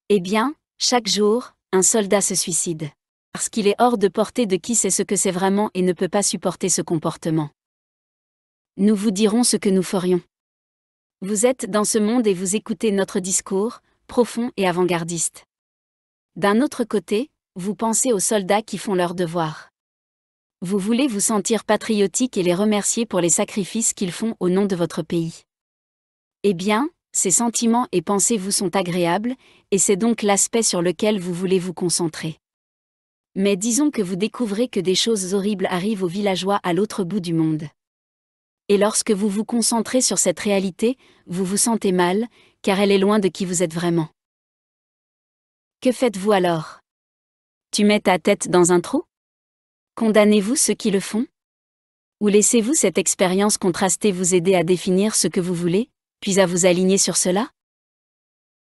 Eh bien, chaque jour, un soldat se suicide. Parce qu'il est hors de portée de qui sait ce que c'est vraiment et ne peut pas supporter ce comportement. Nous vous dirons ce que nous ferions. Vous êtes dans ce monde et vous écoutez notre discours, profond et avant-gardiste. D'un autre côté, vous pensez aux soldats qui font leur devoir. Vous voulez vous sentir patriotique et les remercier pour les sacrifices qu'ils font au nom de votre pays. Eh bien, ces sentiments et pensées vous sont agréables, et c'est donc l'aspect sur lequel vous voulez vous concentrer. Mais disons que vous découvrez que des choses horribles arrivent aux villageois à l'autre bout du monde. Et lorsque vous vous concentrez sur cette réalité, vous vous sentez mal, car elle est loin de qui vous êtes vraiment. Que faites-vous alors Tu mets ta tête dans un trou Condamnez-vous ceux qui le font Ou laissez-vous cette expérience contrastée vous aider à définir ce que vous voulez, puis à vous aligner sur cela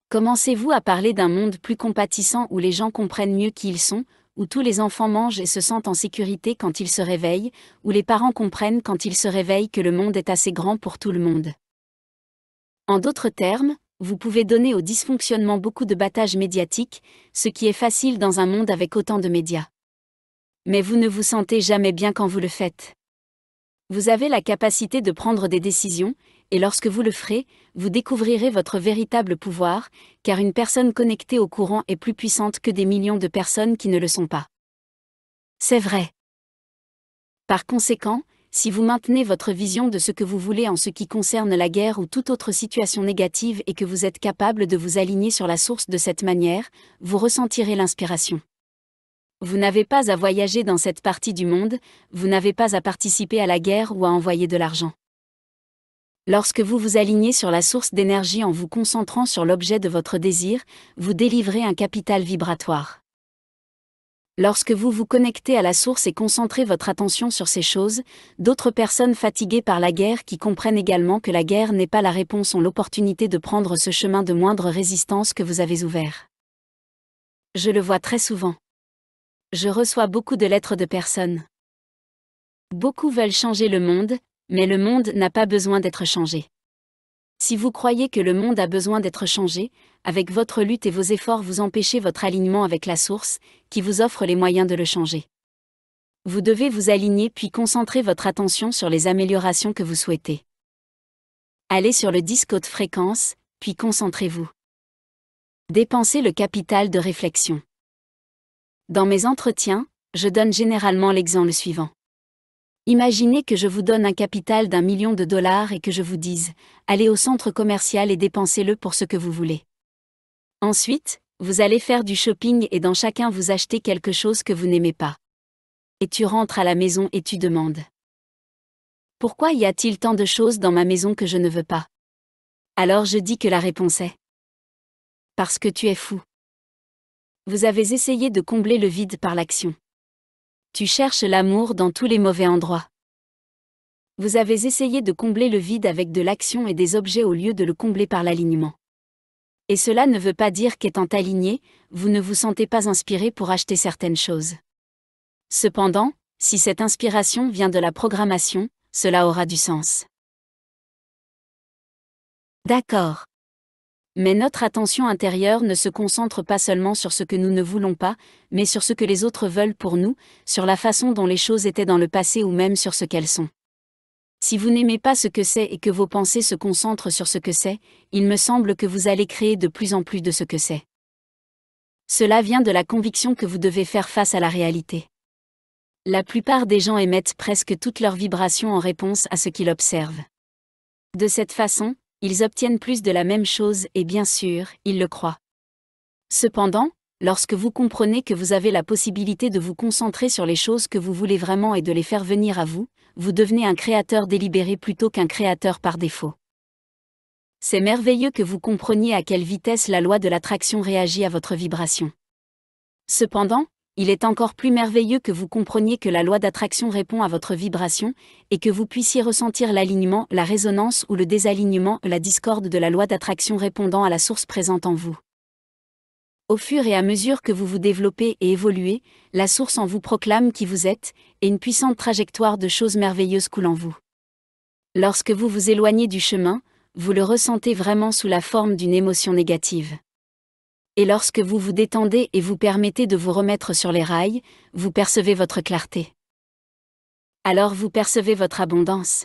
Commencez-vous à parler d'un monde plus compatissant où les gens comprennent mieux qui ils sont, où tous les enfants mangent et se sentent en sécurité quand ils se réveillent, où les parents comprennent quand ils se réveillent que le monde est assez grand pour tout le monde. En d'autres termes, vous pouvez donner au dysfonctionnement beaucoup de battage médiatique, ce qui est facile dans un monde avec autant de médias mais vous ne vous sentez jamais bien quand vous le faites. Vous avez la capacité de prendre des décisions, et lorsque vous le ferez, vous découvrirez votre véritable pouvoir, car une personne connectée au courant est plus puissante que des millions de personnes qui ne le sont pas. C'est vrai. Par conséquent, si vous maintenez votre vision de ce que vous voulez en ce qui concerne la guerre ou toute autre situation négative et que vous êtes capable de vous aligner sur la source de cette manière, vous ressentirez l'inspiration. Vous n'avez pas à voyager dans cette partie du monde, vous n'avez pas à participer à la guerre ou à envoyer de l'argent. Lorsque vous vous alignez sur la source d'énergie en vous concentrant sur l'objet de votre désir, vous délivrez un capital vibratoire. Lorsque vous vous connectez à la source et concentrez votre attention sur ces choses, d'autres personnes fatiguées par la guerre qui comprennent également que la guerre n'est pas la réponse ont l'opportunité de prendre ce chemin de moindre résistance que vous avez ouvert. Je le vois très souvent. Je reçois beaucoup de lettres de personnes. Beaucoup veulent changer le monde, mais le monde n'a pas besoin d'être changé. Si vous croyez que le monde a besoin d'être changé, avec votre lutte et vos efforts vous empêchez votre alignement avec la source, qui vous offre les moyens de le changer. Vous devez vous aligner puis concentrer votre attention sur les améliorations que vous souhaitez. Allez sur le disque haute fréquence, puis concentrez-vous. Dépensez le capital de réflexion. Dans mes entretiens, je donne généralement l'exemple suivant. Imaginez que je vous donne un capital d'un million de dollars et que je vous dise ⁇ Allez au centre commercial et dépensez-le pour ce que vous voulez ⁇ Ensuite, vous allez faire du shopping et dans chacun vous achetez quelque chose que vous n'aimez pas. Et tu rentres à la maison et tu demandes ⁇ Pourquoi y a-t-il tant de choses dans ma maison que je ne veux pas ?⁇ Alors je dis que la réponse est ⁇ Parce que tu es fou vous avez essayé de combler le vide par l'action. Tu cherches l'amour dans tous les mauvais endroits. Vous avez essayé de combler le vide avec de l'action et des objets au lieu de le combler par l'alignement. Et cela ne veut pas dire qu'étant aligné, vous ne vous sentez pas inspiré pour acheter certaines choses. Cependant, si cette inspiration vient de la programmation, cela aura du sens. D'accord. Mais notre attention intérieure ne se concentre pas seulement sur ce que nous ne voulons pas, mais sur ce que les autres veulent pour nous, sur la façon dont les choses étaient dans le passé ou même sur ce qu'elles sont. Si vous n'aimez pas ce que c'est et que vos pensées se concentrent sur ce que c'est, il me semble que vous allez créer de plus en plus de ce que c'est. Cela vient de la conviction que vous devez faire face à la réalité. La plupart des gens émettent presque toutes leurs vibrations en réponse à ce qu'ils observent. De cette façon, ils obtiennent plus de la même chose et bien sûr, ils le croient. Cependant, lorsque vous comprenez que vous avez la possibilité de vous concentrer sur les choses que vous voulez vraiment et de les faire venir à vous, vous devenez un créateur délibéré plutôt qu'un créateur par défaut. C'est merveilleux que vous compreniez à quelle vitesse la loi de l'attraction réagit à votre vibration. Cependant, il est encore plus merveilleux que vous compreniez que la loi d'attraction répond à votre vibration, et que vous puissiez ressentir l'alignement, la résonance ou le désalignement, la discorde de la loi d'attraction répondant à la source présente en vous. Au fur et à mesure que vous vous développez et évoluez, la source en vous proclame qui vous êtes, et une puissante trajectoire de choses merveilleuses coule en vous. Lorsque vous vous éloignez du chemin, vous le ressentez vraiment sous la forme d'une émotion négative et lorsque vous vous détendez et vous permettez de vous remettre sur les rails, vous percevez votre clarté. Alors vous percevez votre abondance.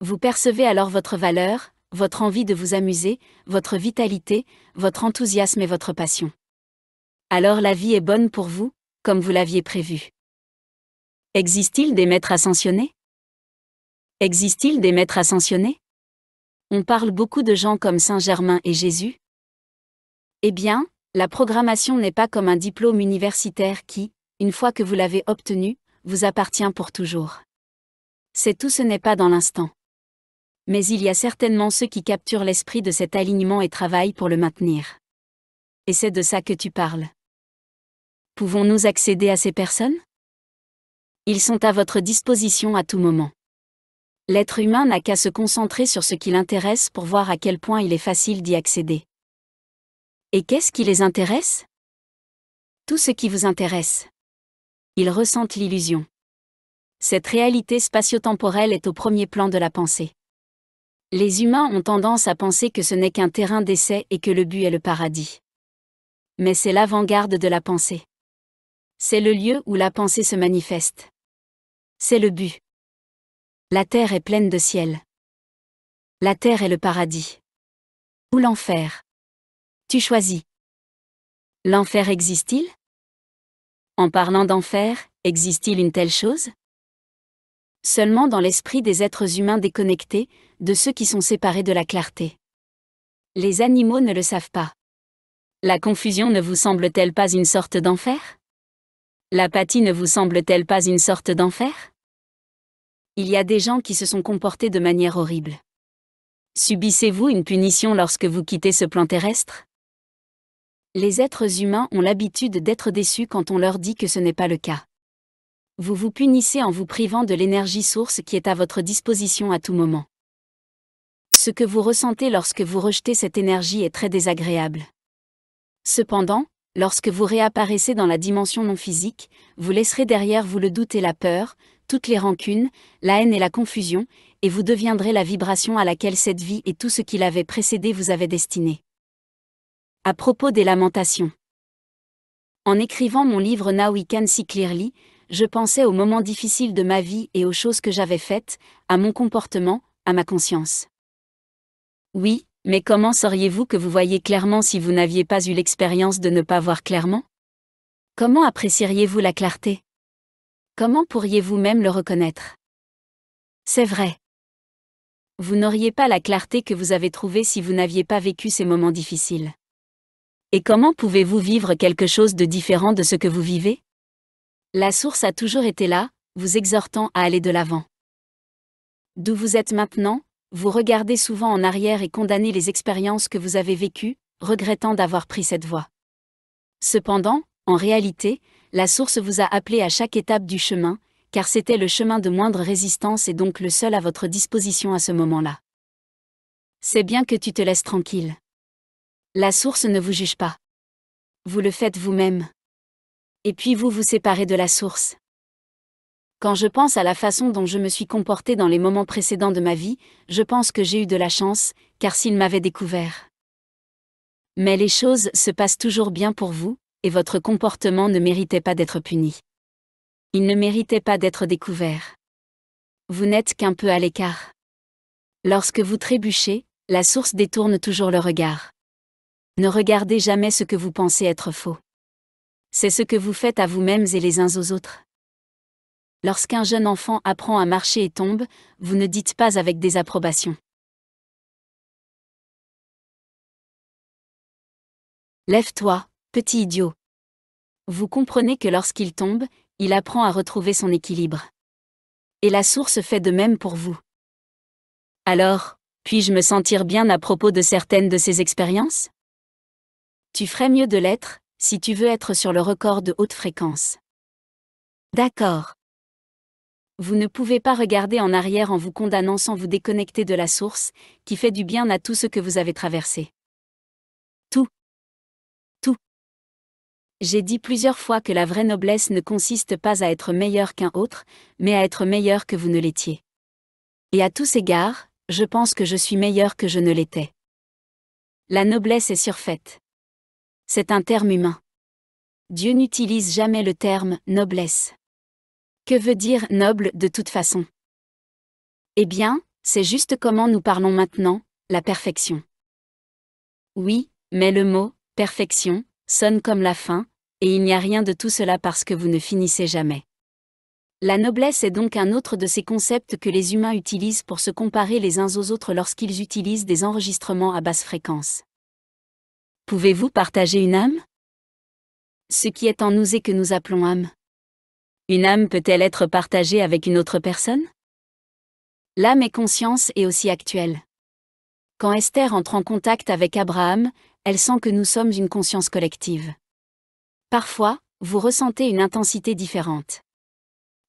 Vous percevez alors votre valeur, votre envie de vous amuser, votre vitalité, votre enthousiasme et votre passion. Alors la vie est bonne pour vous, comme vous l'aviez prévu. Existe-t-il des maîtres ascensionnés Existe-t-il des maîtres ascensionnés On parle beaucoup de gens comme Saint Germain et Jésus, eh bien, la programmation n'est pas comme un diplôme universitaire qui, une fois que vous l'avez obtenu, vous appartient pour toujours. C'est tout ce n'est pas dans l'instant. Mais il y a certainement ceux qui capturent l'esprit de cet alignement et travaillent pour le maintenir. Et c'est de ça que tu parles. Pouvons-nous accéder à ces personnes Ils sont à votre disposition à tout moment. L'être humain n'a qu'à se concentrer sur ce qui l'intéresse pour voir à quel point il est facile d'y accéder. Et qu'est-ce qui les intéresse Tout ce qui vous intéresse. Ils ressentent l'illusion. Cette réalité spatio-temporelle est au premier plan de la pensée. Les humains ont tendance à penser que ce n'est qu'un terrain d'essai et que le but est le paradis. Mais c'est l'avant-garde de la pensée. C'est le lieu où la pensée se manifeste. C'est le but. La terre est pleine de ciel. La terre est le paradis. Ou l'enfer. Tu choisis. L'enfer existe-t-il En parlant d'enfer, existe-t-il une telle chose Seulement dans l'esprit des êtres humains déconnectés, de ceux qui sont séparés de la clarté. Les animaux ne le savent pas. La confusion ne vous semble-t-elle pas une sorte d'enfer L'apathie ne vous semble-t-elle pas une sorte d'enfer Il y a des gens qui se sont comportés de manière horrible. Subissez-vous une punition lorsque vous quittez ce plan terrestre les êtres humains ont l'habitude d'être déçus quand on leur dit que ce n'est pas le cas. Vous vous punissez en vous privant de l'énergie source qui est à votre disposition à tout moment. Ce que vous ressentez lorsque vous rejetez cette énergie est très désagréable. Cependant, lorsque vous réapparaissez dans la dimension non physique, vous laisserez derrière vous le doute et la peur, toutes les rancunes, la haine et la confusion, et vous deviendrez la vibration à laquelle cette vie et tout ce qui l'avait précédé vous avait destiné. À propos des lamentations. En écrivant mon livre Now We Can See Clearly, je pensais aux moments difficiles de ma vie et aux choses que j'avais faites, à mon comportement, à ma conscience. Oui, mais comment sauriez-vous que vous voyez clairement si vous n'aviez pas eu l'expérience de ne pas voir clairement Comment apprécieriez-vous la clarté Comment pourriez-vous même le reconnaître C'est vrai. Vous n'auriez pas la clarté que vous avez trouvée si vous n'aviez pas vécu ces moments difficiles. Et comment pouvez-vous vivre quelque chose de différent de ce que vous vivez La source a toujours été là, vous exhortant à aller de l'avant. D'où vous êtes maintenant, vous regardez souvent en arrière et condamnez les expériences que vous avez vécues, regrettant d'avoir pris cette voie. Cependant, en réalité, la source vous a appelé à chaque étape du chemin, car c'était le chemin de moindre résistance et donc le seul à votre disposition à ce moment-là. C'est bien que tu te laisses tranquille. La source ne vous juge pas. Vous le faites vous-même. Et puis vous vous séparez de la source. Quand je pense à la façon dont je me suis comporté dans les moments précédents de ma vie, je pense que j'ai eu de la chance, car s'il m'avait découvert. Mais les choses se passent toujours bien pour vous, et votre comportement ne méritait pas d'être puni. Il ne méritait pas d'être découvert. Vous n'êtes qu'un peu à l'écart. Lorsque vous trébuchez, la source détourne toujours le regard. Ne regardez jamais ce que vous pensez être faux. C'est ce que vous faites à vous-mêmes et les uns aux autres. Lorsqu'un jeune enfant apprend à marcher et tombe, vous ne dites pas avec désapprobation. Lève-toi, petit idiot. Vous comprenez que lorsqu'il tombe, il apprend à retrouver son équilibre. Et la source fait de même pour vous. Alors, puis-je me sentir bien à propos de certaines de ces expériences tu ferais mieux de l'être, si tu veux être sur le record de haute fréquence. D'accord. Vous ne pouvez pas regarder en arrière en vous condamnant sans vous déconnecter de la source, qui fait du bien à tout ce que vous avez traversé. Tout. Tout. J'ai dit plusieurs fois que la vraie noblesse ne consiste pas à être meilleur qu'un autre, mais à être meilleur que vous ne l'étiez. Et à tous égards, je pense que je suis meilleur que je ne l'étais. La noblesse est surfaite. C'est un terme humain. Dieu n'utilise jamais le terme noblesse. Que veut dire noble de toute façon Eh bien, c'est juste comment nous parlons maintenant, la perfection. Oui, mais le mot perfection sonne comme la fin, et il n'y a rien de tout cela parce que vous ne finissez jamais. La noblesse est donc un autre de ces concepts que les humains utilisent pour se comparer les uns aux autres lorsqu'ils utilisent des enregistrements à basse fréquence. Pouvez-vous partager une âme Ce qui est en nous et que nous appelons âme. Une âme peut-elle être partagée avec une autre personne L'âme est conscience et aussi actuelle. Quand Esther entre en contact avec Abraham, elle sent que nous sommes une conscience collective. Parfois, vous ressentez une intensité différente.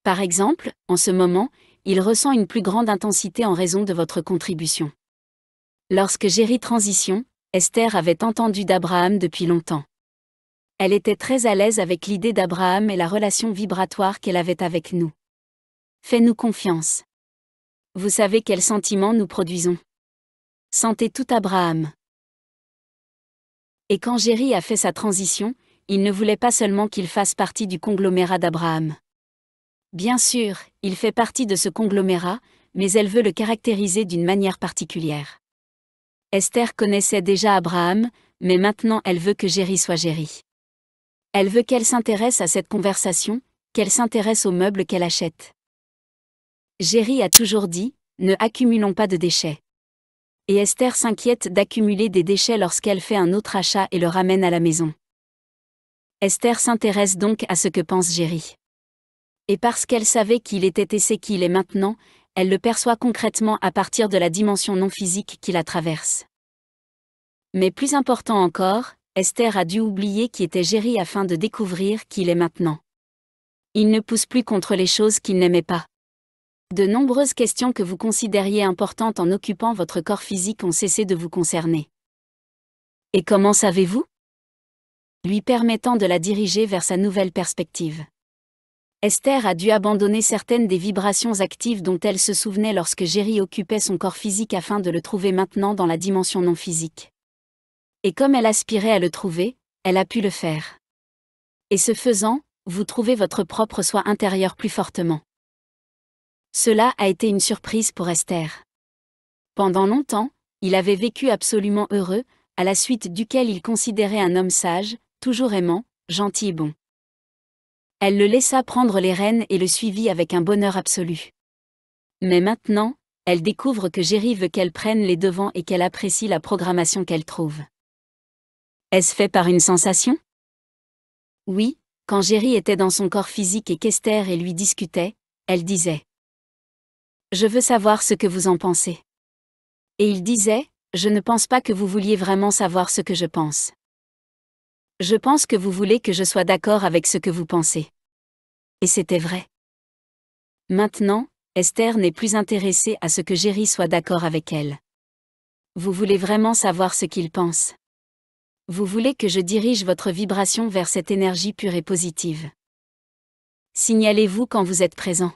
Par exemple, en ce moment, il ressent une plus grande intensité en raison de votre contribution. Lorsque Jerry transition, Esther avait entendu d'Abraham depuis longtemps. Elle était très à l'aise avec l'idée d'Abraham et la relation vibratoire qu'elle avait avec nous. Fais-nous confiance. Vous savez quels sentiments nous produisons. Sentez tout Abraham. Et quand Jerry a fait sa transition, il ne voulait pas seulement qu'il fasse partie du conglomérat d'Abraham. Bien sûr, il fait partie de ce conglomérat, mais elle veut le caractériser d'une manière particulière. Esther connaissait déjà Abraham, mais maintenant elle veut que Jerry soit Jerry. Elle veut qu'elle s'intéresse à cette conversation, qu'elle s'intéresse aux meubles qu'elle achète. Jerry a toujours dit, ne accumulons pas de déchets. Et Esther s'inquiète d'accumuler des déchets lorsqu'elle fait un autre achat et le ramène à la maison. Esther s'intéresse donc à ce que pense Jerry, Et parce qu'elle savait qu'il était et qu'il est maintenant, elle le perçoit concrètement à partir de la dimension non physique qui la traverse. Mais plus important encore, Esther a dû oublier qui était Géry afin de découvrir qui il est maintenant. Il ne pousse plus contre les choses qu'il n'aimait pas. De nombreuses questions que vous considériez importantes en occupant votre corps physique ont cessé de vous concerner. Et comment savez-vous Lui permettant de la diriger vers sa nouvelle perspective. Esther a dû abandonner certaines des vibrations actives dont elle se souvenait lorsque Jerry occupait son corps physique afin de le trouver maintenant dans la dimension non physique. Et comme elle aspirait à le trouver, elle a pu le faire. Et ce faisant, vous trouvez votre propre soi intérieur plus fortement. Cela a été une surprise pour Esther. Pendant longtemps, il avait vécu absolument heureux, à la suite duquel il considérait un homme sage, toujours aimant, gentil et bon. Elle le laissa prendre les rênes et le suivit avec un bonheur absolu. Mais maintenant, elle découvre que Jerry veut qu'elle prenne les devants et qu'elle apprécie la programmation qu'elle trouve. Est-ce fait par une sensation Oui, quand Jerry était dans son corps physique et qu'Esther et lui discutaient, elle disait ⁇ Je veux savoir ce que vous en pensez ⁇ Et il disait ⁇ Je ne pense pas que vous vouliez vraiment savoir ce que je pense. Je pense que vous voulez que je sois d'accord avec ce que vous pensez. Et c'était vrai. Maintenant, Esther n'est plus intéressée à ce que Jerry soit d'accord avec elle. Vous voulez vraiment savoir ce qu'il pense. Vous voulez que je dirige votre vibration vers cette énergie pure et positive. Signalez-vous quand vous êtes présent.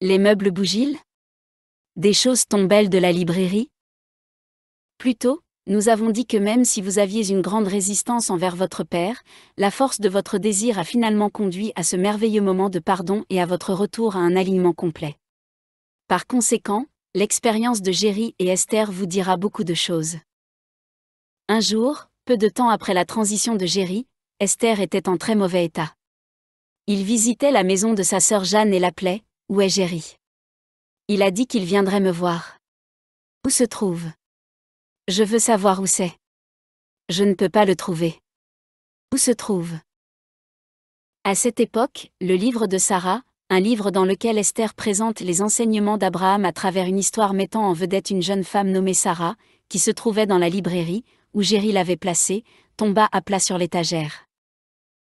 Les meubles bougent Des choses tombent-elles de la librairie Plutôt, nous avons dit que même si vous aviez une grande résistance envers votre Père, la force de votre désir a finalement conduit à ce merveilleux moment de pardon et à votre retour à un alignement complet. Par conséquent, l'expérience de Jerry et Esther vous dira beaucoup de choses. Un jour, peu de temps après la transition de Jerry, Esther était en très mauvais état. Il visitait la maison de sa sœur Jeanne et l'appelait, Où est Jerry. Il a dit qu'il viendrait me voir. Où se trouve je veux savoir où c'est. Je ne peux pas le trouver. Où se trouve À cette époque, le livre de Sarah, un livre dans lequel Esther présente les enseignements d'Abraham à travers une histoire mettant en vedette une jeune femme nommée Sarah, qui se trouvait dans la librairie, où Jerry l'avait placée, tomba à plat sur l'étagère.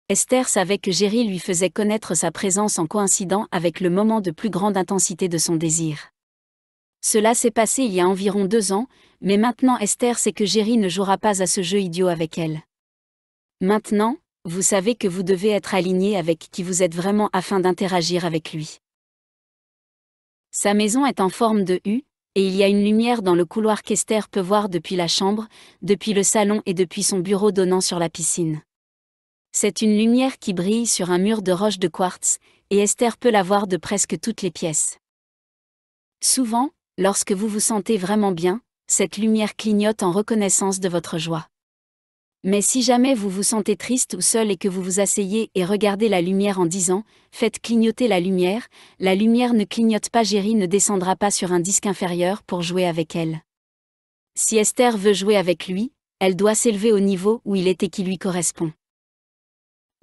Esther savait que Jerry lui faisait connaître sa présence en coïncidant avec le moment de plus grande intensité de son désir. Cela s'est passé il y a environ deux ans, mais maintenant Esther sait que Jerry ne jouera pas à ce jeu idiot avec elle. Maintenant, vous savez que vous devez être aligné avec qui vous êtes vraiment afin d'interagir avec lui. Sa maison est en forme de U, et il y a une lumière dans le couloir qu'Esther peut voir depuis la chambre, depuis le salon et depuis son bureau donnant sur la piscine. C'est une lumière qui brille sur un mur de roche de quartz, et Esther peut la voir de presque toutes les pièces. Souvent, lorsque vous vous sentez vraiment bien, cette lumière clignote en reconnaissance de votre joie. Mais si jamais vous vous sentez triste ou seul et que vous vous asseyez et regardez la lumière en disant ⁇ Faites clignoter la lumière ⁇ la lumière ne clignote pas, Jerry ne descendra pas sur un disque inférieur pour jouer avec elle. Si Esther veut jouer avec lui, elle doit s'élever au niveau où il est et qui lui correspond.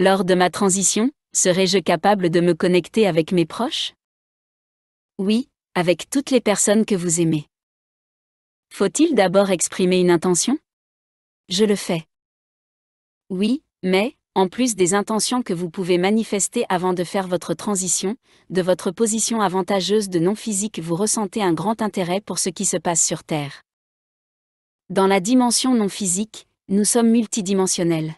Lors de ma transition, serais-je capable de me connecter avec mes proches Oui, avec toutes les personnes que vous aimez. Faut-il d'abord exprimer une intention Je le fais. Oui, mais, en plus des intentions que vous pouvez manifester avant de faire votre transition, de votre position avantageuse de non-physique, vous ressentez un grand intérêt pour ce qui se passe sur Terre. Dans la dimension non-physique, nous sommes multidimensionnels.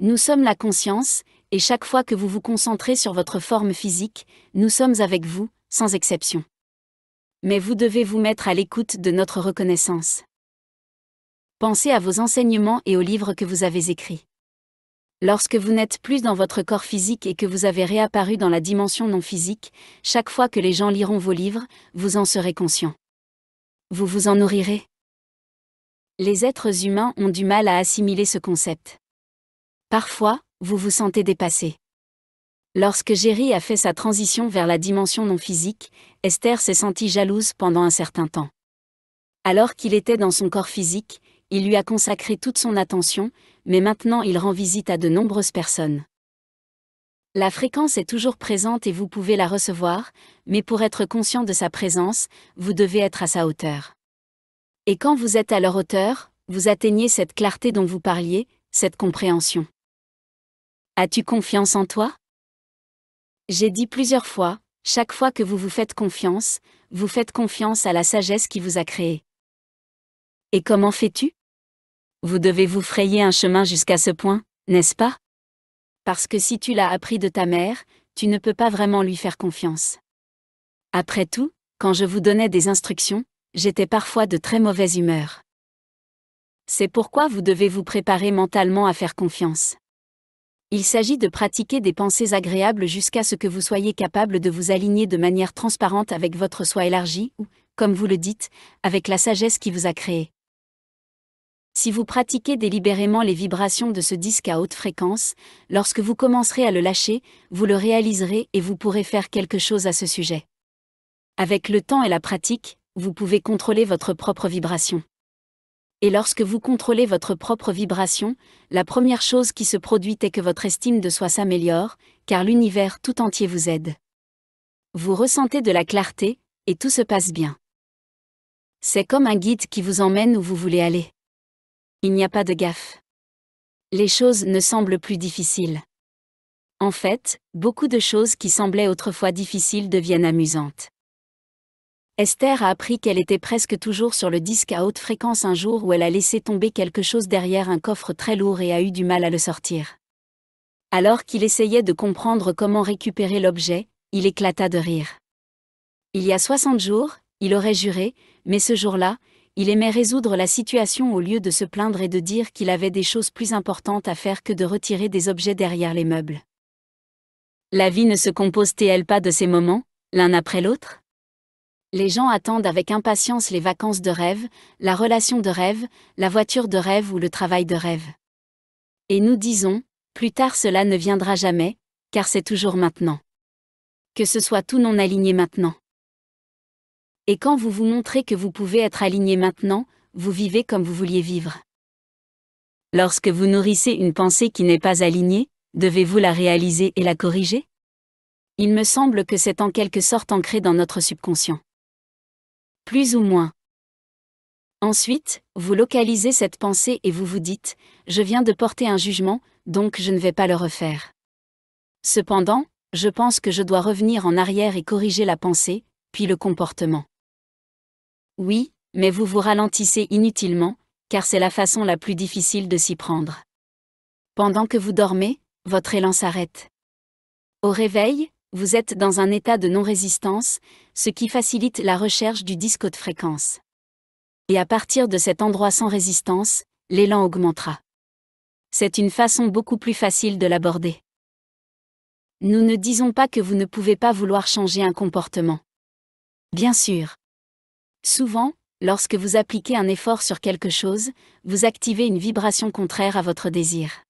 Nous sommes la conscience, et chaque fois que vous vous concentrez sur votre forme physique, nous sommes avec vous, sans exception. Mais vous devez vous mettre à l'écoute de notre reconnaissance. Pensez à vos enseignements et aux livres que vous avez écrits. Lorsque vous n'êtes plus dans votre corps physique et que vous avez réapparu dans la dimension non physique, chaque fois que les gens liront vos livres, vous en serez conscient. Vous vous en nourrirez. Les êtres humains ont du mal à assimiler ce concept. Parfois, vous vous sentez dépassé. Lorsque Jerry a fait sa transition vers la dimension non physique, Esther s'est sentie jalouse pendant un certain temps. Alors qu'il était dans son corps physique, il lui a consacré toute son attention, mais maintenant il rend visite à de nombreuses personnes. La fréquence est toujours présente et vous pouvez la recevoir, mais pour être conscient de sa présence, vous devez être à sa hauteur. Et quand vous êtes à leur hauteur, vous atteignez cette clarté dont vous parliez, cette compréhension. As-tu confiance en toi j'ai dit plusieurs fois, chaque fois que vous vous faites confiance, vous faites confiance à la sagesse qui vous a créé. Et comment fais-tu Vous devez vous frayer un chemin jusqu'à ce point, n'est-ce pas Parce que si tu l'as appris de ta mère, tu ne peux pas vraiment lui faire confiance. Après tout, quand je vous donnais des instructions, j'étais parfois de très mauvaise humeur. C'est pourquoi vous devez vous préparer mentalement à faire confiance. Il s'agit de pratiquer des pensées agréables jusqu'à ce que vous soyez capable de vous aligner de manière transparente avec votre soi élargi, ou, comme vous le dites, avec la sagesse qui vous a créé. Si vous pratiquez délibérément les vibrations de ce disque à haute fréquence, lorsque vous commencerez à le lâcher, vous le réaliserez et vous pourrez faire quelque chose à ce sujet. Avec le temps et la pratique, vous pouvez contrôler votre propre vibration. Et lorsque vous contrôlez votre propre vibration, la première chose qui se produit est que votre estime de soi s'améliore, car l'univers tout entier vous aide. Vous ressentez de la clarté, et tout se passe bien. C'est comme un guide qui vous emmène où vous voulez aller. Il n'y a pas de gaffe. Les choses ne semblent plus difficiles. En fait, beaucoup de choses qui semblaient autrefois difficiles deviennent amusantes. Esther a appris qu'elle était presque toujours sur le disque à haute fréquence un jour où elle a laissé tomber quelque chose derrière un coffre très lourd et a eu du mal à le sortir. Alors qu'il essayait de comprendre comment récupérer l'objet, il éclata de rire. Il y a 60 jours, il aurait juré, mais ce jour-là, il aimait résoudre la situation au lieu de se plaindre et de dire qu'il avait des choses plus importantes à faire que de retirer des objets derrière les meubles. La vie ne se compose-t-elle pas de ces moments, l'un après l'autre les gens attendent avec impatience les vacances de rêve, la relation de rêve, la voiture de rêve ou le travail de rêve. Et nous disons, plus tard cela ne viendra jamais, car c'est toujours maintenant. Que ce soit tout non aligné maintenant. Et quand vous vous montrez que vous pouvez être aligné maintenant, vous vivez comme vous vouliez vivre. Lorsque vous nourrissez une pensée qui n'est pas alignée, devez-vous la réaliser et la corriger Il me semble que c'est en quelque sorte ancré dans notre subconscient plus ou moins. Ensuite, vous localisez cette pensée et vous vous dites, je viens de porter un jugement, donc je ne vais pas le refaire. Cependant, je pense que je dois revenir en arrière et corriger la pensée, puis le comportement. Oui, mais vous vous ralentissez inutilement, car c'est la façon la plus difficile de s'y prendre. Pendant que vous dormez, votre élan s'arrête. Au réveil, vous êtes dans un état de non-résistance, ce qui facilite la recherche du disque de fréquence. Et à partir de cet endroit sans résistance, l'élan augmentera. C'est une façon beaucoup plus facile de l'aborder. Nous ne disons pas que vous ne pouvez pas vouloir changer un comportement. Bien sûr. Souvent, lorsque vous appliquez un effort sur quelque chose, vous activez une vibration contraire à votre désir.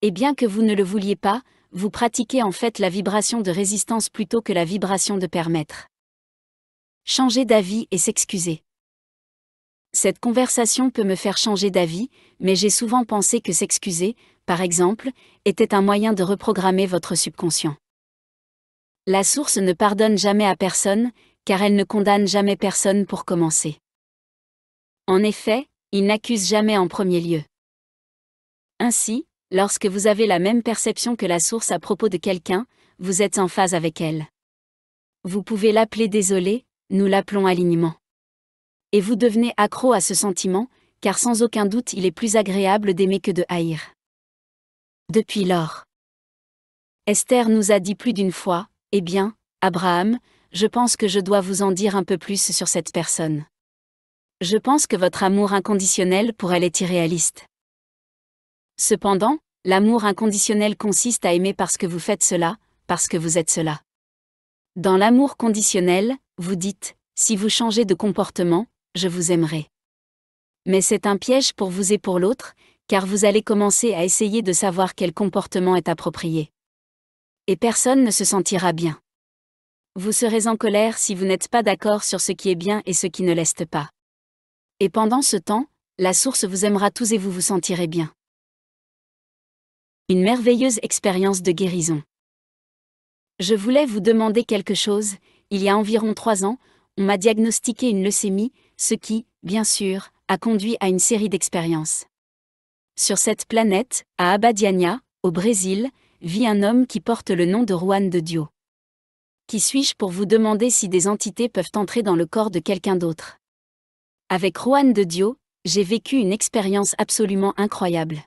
Et bien que vous ne le vouliez pas, vous pratiquez en fait la vibration de résistance plutôt que la vibration de permettre. Changer d'avis et s'excuser. Cette conversation peut me faire changer d'avis, mais j'ai souvent pensé que s'excuser, par exemple, était un moyen de reprogrammer votre subconscient. La source ne pardonne jamais à personne, car elle ne condamne jamais personne pour commencer. En effet, il n'accuse jamais en premier lieu. Ainsi, lorsque vous avez la même perception que la source à propos de quelqu'un, vous êtes en phase avec elle. Vous pouvez l'appeler désolé, nous l'appelons alignement. Et vous devenez accro à ce sentiment, car sans aucun doute il est plus agréable d'aimer que de haïr. Depuis lors, Esther nous a dit plus d'une fois, Eh bien, Abraham, je pense que je dois vous en dire un peu plus sur cette personne. Je pense que votre amour inconditionnel pour elle est irréaliste. Cependant, l'amour inconditionnel consiste à aimer parce que vous faites cela, parce que vous êtes cela. Dans l'amour conditionnel, vous dites, si vous changez de comportement, je vous aimerai. Mais c'est un piège pour vous et pour l'autre, car vous allez commencer à essayer de savoir quel comportement est approprié. Et personne ne se sentira bien. Vous serez en colère si vous n'êtes pas d'accord sur ce qui est bien et ce qui ne l'est pas. Et pendant ce temps, la source vous aimera tous et vous vous sentirez bien une merveilleuse expérience de guérison. Je voulais vous demander quelque chose, il y a environ trois ans, on m'a diagnostiqué une leucémie, ce qui, bien sûr, a conduit à une série d'expériences. Sur cette planète, à Abadiania, au Brésil, vit un homme qui porte le nom de Juan de Dio. Qui suis-je pour vous demander si des entités peuvent entrer dans le corps de quelqu'un d'autre Avec Juan de Dio, j'ai vécu une expérience absolument incroyable.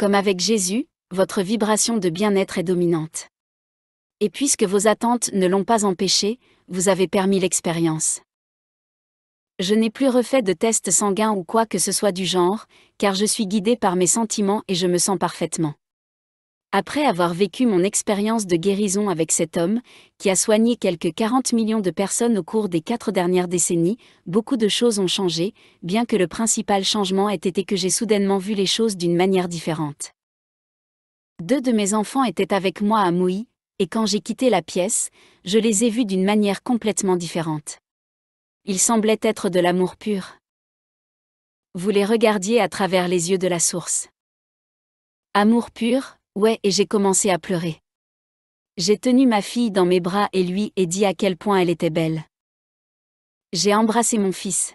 Comme avec Jésus, votre vibration de bien-être est dominante. Et puisque vos attentes ne l'ont pas empêché, vous avez permis l'expérience. Je n'ai plus refait de tests sanguins ou quoi que ce soit du genre, car je suis guidée par mes sentiments et je me sens parfaitement. Après avoir vécu mon expérience de guérison avec cet homme, qui a soigné quelques 40 millions de personnes au cours des quatre dernières décennies, beaucoup de choses ont changé, bien que le principal changement ait été que j'ai soudainement vu les choses d'une manière différente. Deux de mes enfants étaient avec moi à Mouilly, et quand j'ai quitté la pièce, je les ai vus d'une manière complètement différente. Ils semblaient être de l'amour pur. Vous les regardiez à travers les yeux de la source. Amour pur, Ouais et j'ai commencé à pleurer. J'ai tenu ma fille dans mes bras et lui ai dit à quel point elle était belle. J'ai embrassé mon fils.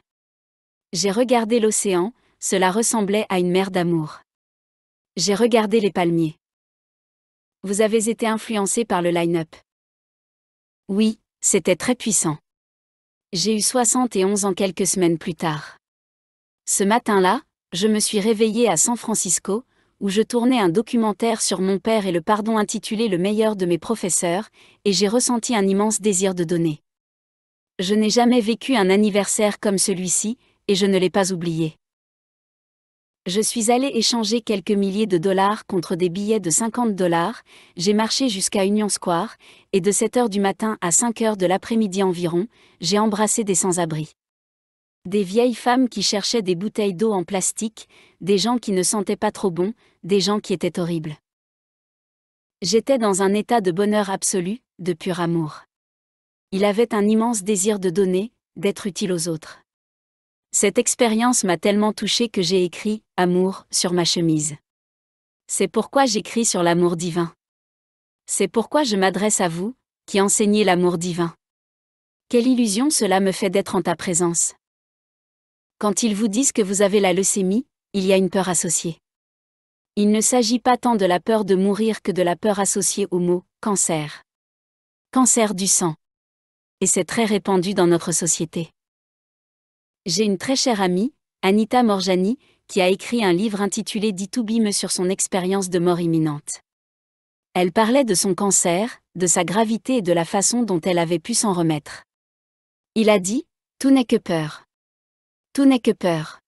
J'ai regardé l'océan, cela ressemblait à une mer d'amour. J'ai regardé les palmiers. Vous avez été influencé par le line-up. Oui, c'était très puissant. J'ai eu 71 ans quelques semaines plus tard. Ce matin-là, je me suis réveillée à San Francisco, où je tournais un documentaire sur mon père et le pardon intitulé Le meilleur de mes professeurs, et j'ai ressenti un immense désir de donner. Je n'ai jamais vécu un anniversaire comme celui-ci, et je ne l'ai pas oublié. Je suis allé échanger quelques milliers de dollars contre des billets de 50 dollars, j'ai marché jusqu'à Union Square, et de 7 heures du matin à 5 heures de l'après-midi environ, j'ai embrassé des sans-abri. Des vieilles femmes qui cherchaient des bouteilles d'eau en plastique, des gens qui ne sentaient pas trop bon, des gens qui étaient horribles. J'étais dans un état de bonheur absolu, de pur amour. Il avait un immense désir de donner, d'être utile aux autres. Cette expérience m'a tellement touchée que j'ai écrit Amour sur ma chemise. C'est pourquoi j'écris sur l'amour divin. C'est pourquoi je m'adresse à vous, qui enseignez l'amour divin. Quelle illusion cela me fait d'être en ta présence. Quand ils vous disent que vous avez la leucémie, il y a une peur associée. Il ne s'agit pas tant de la peur de mourir que de la peur associée au mot cancer. Cancer du sang. Et c'est très répandu dans notre société. J'ai une très chère amie, Anita Morjani, qui a écrit un livre intitulé Ditoubime sur son expérience de mort imminente. Elle parlait de son cancer, de sa gravité et de la façon dont elle avait pu s'en remettre. Il a dit Tout n'est que peur. Tout n'est que peur.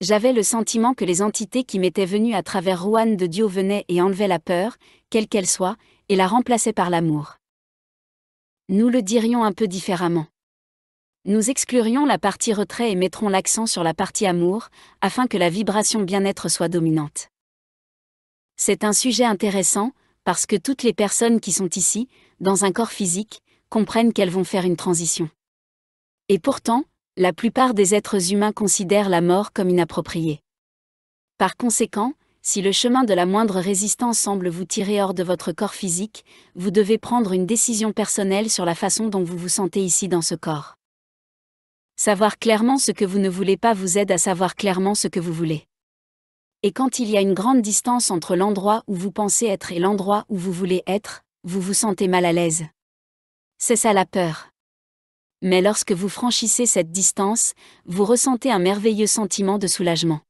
J'avais le sentiment que les entités qui m'étaient venues à travers Rouen de Dieu venaient et enlevaient la peur, quelle qu'elle soit, et la remplaçaient par l'amour. Nous le dirions un peu différemment. Nous exclurions la partie retrait et mettrons l'accent sur la partie amour, afin que la vibration bien-être soit dominante. C'est un sujet intéressant, parce que toutes les personnes qui sont ici, dans un corps physique, comprennent qu'elles vont faire une transition. Et pourtant, la plupart des êtres humains considèrent la mort comme inappropriée. Par conséquent, si le chemin de la moindre résistance semble vous tirer hors de votre corps physique, vous devez prendre une décision personnelle sur la façon dont vous vous sentez ici dans ce corps. Savoir clairement ce que vous ne voulez pas vous aide à savoir clairement ce que vous voulez. Et quand il y a une grande distance entre l'endroit où vous pensez être et l'endroit où vous voulez être, vous vous sentez mal à l'aise. C'est ça la peur mais lorsque vous franchissez cette distance, vous ressentez un merveilleux sentiment de soulagement.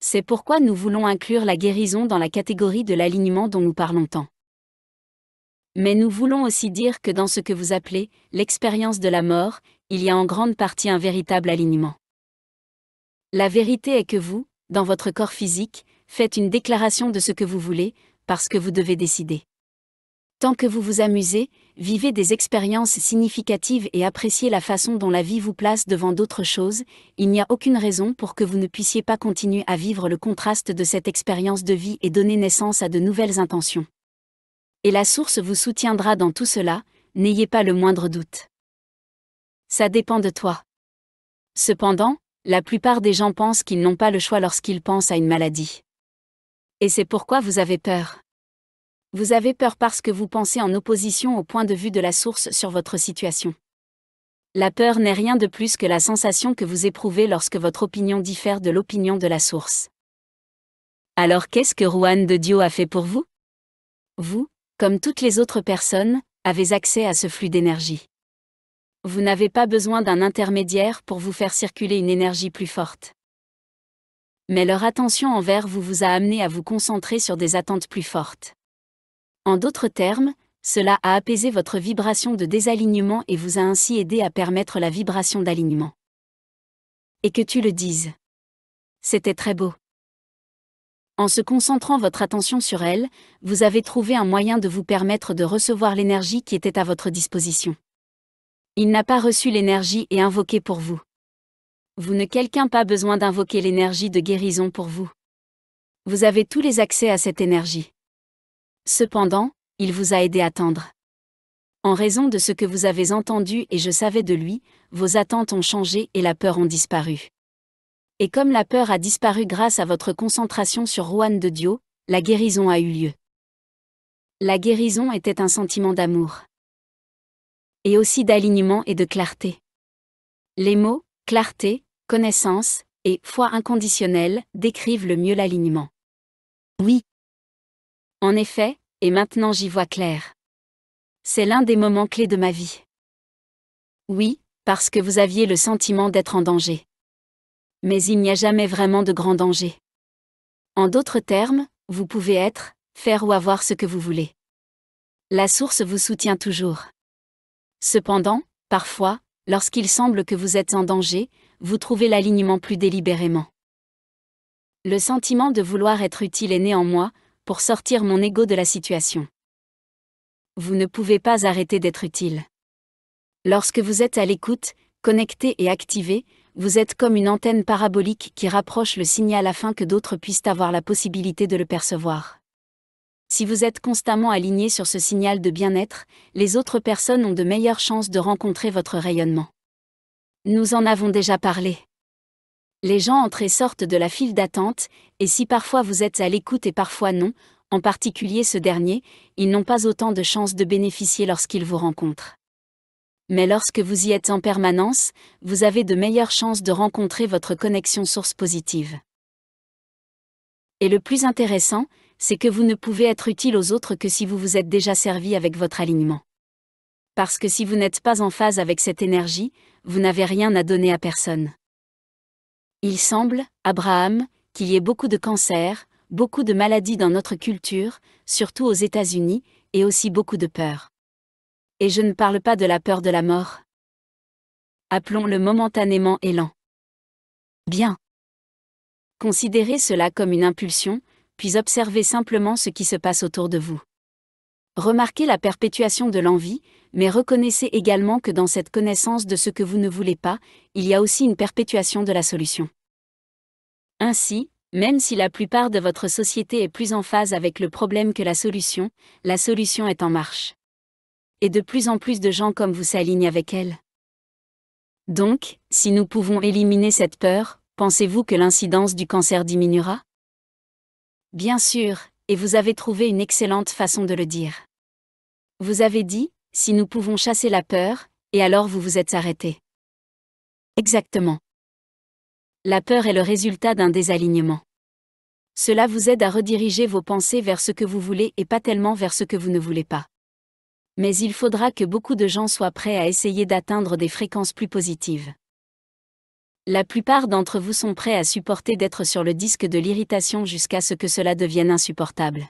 C'est pourquoi nous voulons inclure la guérison dans la catégorie de l'alignement dont nous parlons tant. Mais nous voulons aussi dire que dans ce que vous appelez l'expérience de la mort, il y a en grande partie un véritable alignement. La vérité est que vous, dans votre corps physique, faites une déclaration de ce que vous voulez, parce que vous devez décider. Tant que vous vous amusez, vivez des expériences significatives et appréciez la façon dont la vie vous place devant d'autres choses, il n'y a aucune raison pour que vous ne puissiez pas continuer à vivre le contraste de cette expérience de vie et donner naissance à de nouvelles intentions. Et la source vous soutiendra dans tout cela, n'ayez pas le moindre doute. Ça dépend de toi. Cependant, la plupart des gens pensent qu'ils n'ont pas le choix lorsqu'ils pensent à une maladie. Et c'est pourquoi vous avez peur. Vous avez peur parce que vous pensez en opposition au point de vue de la source sur votre situation. La peur n'est rien de plus que la sensation que vous éprouvez lorsque votre opinion diffère de l'opinion de la source. Alors qu'est-ce que Juan de Dio a fait pour vous Vous, comme toutes les autres personnes, avez accès à ce flux d'énergie. Vous n'avez pas besoin d'un intermédiaire pour vous faire circuler une énergie plus forte. Mais leur attention envers vous vous a amené à vous concentrer sur des attentes plus fortes. En d'autres termes, cela a apaisé votre vibration de désalignement et vous a ainsi aidé à permettre la vibration d'alignement. Et que tu le dises. C'était très beau. En se concentrant votre attention sur elle, vous avez trouvé un moyen de vous permettre de recevoir l'énergie qui était à votre disposition. Il n'a pas reçu l'énergie et invoqué pour vous. Vous ne quelqu'un pas besoin d'invoquer l'énergie de guérison pour vous. Vous avez tous les accès à cette énergie. Cependant, il vous a aidé à tendre. En raison de ce que vous avez entendu et je savais de lui, vos attentes ont changé et la peur ont disparu. Et comme la peur a disparu grâce à votre concentration sur Juan de Dio, la guérison a eu lieu. La guérison était un sentiment d'amour. Et aussi d'alignement et de clarté. Les mots, clarté, connaissance, et foi inconditionnelle décrivent le mieux l'alignement. Oui, en effet, et maintenant j'y vois clair. C'est l'un des moments clés de ma vie. Oui, parce que vous aviez le sentiment d'être en danger. Mais il n'y a jamais vraiment de grand danger. En d'autres termes, vous pouvez être, faire ou avoir ce que vous voulez. La source vous soutient toujours. Cependant, parfois, lorsqu'il semble que vous êtes en danger, vous trouvez l'alignement plus délibérément. Le sentiment de vouloir être utile est né en moi, pour sortir mon ego de la situation. Vous ne pouvez pas arrêter d'être utile. Lorsque vous êtes à l'écoute, connecté et activé, vous êtes comme une antenne parabolique qui rapproche le signal afin que d'autres puissent avoir la possibilité de le percevoir. Si vous êtes constamment aligné sur ce signal de bien-être, les autres personnes ont de meilleures chances de rencontrer votre rayonnement. Nous en avons déjà parlé les gens entrent et sortent de la file d'attente, et si parfois vous êtes à l'écoute et parfois non, en particulier ce dernier, ils n'ont pas autant de chances de bénéficier lorsqu'ils vous rencontrent. Mais lorsque vous y êtes en permanence, vous avez de meilleures chances de rencontrer votre connexion source positive. Et le plus intéressant, c'est que vous ne pouvez être utile aux autres que si vous vous êtes déjà servi avec votre alignement. Parce que si vous n'êtes pas en phase avec cette énergie, vous n'avez rien à donner à personne. Il semble, Abraham, qu'il y ait beaucoup de cancers, beaucoup de maladies dans notre culture, surtout aux États-Unis, et aussi beaucoup de peur. Et je ne parle pas de la peur de la mort. Appelons-le momentanément élan. Bien. Considérez cela comme une impulsion, puis observez simplement ce qui se passe autour de vous. Remarquez la perpétuation de l'envie, mais reconnaissez également que dans cette connaissance de ce que vous ne voulez pas, il y a aussi une perpétuation de la solution. Ainsi, même si la plupart de votre société est plus en phase avec le problème que la solution, la solution est en marche. Et de plus en plus de gens comme vous s'alignent avec elle. Donc, si nous pouvons éliminer cette peur, pensez-vous que l'incidence du cancer diminuera Bien sûr, et vous avez trouvé une excellente façon de le dire. Vous avez dit, si nous pouvons chasser la peur, et alors vous vous êtes arrêté. Exactement. La peur est le résultat d'un désalignement. Cela vous aide à rediriger vos pensées vers ce que vous voulez et pas tellement vers ce que vous ne voulez pas. Mais il faudra que beaucoup de gens soient prêts à essayer d'atteindre des fréquences plus positives. La plupart d'entre vous sont prêts à supporter d'être sur le disque de l'irritation jusqu'à ce que cela devienne insupportable.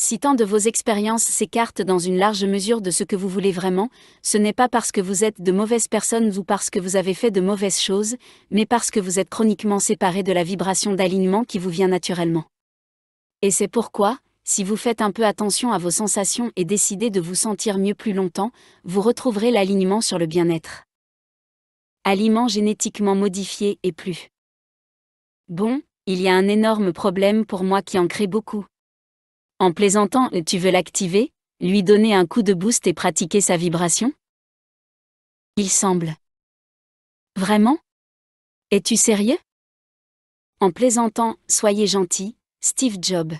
Si tant de vos expériences s'écartent dans une large mesure de ce que vous voulez vraiment, ce n'est pas parce que vous êtes de mauvaises personnes ou parce que vous avez fait de mauvaises choses, mais parce que vous êtes chroniquement séparés de la vibration d'alignement qui vous vient naturellement. Et c'est pourquoi, si vous faites un peu attention à vos sensations et décidez de vous sentir mieux plus longtemps, vous retrouverez l'alignement sur le bien-être aliments génétiquement modifiés et plus. Bon, il y a un énorme problème pour moi qui en crée beaucoup. En plaisantant, tu veux l'activer, lui donner un coup de boost et pratiquer sa vibration Il semble. Vraiment Es-tu sérieux En plaisantant, soyez gentil, Steve Jobs.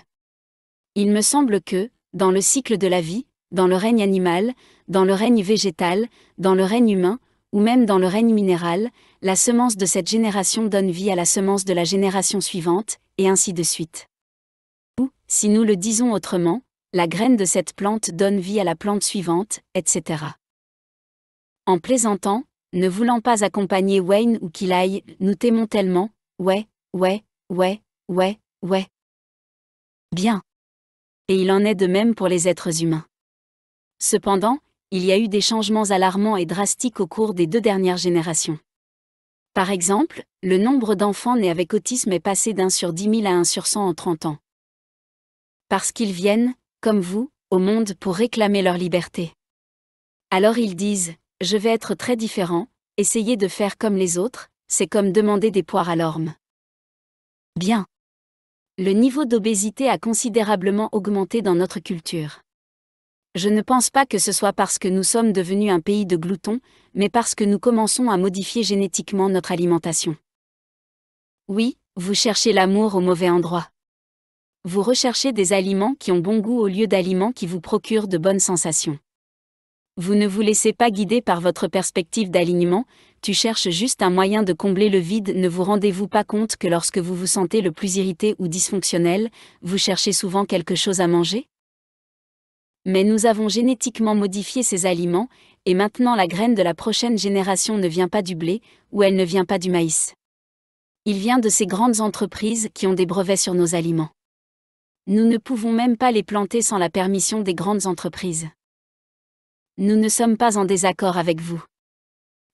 Il me semble que, dans le cycle de la vie, dans le règne animal, dans le règne végétal, dans le règne humain, ou même dans le règne minéral, la semence de cette génération donne vie à la semence de la génération suivante, et ainsi de suite. Ou, si nous le disons autrement, la graine de cette plante donne vie à la plante suivante, etc. En plaisantant, ne voulant pas accompagner Wayne ou qu'il aille, nous t'aimons tellement, ouais, ouais, ouais, ouais, ouais. Bien. Et il en est de même pour les êtres humains. Cependant, il y a eu des changements alarmants et drastiques au cours des deux dernières générations. Par exemple, le nombre d'enfants nés avec autisme est passé d'un sur dix mille à un sur 100 en 30 ans. Parce qu'ils viennent, comme vous, au monde pour réclamer leur liberté. Alors ils disent, je vais être très différent, essayer de faire comme les autres, c'est comme demander des poires à l'orme. Bien. Le niveau d'obésité a considérablement augmenté dans notre culture. Je ne pense pas que ce soit parce que nous sommes devenus un pays de gloutons, mais parce que nous commençons à modifier génétiquement notre alimentation. Oui, vous cherchez l'amour au mauvais endroit. Vous recherchez des aliments qui ont bon goût au lieu d'aliments qui vous procurent de bonnes sensations. Vous ne vous laissez pas guider par votre perspective d'alignement, tu cherches juste un moyen de combler le vide. Ne vous rendez-vous pas compte que lorsque vous vous sentez le plus irrité ou dysfonctionnel, vous cherchez souvent quelque chose à manger mais nous avons génétiquement modifié ces aliments, et maintenant la graine de la prochaine génération ne vient pas du blé, ou elle ne vient pas du maïs. Il vient de ces grandes entreprises qui ont des brevets sur nos aliments. Nous ne pouvons même pas les planter sans la permission des grandes entreprises. Nous ne sommes pas en désaccord avec vous.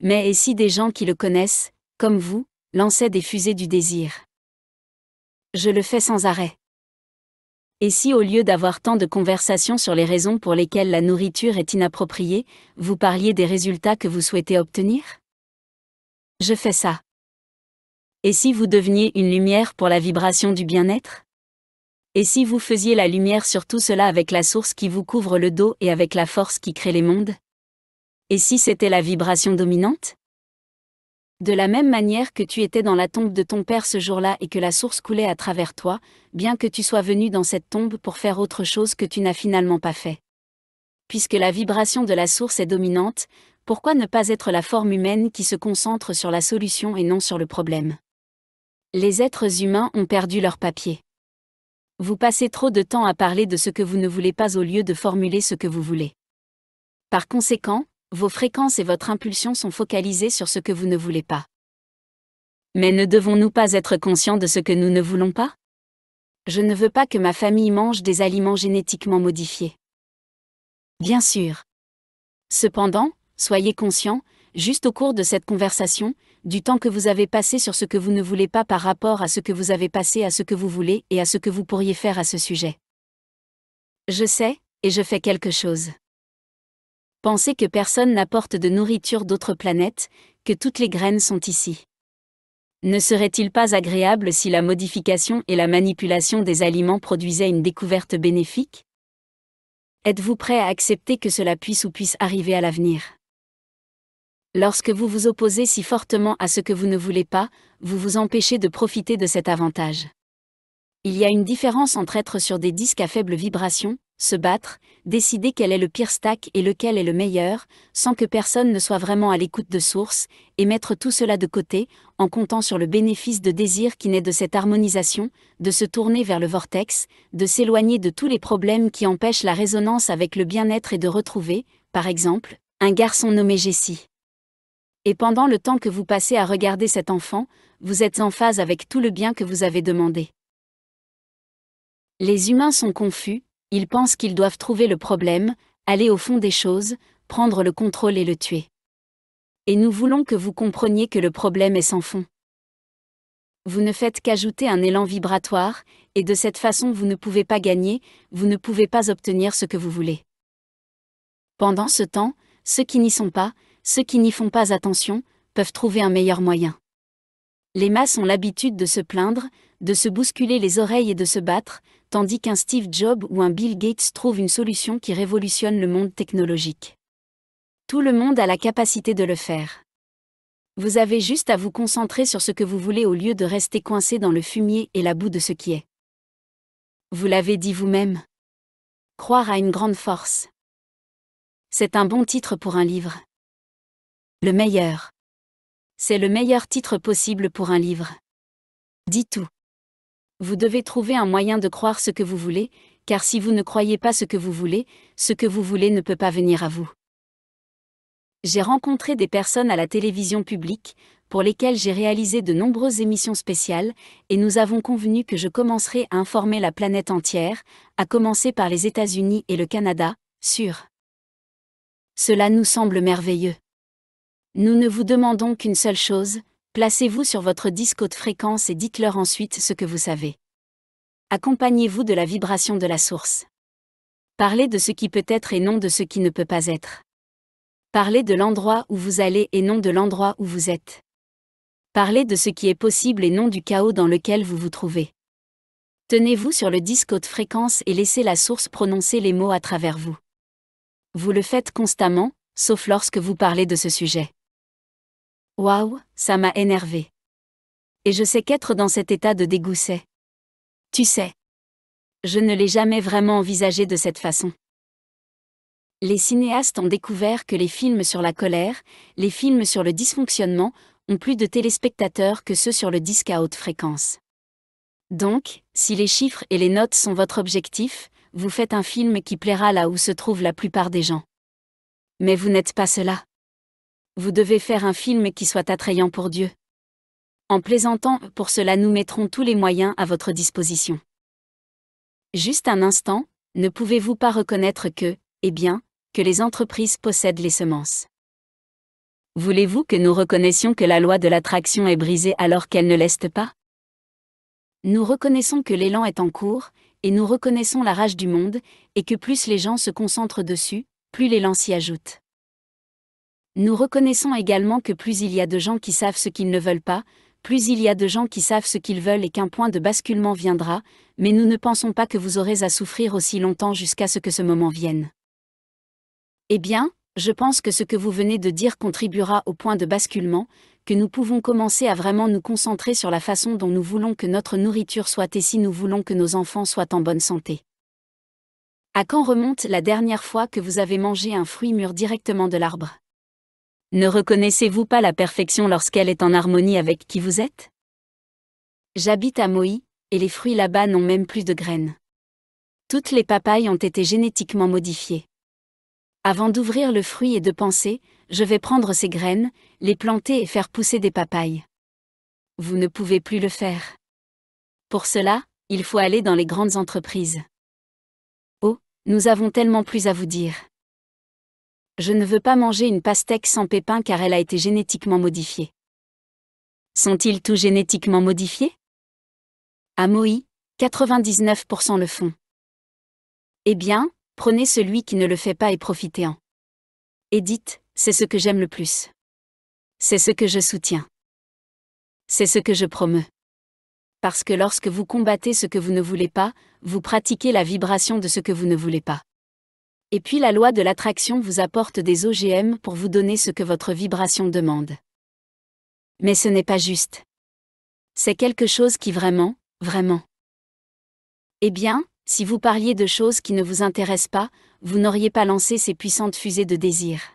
Mais et si des gens qui le connaissent, comme vous, lançaient des fusées du désir Je le fais sans arrêt. Et si au lieu d'avoir tant de conversations sur les raisons pour lesquelles la nourriture est inappropriée, vous parliez des résultats que vous souhaitez obtenir Je fais ça. Et si vous deveniez une lumière pour la vibration du bien-être Et si vous faisiez la lumière sur tout cela avec la source qui vous couvre le dos et avec la force qui crée les mondes Et si c'était la vibration dominante de la même manière que tu étais dans la tombe de ton père ce jour-là et que la source coulait à travers toi, bien que tu sois venu dans cette tombe pour faire autre chose que tu n'as finalement pas fait. Puisque la vibration de la source est dominante, pourquoi ne pas être la forme humaine qui se concentre sur la solution et non sur le problème Les êtres humains ont perdu leur papier. Vous passez trop de temps à parler de ce que vous ne voulez pas au lieu de formuler ce que vous voulez. Par conséquent, vos fréquences et votre impulsion sont focalisées sur ce que vous ne voulez pas. Mais ne devons-nous pas être conscients de ce que nous ne voulons pas Je ne veux pas que ma famille mange des aliments génétiquement modifiés. Bien sûr. Cependant, soyez conscient, juste au cours de cette conversation, du temps que vous avez passé sur ce que vous ne voulez pas par rapport à ce que vous avez passé à ce que vous voulez et à ce que vous pourriez faire à ce sujet. Je sais, et je fais quelque chose. Pensez que personne n'apporte de nourriture d'autres planètes, que toutes les graines sont ici. Ne serait-il pas agréable si la modification et la manipulation des aliments produisaient une découverte bénéfique Êtes-vous prêt à accepter que cela puisse ou puisse arriver à l'avenir Lorsque vous vous opposez si fortement à ce que vous ne voulez pas, vous vous empêchez de profiter de cet avantage. Il y a une différence entre être sur des disques à faible vibration, se battre, décider quel est le pire stack et lequel est le meilleur, sans que personne ne soit vraiment à l'écoute de source, et mettre tout cela de côté, en comptant sur le bénéfice de désir qui naît de cette harmonisation, de se tourner vers le vortex, de s'éloigner de tous les problèmes qui empêchent la résonance avec le bien-être et de retrouver, par exemple, un garçon nommé Jessie. Et pendant le temps que vous passez à regarder cet enfant, vous êtes en phase avec tout le bien que vous avez demandé. Les humains sont confus, ils pensent qu'ils doivent trouver le problème, aller au fond des choses, prendre le contrôle et le tuer. Et nous voulons que vous compreniez que le problème est sans fond. Vous ne faites qu'ajouter un élan vibratoire, et de cette façon vous ne pouvez pas gagner, vous ne pouvez pas obtenir ce que vous voulez. Pendant ce temps, ceux qui n'y sont pas, ceux qui n'y font pas attention, peuvent trouver un meilleur moyen. Les masses ont l'habitude de se plaindre, de se bousculer les oreilles et de se battre, tandis qu'un Steve Jobs ou un Bill Gates trouvent une solution qui révolutionne le monde technologique. Tout le monde a la capacité de le faire. Vous avez juste à vous concentrer sur ce que vous voulez au lieu de rester coincé dans le fumier et la boue de ce qui est. Vous l'avez dit vous-même. Croire à une grande force. C'est un bon titre pour un livre. Le meilleur. C'est le meilleur titre possible pour un livre. Dis tout. Vous devez trouver un moyen de croire ce que vous voulez, car si vous ne croyez pas ce que vous voulez, ce que vous voulez ne peut pas venir à vous. J'ai rencontré des personnes à la télévision publique, pour lesquelles j'ai réalisé de nombreuses émissions spéciales, et nous avons convenu que je commencerai à informer la planète entière, à commencer par les États-Unis et le Canada, sur. Cela nous semble merveilleux. Nous ne vous demandons qu'une seule chose, placez-vous sur votre disque de fréquence et dites-leur ensuite ce que vous savez. Accompagnez-vous de la vibration de la source. Parlez de ce qui peut être et non de ce qui ne peut pas être. Parlez de l'endroit où vous allez et non de l'endroit où vous êtes. Parlez de ce qui est possible et non du chaos dans lequel vous vous trouvez. Tenez-vous sur le disque de fréquence et laissez la source prononcer les mots à travers vous. Vous le faites constamment, sauf lorsque vous parlez de ce sujet. Waouh, ça m'a énervé. Et je sais qu'être dans cet état de dégoût Tu sais. Je ne l'ai jamais vraiment envisagé de cette façon. Les cinéastes ont découvert que les films sur la colère, les films sur le dysfonctionnement, ont plus de téléspectateurs que ceux sur le disque à haute fréquence. Donc, si les chiffres et les notes sont votre objectif, vous faites un film qui plaira là où se trouvent la plupart des gens. Mais vous n'êtes pas cela vous devez faire un film qui soit attrayant pour Dieu. En plaisantant, pour cela nous mettrons tous les moyens à votre disposition. Juste un instant, ne pouvez-vous pas reconnaître que, eh bien, que les entreprises possèdent les semences Voulez-vous que nous reconnaissions que la loi de l'attraction est brisée alors qu'elle ne l'est pas Nous reconnaissons que l'élan est en cours, et nous reconnaissons la rage du monde, et que plus les gens se concentrent dessus, plus l'élan s'y ajoute. Nous reconnaissons également que plus il y a de gens qui savent ce qu'ils ne veulent pas, plus il y a de gens qui savent ce qu'ils veulent et qu'un point de basculement viendra, mais nous ne pensons pas que vous aurez à souffrir aussi longtemps jusqu'à ce que ce moment vienne. Eh bien, je pense que ce que vous venez de dire contribuera au point de basculement, que nous pouvons commencer à vraiment nous concentrer sur la façon dont nous voulons que notre nourriture soit et si nous voulons que nos enfants soient en bonne santé. À quand remonte la dernière fois que vous avez mangé un fruit mûr directement de l'arbre ne reconnaissez-vous pas la perfection lorsqu'elle est en harmonie avec qui vous êtes J'habite à Moï, et les fruits là-bas n'ont même plus de graines. Toutes les papayes ont été génétiquement modifiées. Avant d'ouvrir le fruit et de penser, je vais prendre ces graines, les planter et faire pousser des papayes. Vous ne pouvez plus le faire. Pour cela, il faut aller dans les grandes entreprises. Oh, nous avons tellement plus à vous dire. Je ne veux pas manger une pastèque sans pépins car elle a été génétiquement modifiée. Sont-ils tous génétiquement modifiés À Moïse, 99% le font. Eh bien, prenez celui qui ne le fait pas et profitez-en. Et dites, c'est ce que j'aime le plus. C'est ce que je soutiens. C'est ce que je promeux. Parce que lorsque vous combattez ce que vous ne voulez pas, vous pratiquez la vibration de ce que vous ne voulez pas. Et puis la loi de l'attraction vous apporte des OGM pour vous donner ce que votre vibration demande. Mais ce n'est pas juste. C'est quelque chose qui vraiment, vraiment. Eh bien, si vous parliez de choses qui ne vous intéressent pas, vous n'auriez pas lancé ces puissantes fusées de désir.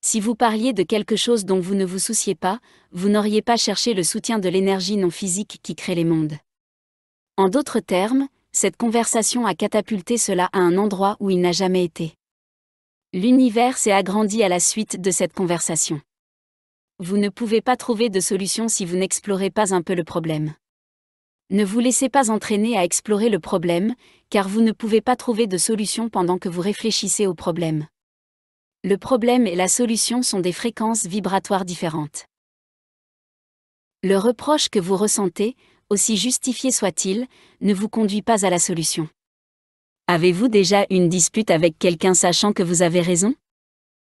Si vous parliez de quelque chose dont vous ne vous souciez pas, vous n'auriez pas cherché le soutien de l'énergie non physique qui crée les mondes. En d'autres termes, cette conversation a catapulté cela à un endroit où il n'a jamais été. L'univers s'est agrandi à la suite de cette conversation. Vous ne pouvez pas trouver de solution si vous n'explorez pas un peu le problème. Ne vous laissez pas entraîner à explorer le problème, car vous ne pouvez pas trouver de solution pendant que vous réfléchissez au problème. Le problème et la solution sont des fréquences vibratoires différentes. Le reproche que vous ressentez, aussi justifié soit-il, ne vous conduit pas à la solution. Avez-vous déjà une dispute avec quelqu'un sachant que vous avez raison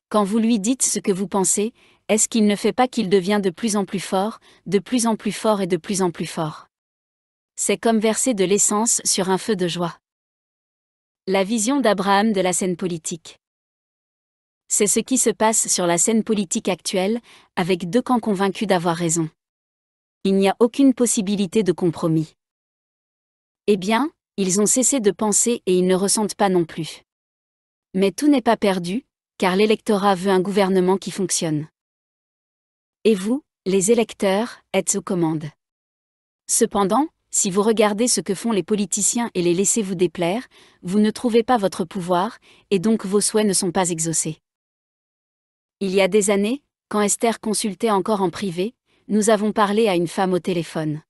Quand vous lui dites ce que vous pensez, est-ce qu'il ne fait pas qu'il devient de plus en plus fort, de plus en plus fort et de plus en plus fort C'est comme verser de l'essence sur un feu de joie. La vision d'Abraham de la scène politique. C'est ce qui se passe sur la scène politique actuelle, avec deux camps convaincus d'avoir raison il n'y a aucune possibilité de compromis. Eh bien, ils ont cessé de penser et ils ne ressentent pas non plus. Mais tout n'est pas perdu, car l'électorat veut un gouvernement qui fonctionne. Et vous, les électeurs, êtes aux commandes. Cependant, si vous regardez ce que font les politiciens et les laissez vous déplaire, vous ne trouvez pas votre pouvoir, et donc vos souhaits ne sont pas exaucés. Il y a des années, quand Esther consultait encore en privé, nous avons parlé à une femme au téléphone.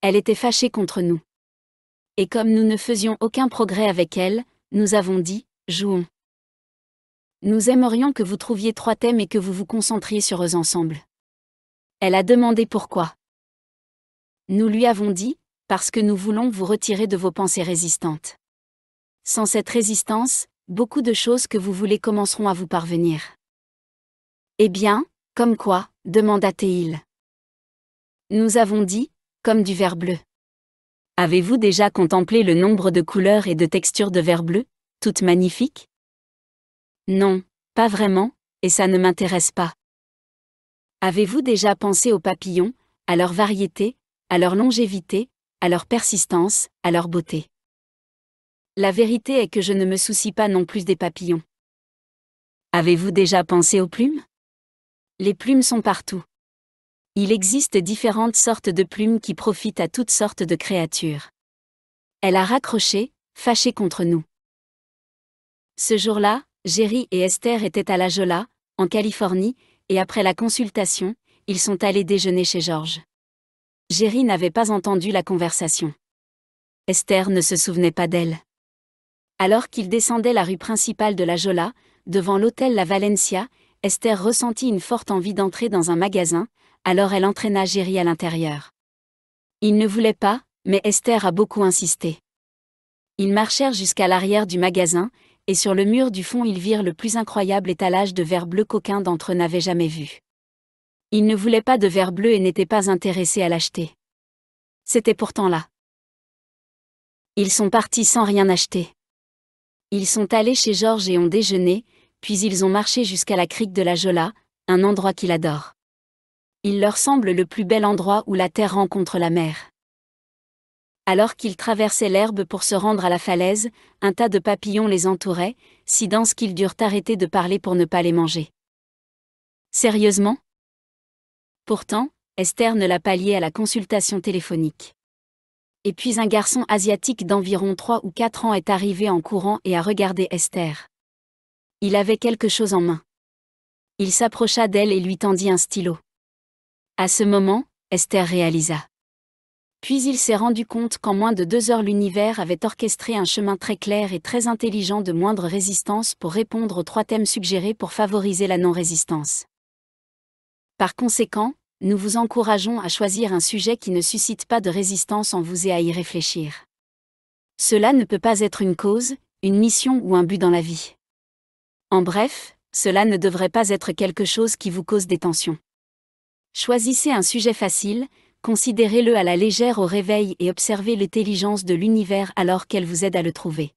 Elle était fâchée contre nous. Et comme nous ne faisions aucun progrès avec elle, nous avons dit, jouons. Nous aimerions que vous trouviez trois thèmes et que vous vous concentriez sur eux ensemble. Elle a demandé pourquoi. Nous lui avons dit, parce que nous voulons vous retirer de vos pensées résistantes. Sans cette résistance, beaucoup de choses que vous voulez commenceront à vous parvenir. Eh bien, comme quoi demanda t Nous avons dit, comme du verre bleu. Avez-vous déjà contemplé le nombre de couleurs et de textures de verre bleu, toutes magnifiques Non, pas vraiment, et ça ne m'intéresse pas. Avez-vous déjà pensé aux papillons, à leur variété, à leur longévité, à leur persistance, à leur beauté La vérité est que je ne me soucie pas non plus des papillons. Avez-vous déjà pensé aux plumes les plumes sont partout. Il existe différentes sortes de plumes qui profitent à toutes sortes de créatures. Elle a raccroché, fâchée contre nous. Ce jour-là, Jerry et Esther étaient à La Jola, en Californie, et après la consultation, ils sont allés déjeuner chez Georges. Jerry n'avait pas entendu la conversation. Esther ne se souvenait pas d'elle. Alors qu'ils descendaient la rue principale de La Jola, devant l'hôtel La Valencia, Esther ressentit une forte envie d'entrer dans un magasin, alors elle entraîna Jerry à l'intérieur. Il ne voulait pas, mais Esther a beaucoup insisté. Ils marchèrent jusqu'à l'arrière du magasin, et sur le mur du fond ils virent le plus incroyable étalage de verre bleu qu'aucun d'entre eux n'avait jamais vu. Ils ne voulaient pas de verre bleu et n'étaient pas intéressés à l'acheter. C'était pourtant là. Ils sont partis sans rien acheter. Ils sont allés chez Georges et ont déjeuné, puis ils ont marché jusqu'à la crique de la Jola, un endroit qu'il adore. Il leur semble le plus bel endroit où la terre rencontre la mer. Alors qu'ils traversaient l'herbe pour se rendre à la falaise, un tas de papillons les entourait, si dense qu'ils durent arrêter de parler pour ne pas les manger. Sérieusement Pourtant, Esther ne l'a pas lié à la consultation téléphonique. Et puis un garçon asiatique d'environ trois ou quatre ans est arrivé en courant et a regardé Esther. Il avait quelque chose en main. Il s'approcha d'elle et lui tendit un stylo. À ce moment, Esther réalisa. Puis il s'est rendu compte qu'en moins de deux heures l'univers avait orchestré un chemin très clair et très intelligent de moindre résistance pour répondre aux trois thèmes suggérés pour favoriser la non-résistance. Par conséquent, nous vous encourageons à choisir un sujet qui ne suscite pas de résistance en vous et à y réfléchir. Cela ne peut pas être une cause, une mission ou un but dans la vie. En bref, cela ne devrait pas être quelque chose qui vous cause des tensions. Choisissez un sujet facile, considérez-le à la légère au réveil et observez l'intelligence de l'univers alors qu'elle vous aide à le trouver.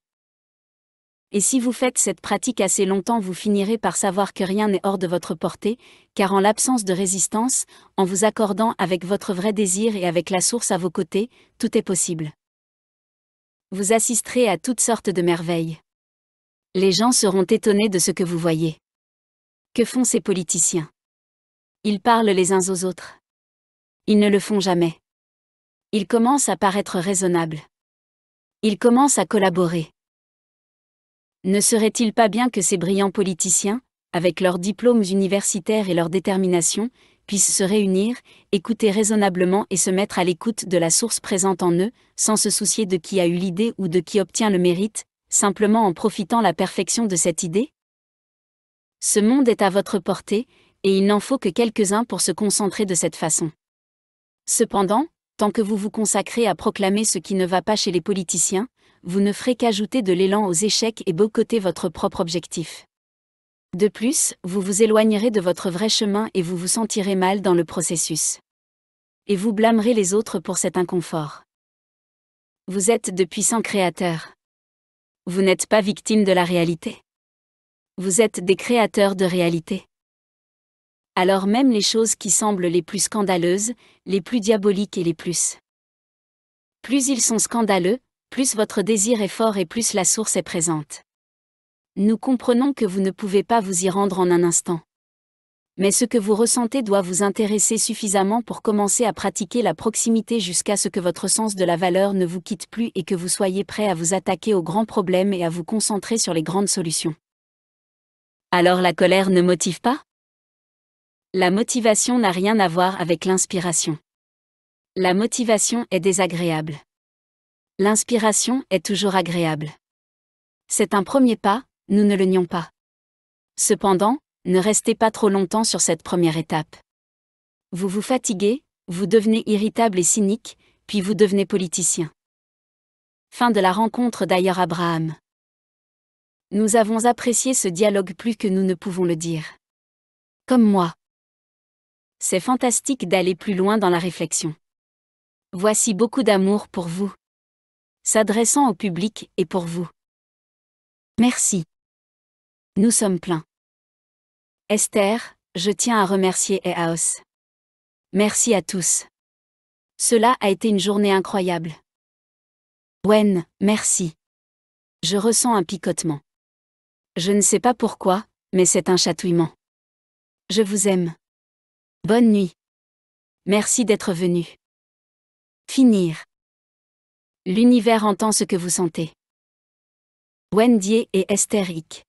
Et si vous faites cette pratique assez longtemps, vous finirez par savoir que rien n'est hors de votre portée, car en l'absence de résistance, en vous accordant avec votre vrai désir et avec la source à vos côtés, tout est possible. Vous assisterez à toutes sortes de merveilles. Les gens seront étonnés de ce que vous voyez. Que font ces politiciens Ils parlent les uns aux autres. Ils ne le font jamais. Ils commencent à paraître raisonnables. Ils commencent à collaborer. Ne serait-il pas bien que ces brillants politiciens, avec leurs diplômes universitaires et leur détermination, puissent se réunir, écouter raisonnablement et se mettre à l'écoute de la source présente en eux, sans se soucier de qui a eu l'idée ou de qui obtient le mérite, simplement en profitant la perfection de cette idée Ce monde est à votre portée, et il n'en faut que quelques-uns pour se concentrer de cette façon. Cependant, tant que vous vous consacrez à proclamer ce qui ne va pas chez les politiciens, vous ne ferez qu'ajouter de l'élan aux échecs et boycotter votre propre objectif. De plus, vous vous éloignerez de votre vrai chemin et vous vous sentirez mal dans le processus. Et vous blâmerez les autres pour cet inconfort. Vous êtes de puissants créateurs vous n'êtes pas victime de la réalité. Vous êtes des créateurs de réalité. Alors même les choses qui semblent les plus scandaleuses, les plus diaboliques et les plus. Plus ils sont scandaleux, plus votre désir est fort et plus la source est présente. Nous comprenons que vous ne pouvez pas vous y rendre en un instant mais ce que vous ressentez doit vous intéresser suffisamment pour commencer à pratiquer la proximité jusqu'à ce que votre sens de la valeur ne vous quitte plus et que vous soyez prêt à vous attaquer aux grands problèmes et à vous concentrer sur les grandes solutions. Alors la colère ne motive pas La motivation n'a rien à voir avec l'inspiration. La motivation est désagréable. L'inspiration est toujours agréable. C'est un premier pas, nous ne le nions pas. Cependant, ne restez pas trop longtemps sur cette première étape. Vous vous fatiguez, vous devenez irritable et cynique, puis vous devenez politicien. Fin de la rencontre d'ailleurs Abraham. Nous avons apprécié ce dialogue plus que nous ne pouvons le dire. Comme moi. C'est fantastique d'aller plus loin dans la réflexion. Voici beaucoup d'amour pour vous. S'adressant au public et pour vous. Merci. Nous sommes pleins. Esther, je tiens à remercier EAOS. Merci à tous. Cela a été une journée incroyable. Wen, merci. Je ressens un picotement. Je ne sais pas pourquoi, mais c'est un chatouillement. Je vous aime. Bonne nuit. Merci d'être venu. Finir. L'univers entend ce que vous sentez. Wendier et Estérique.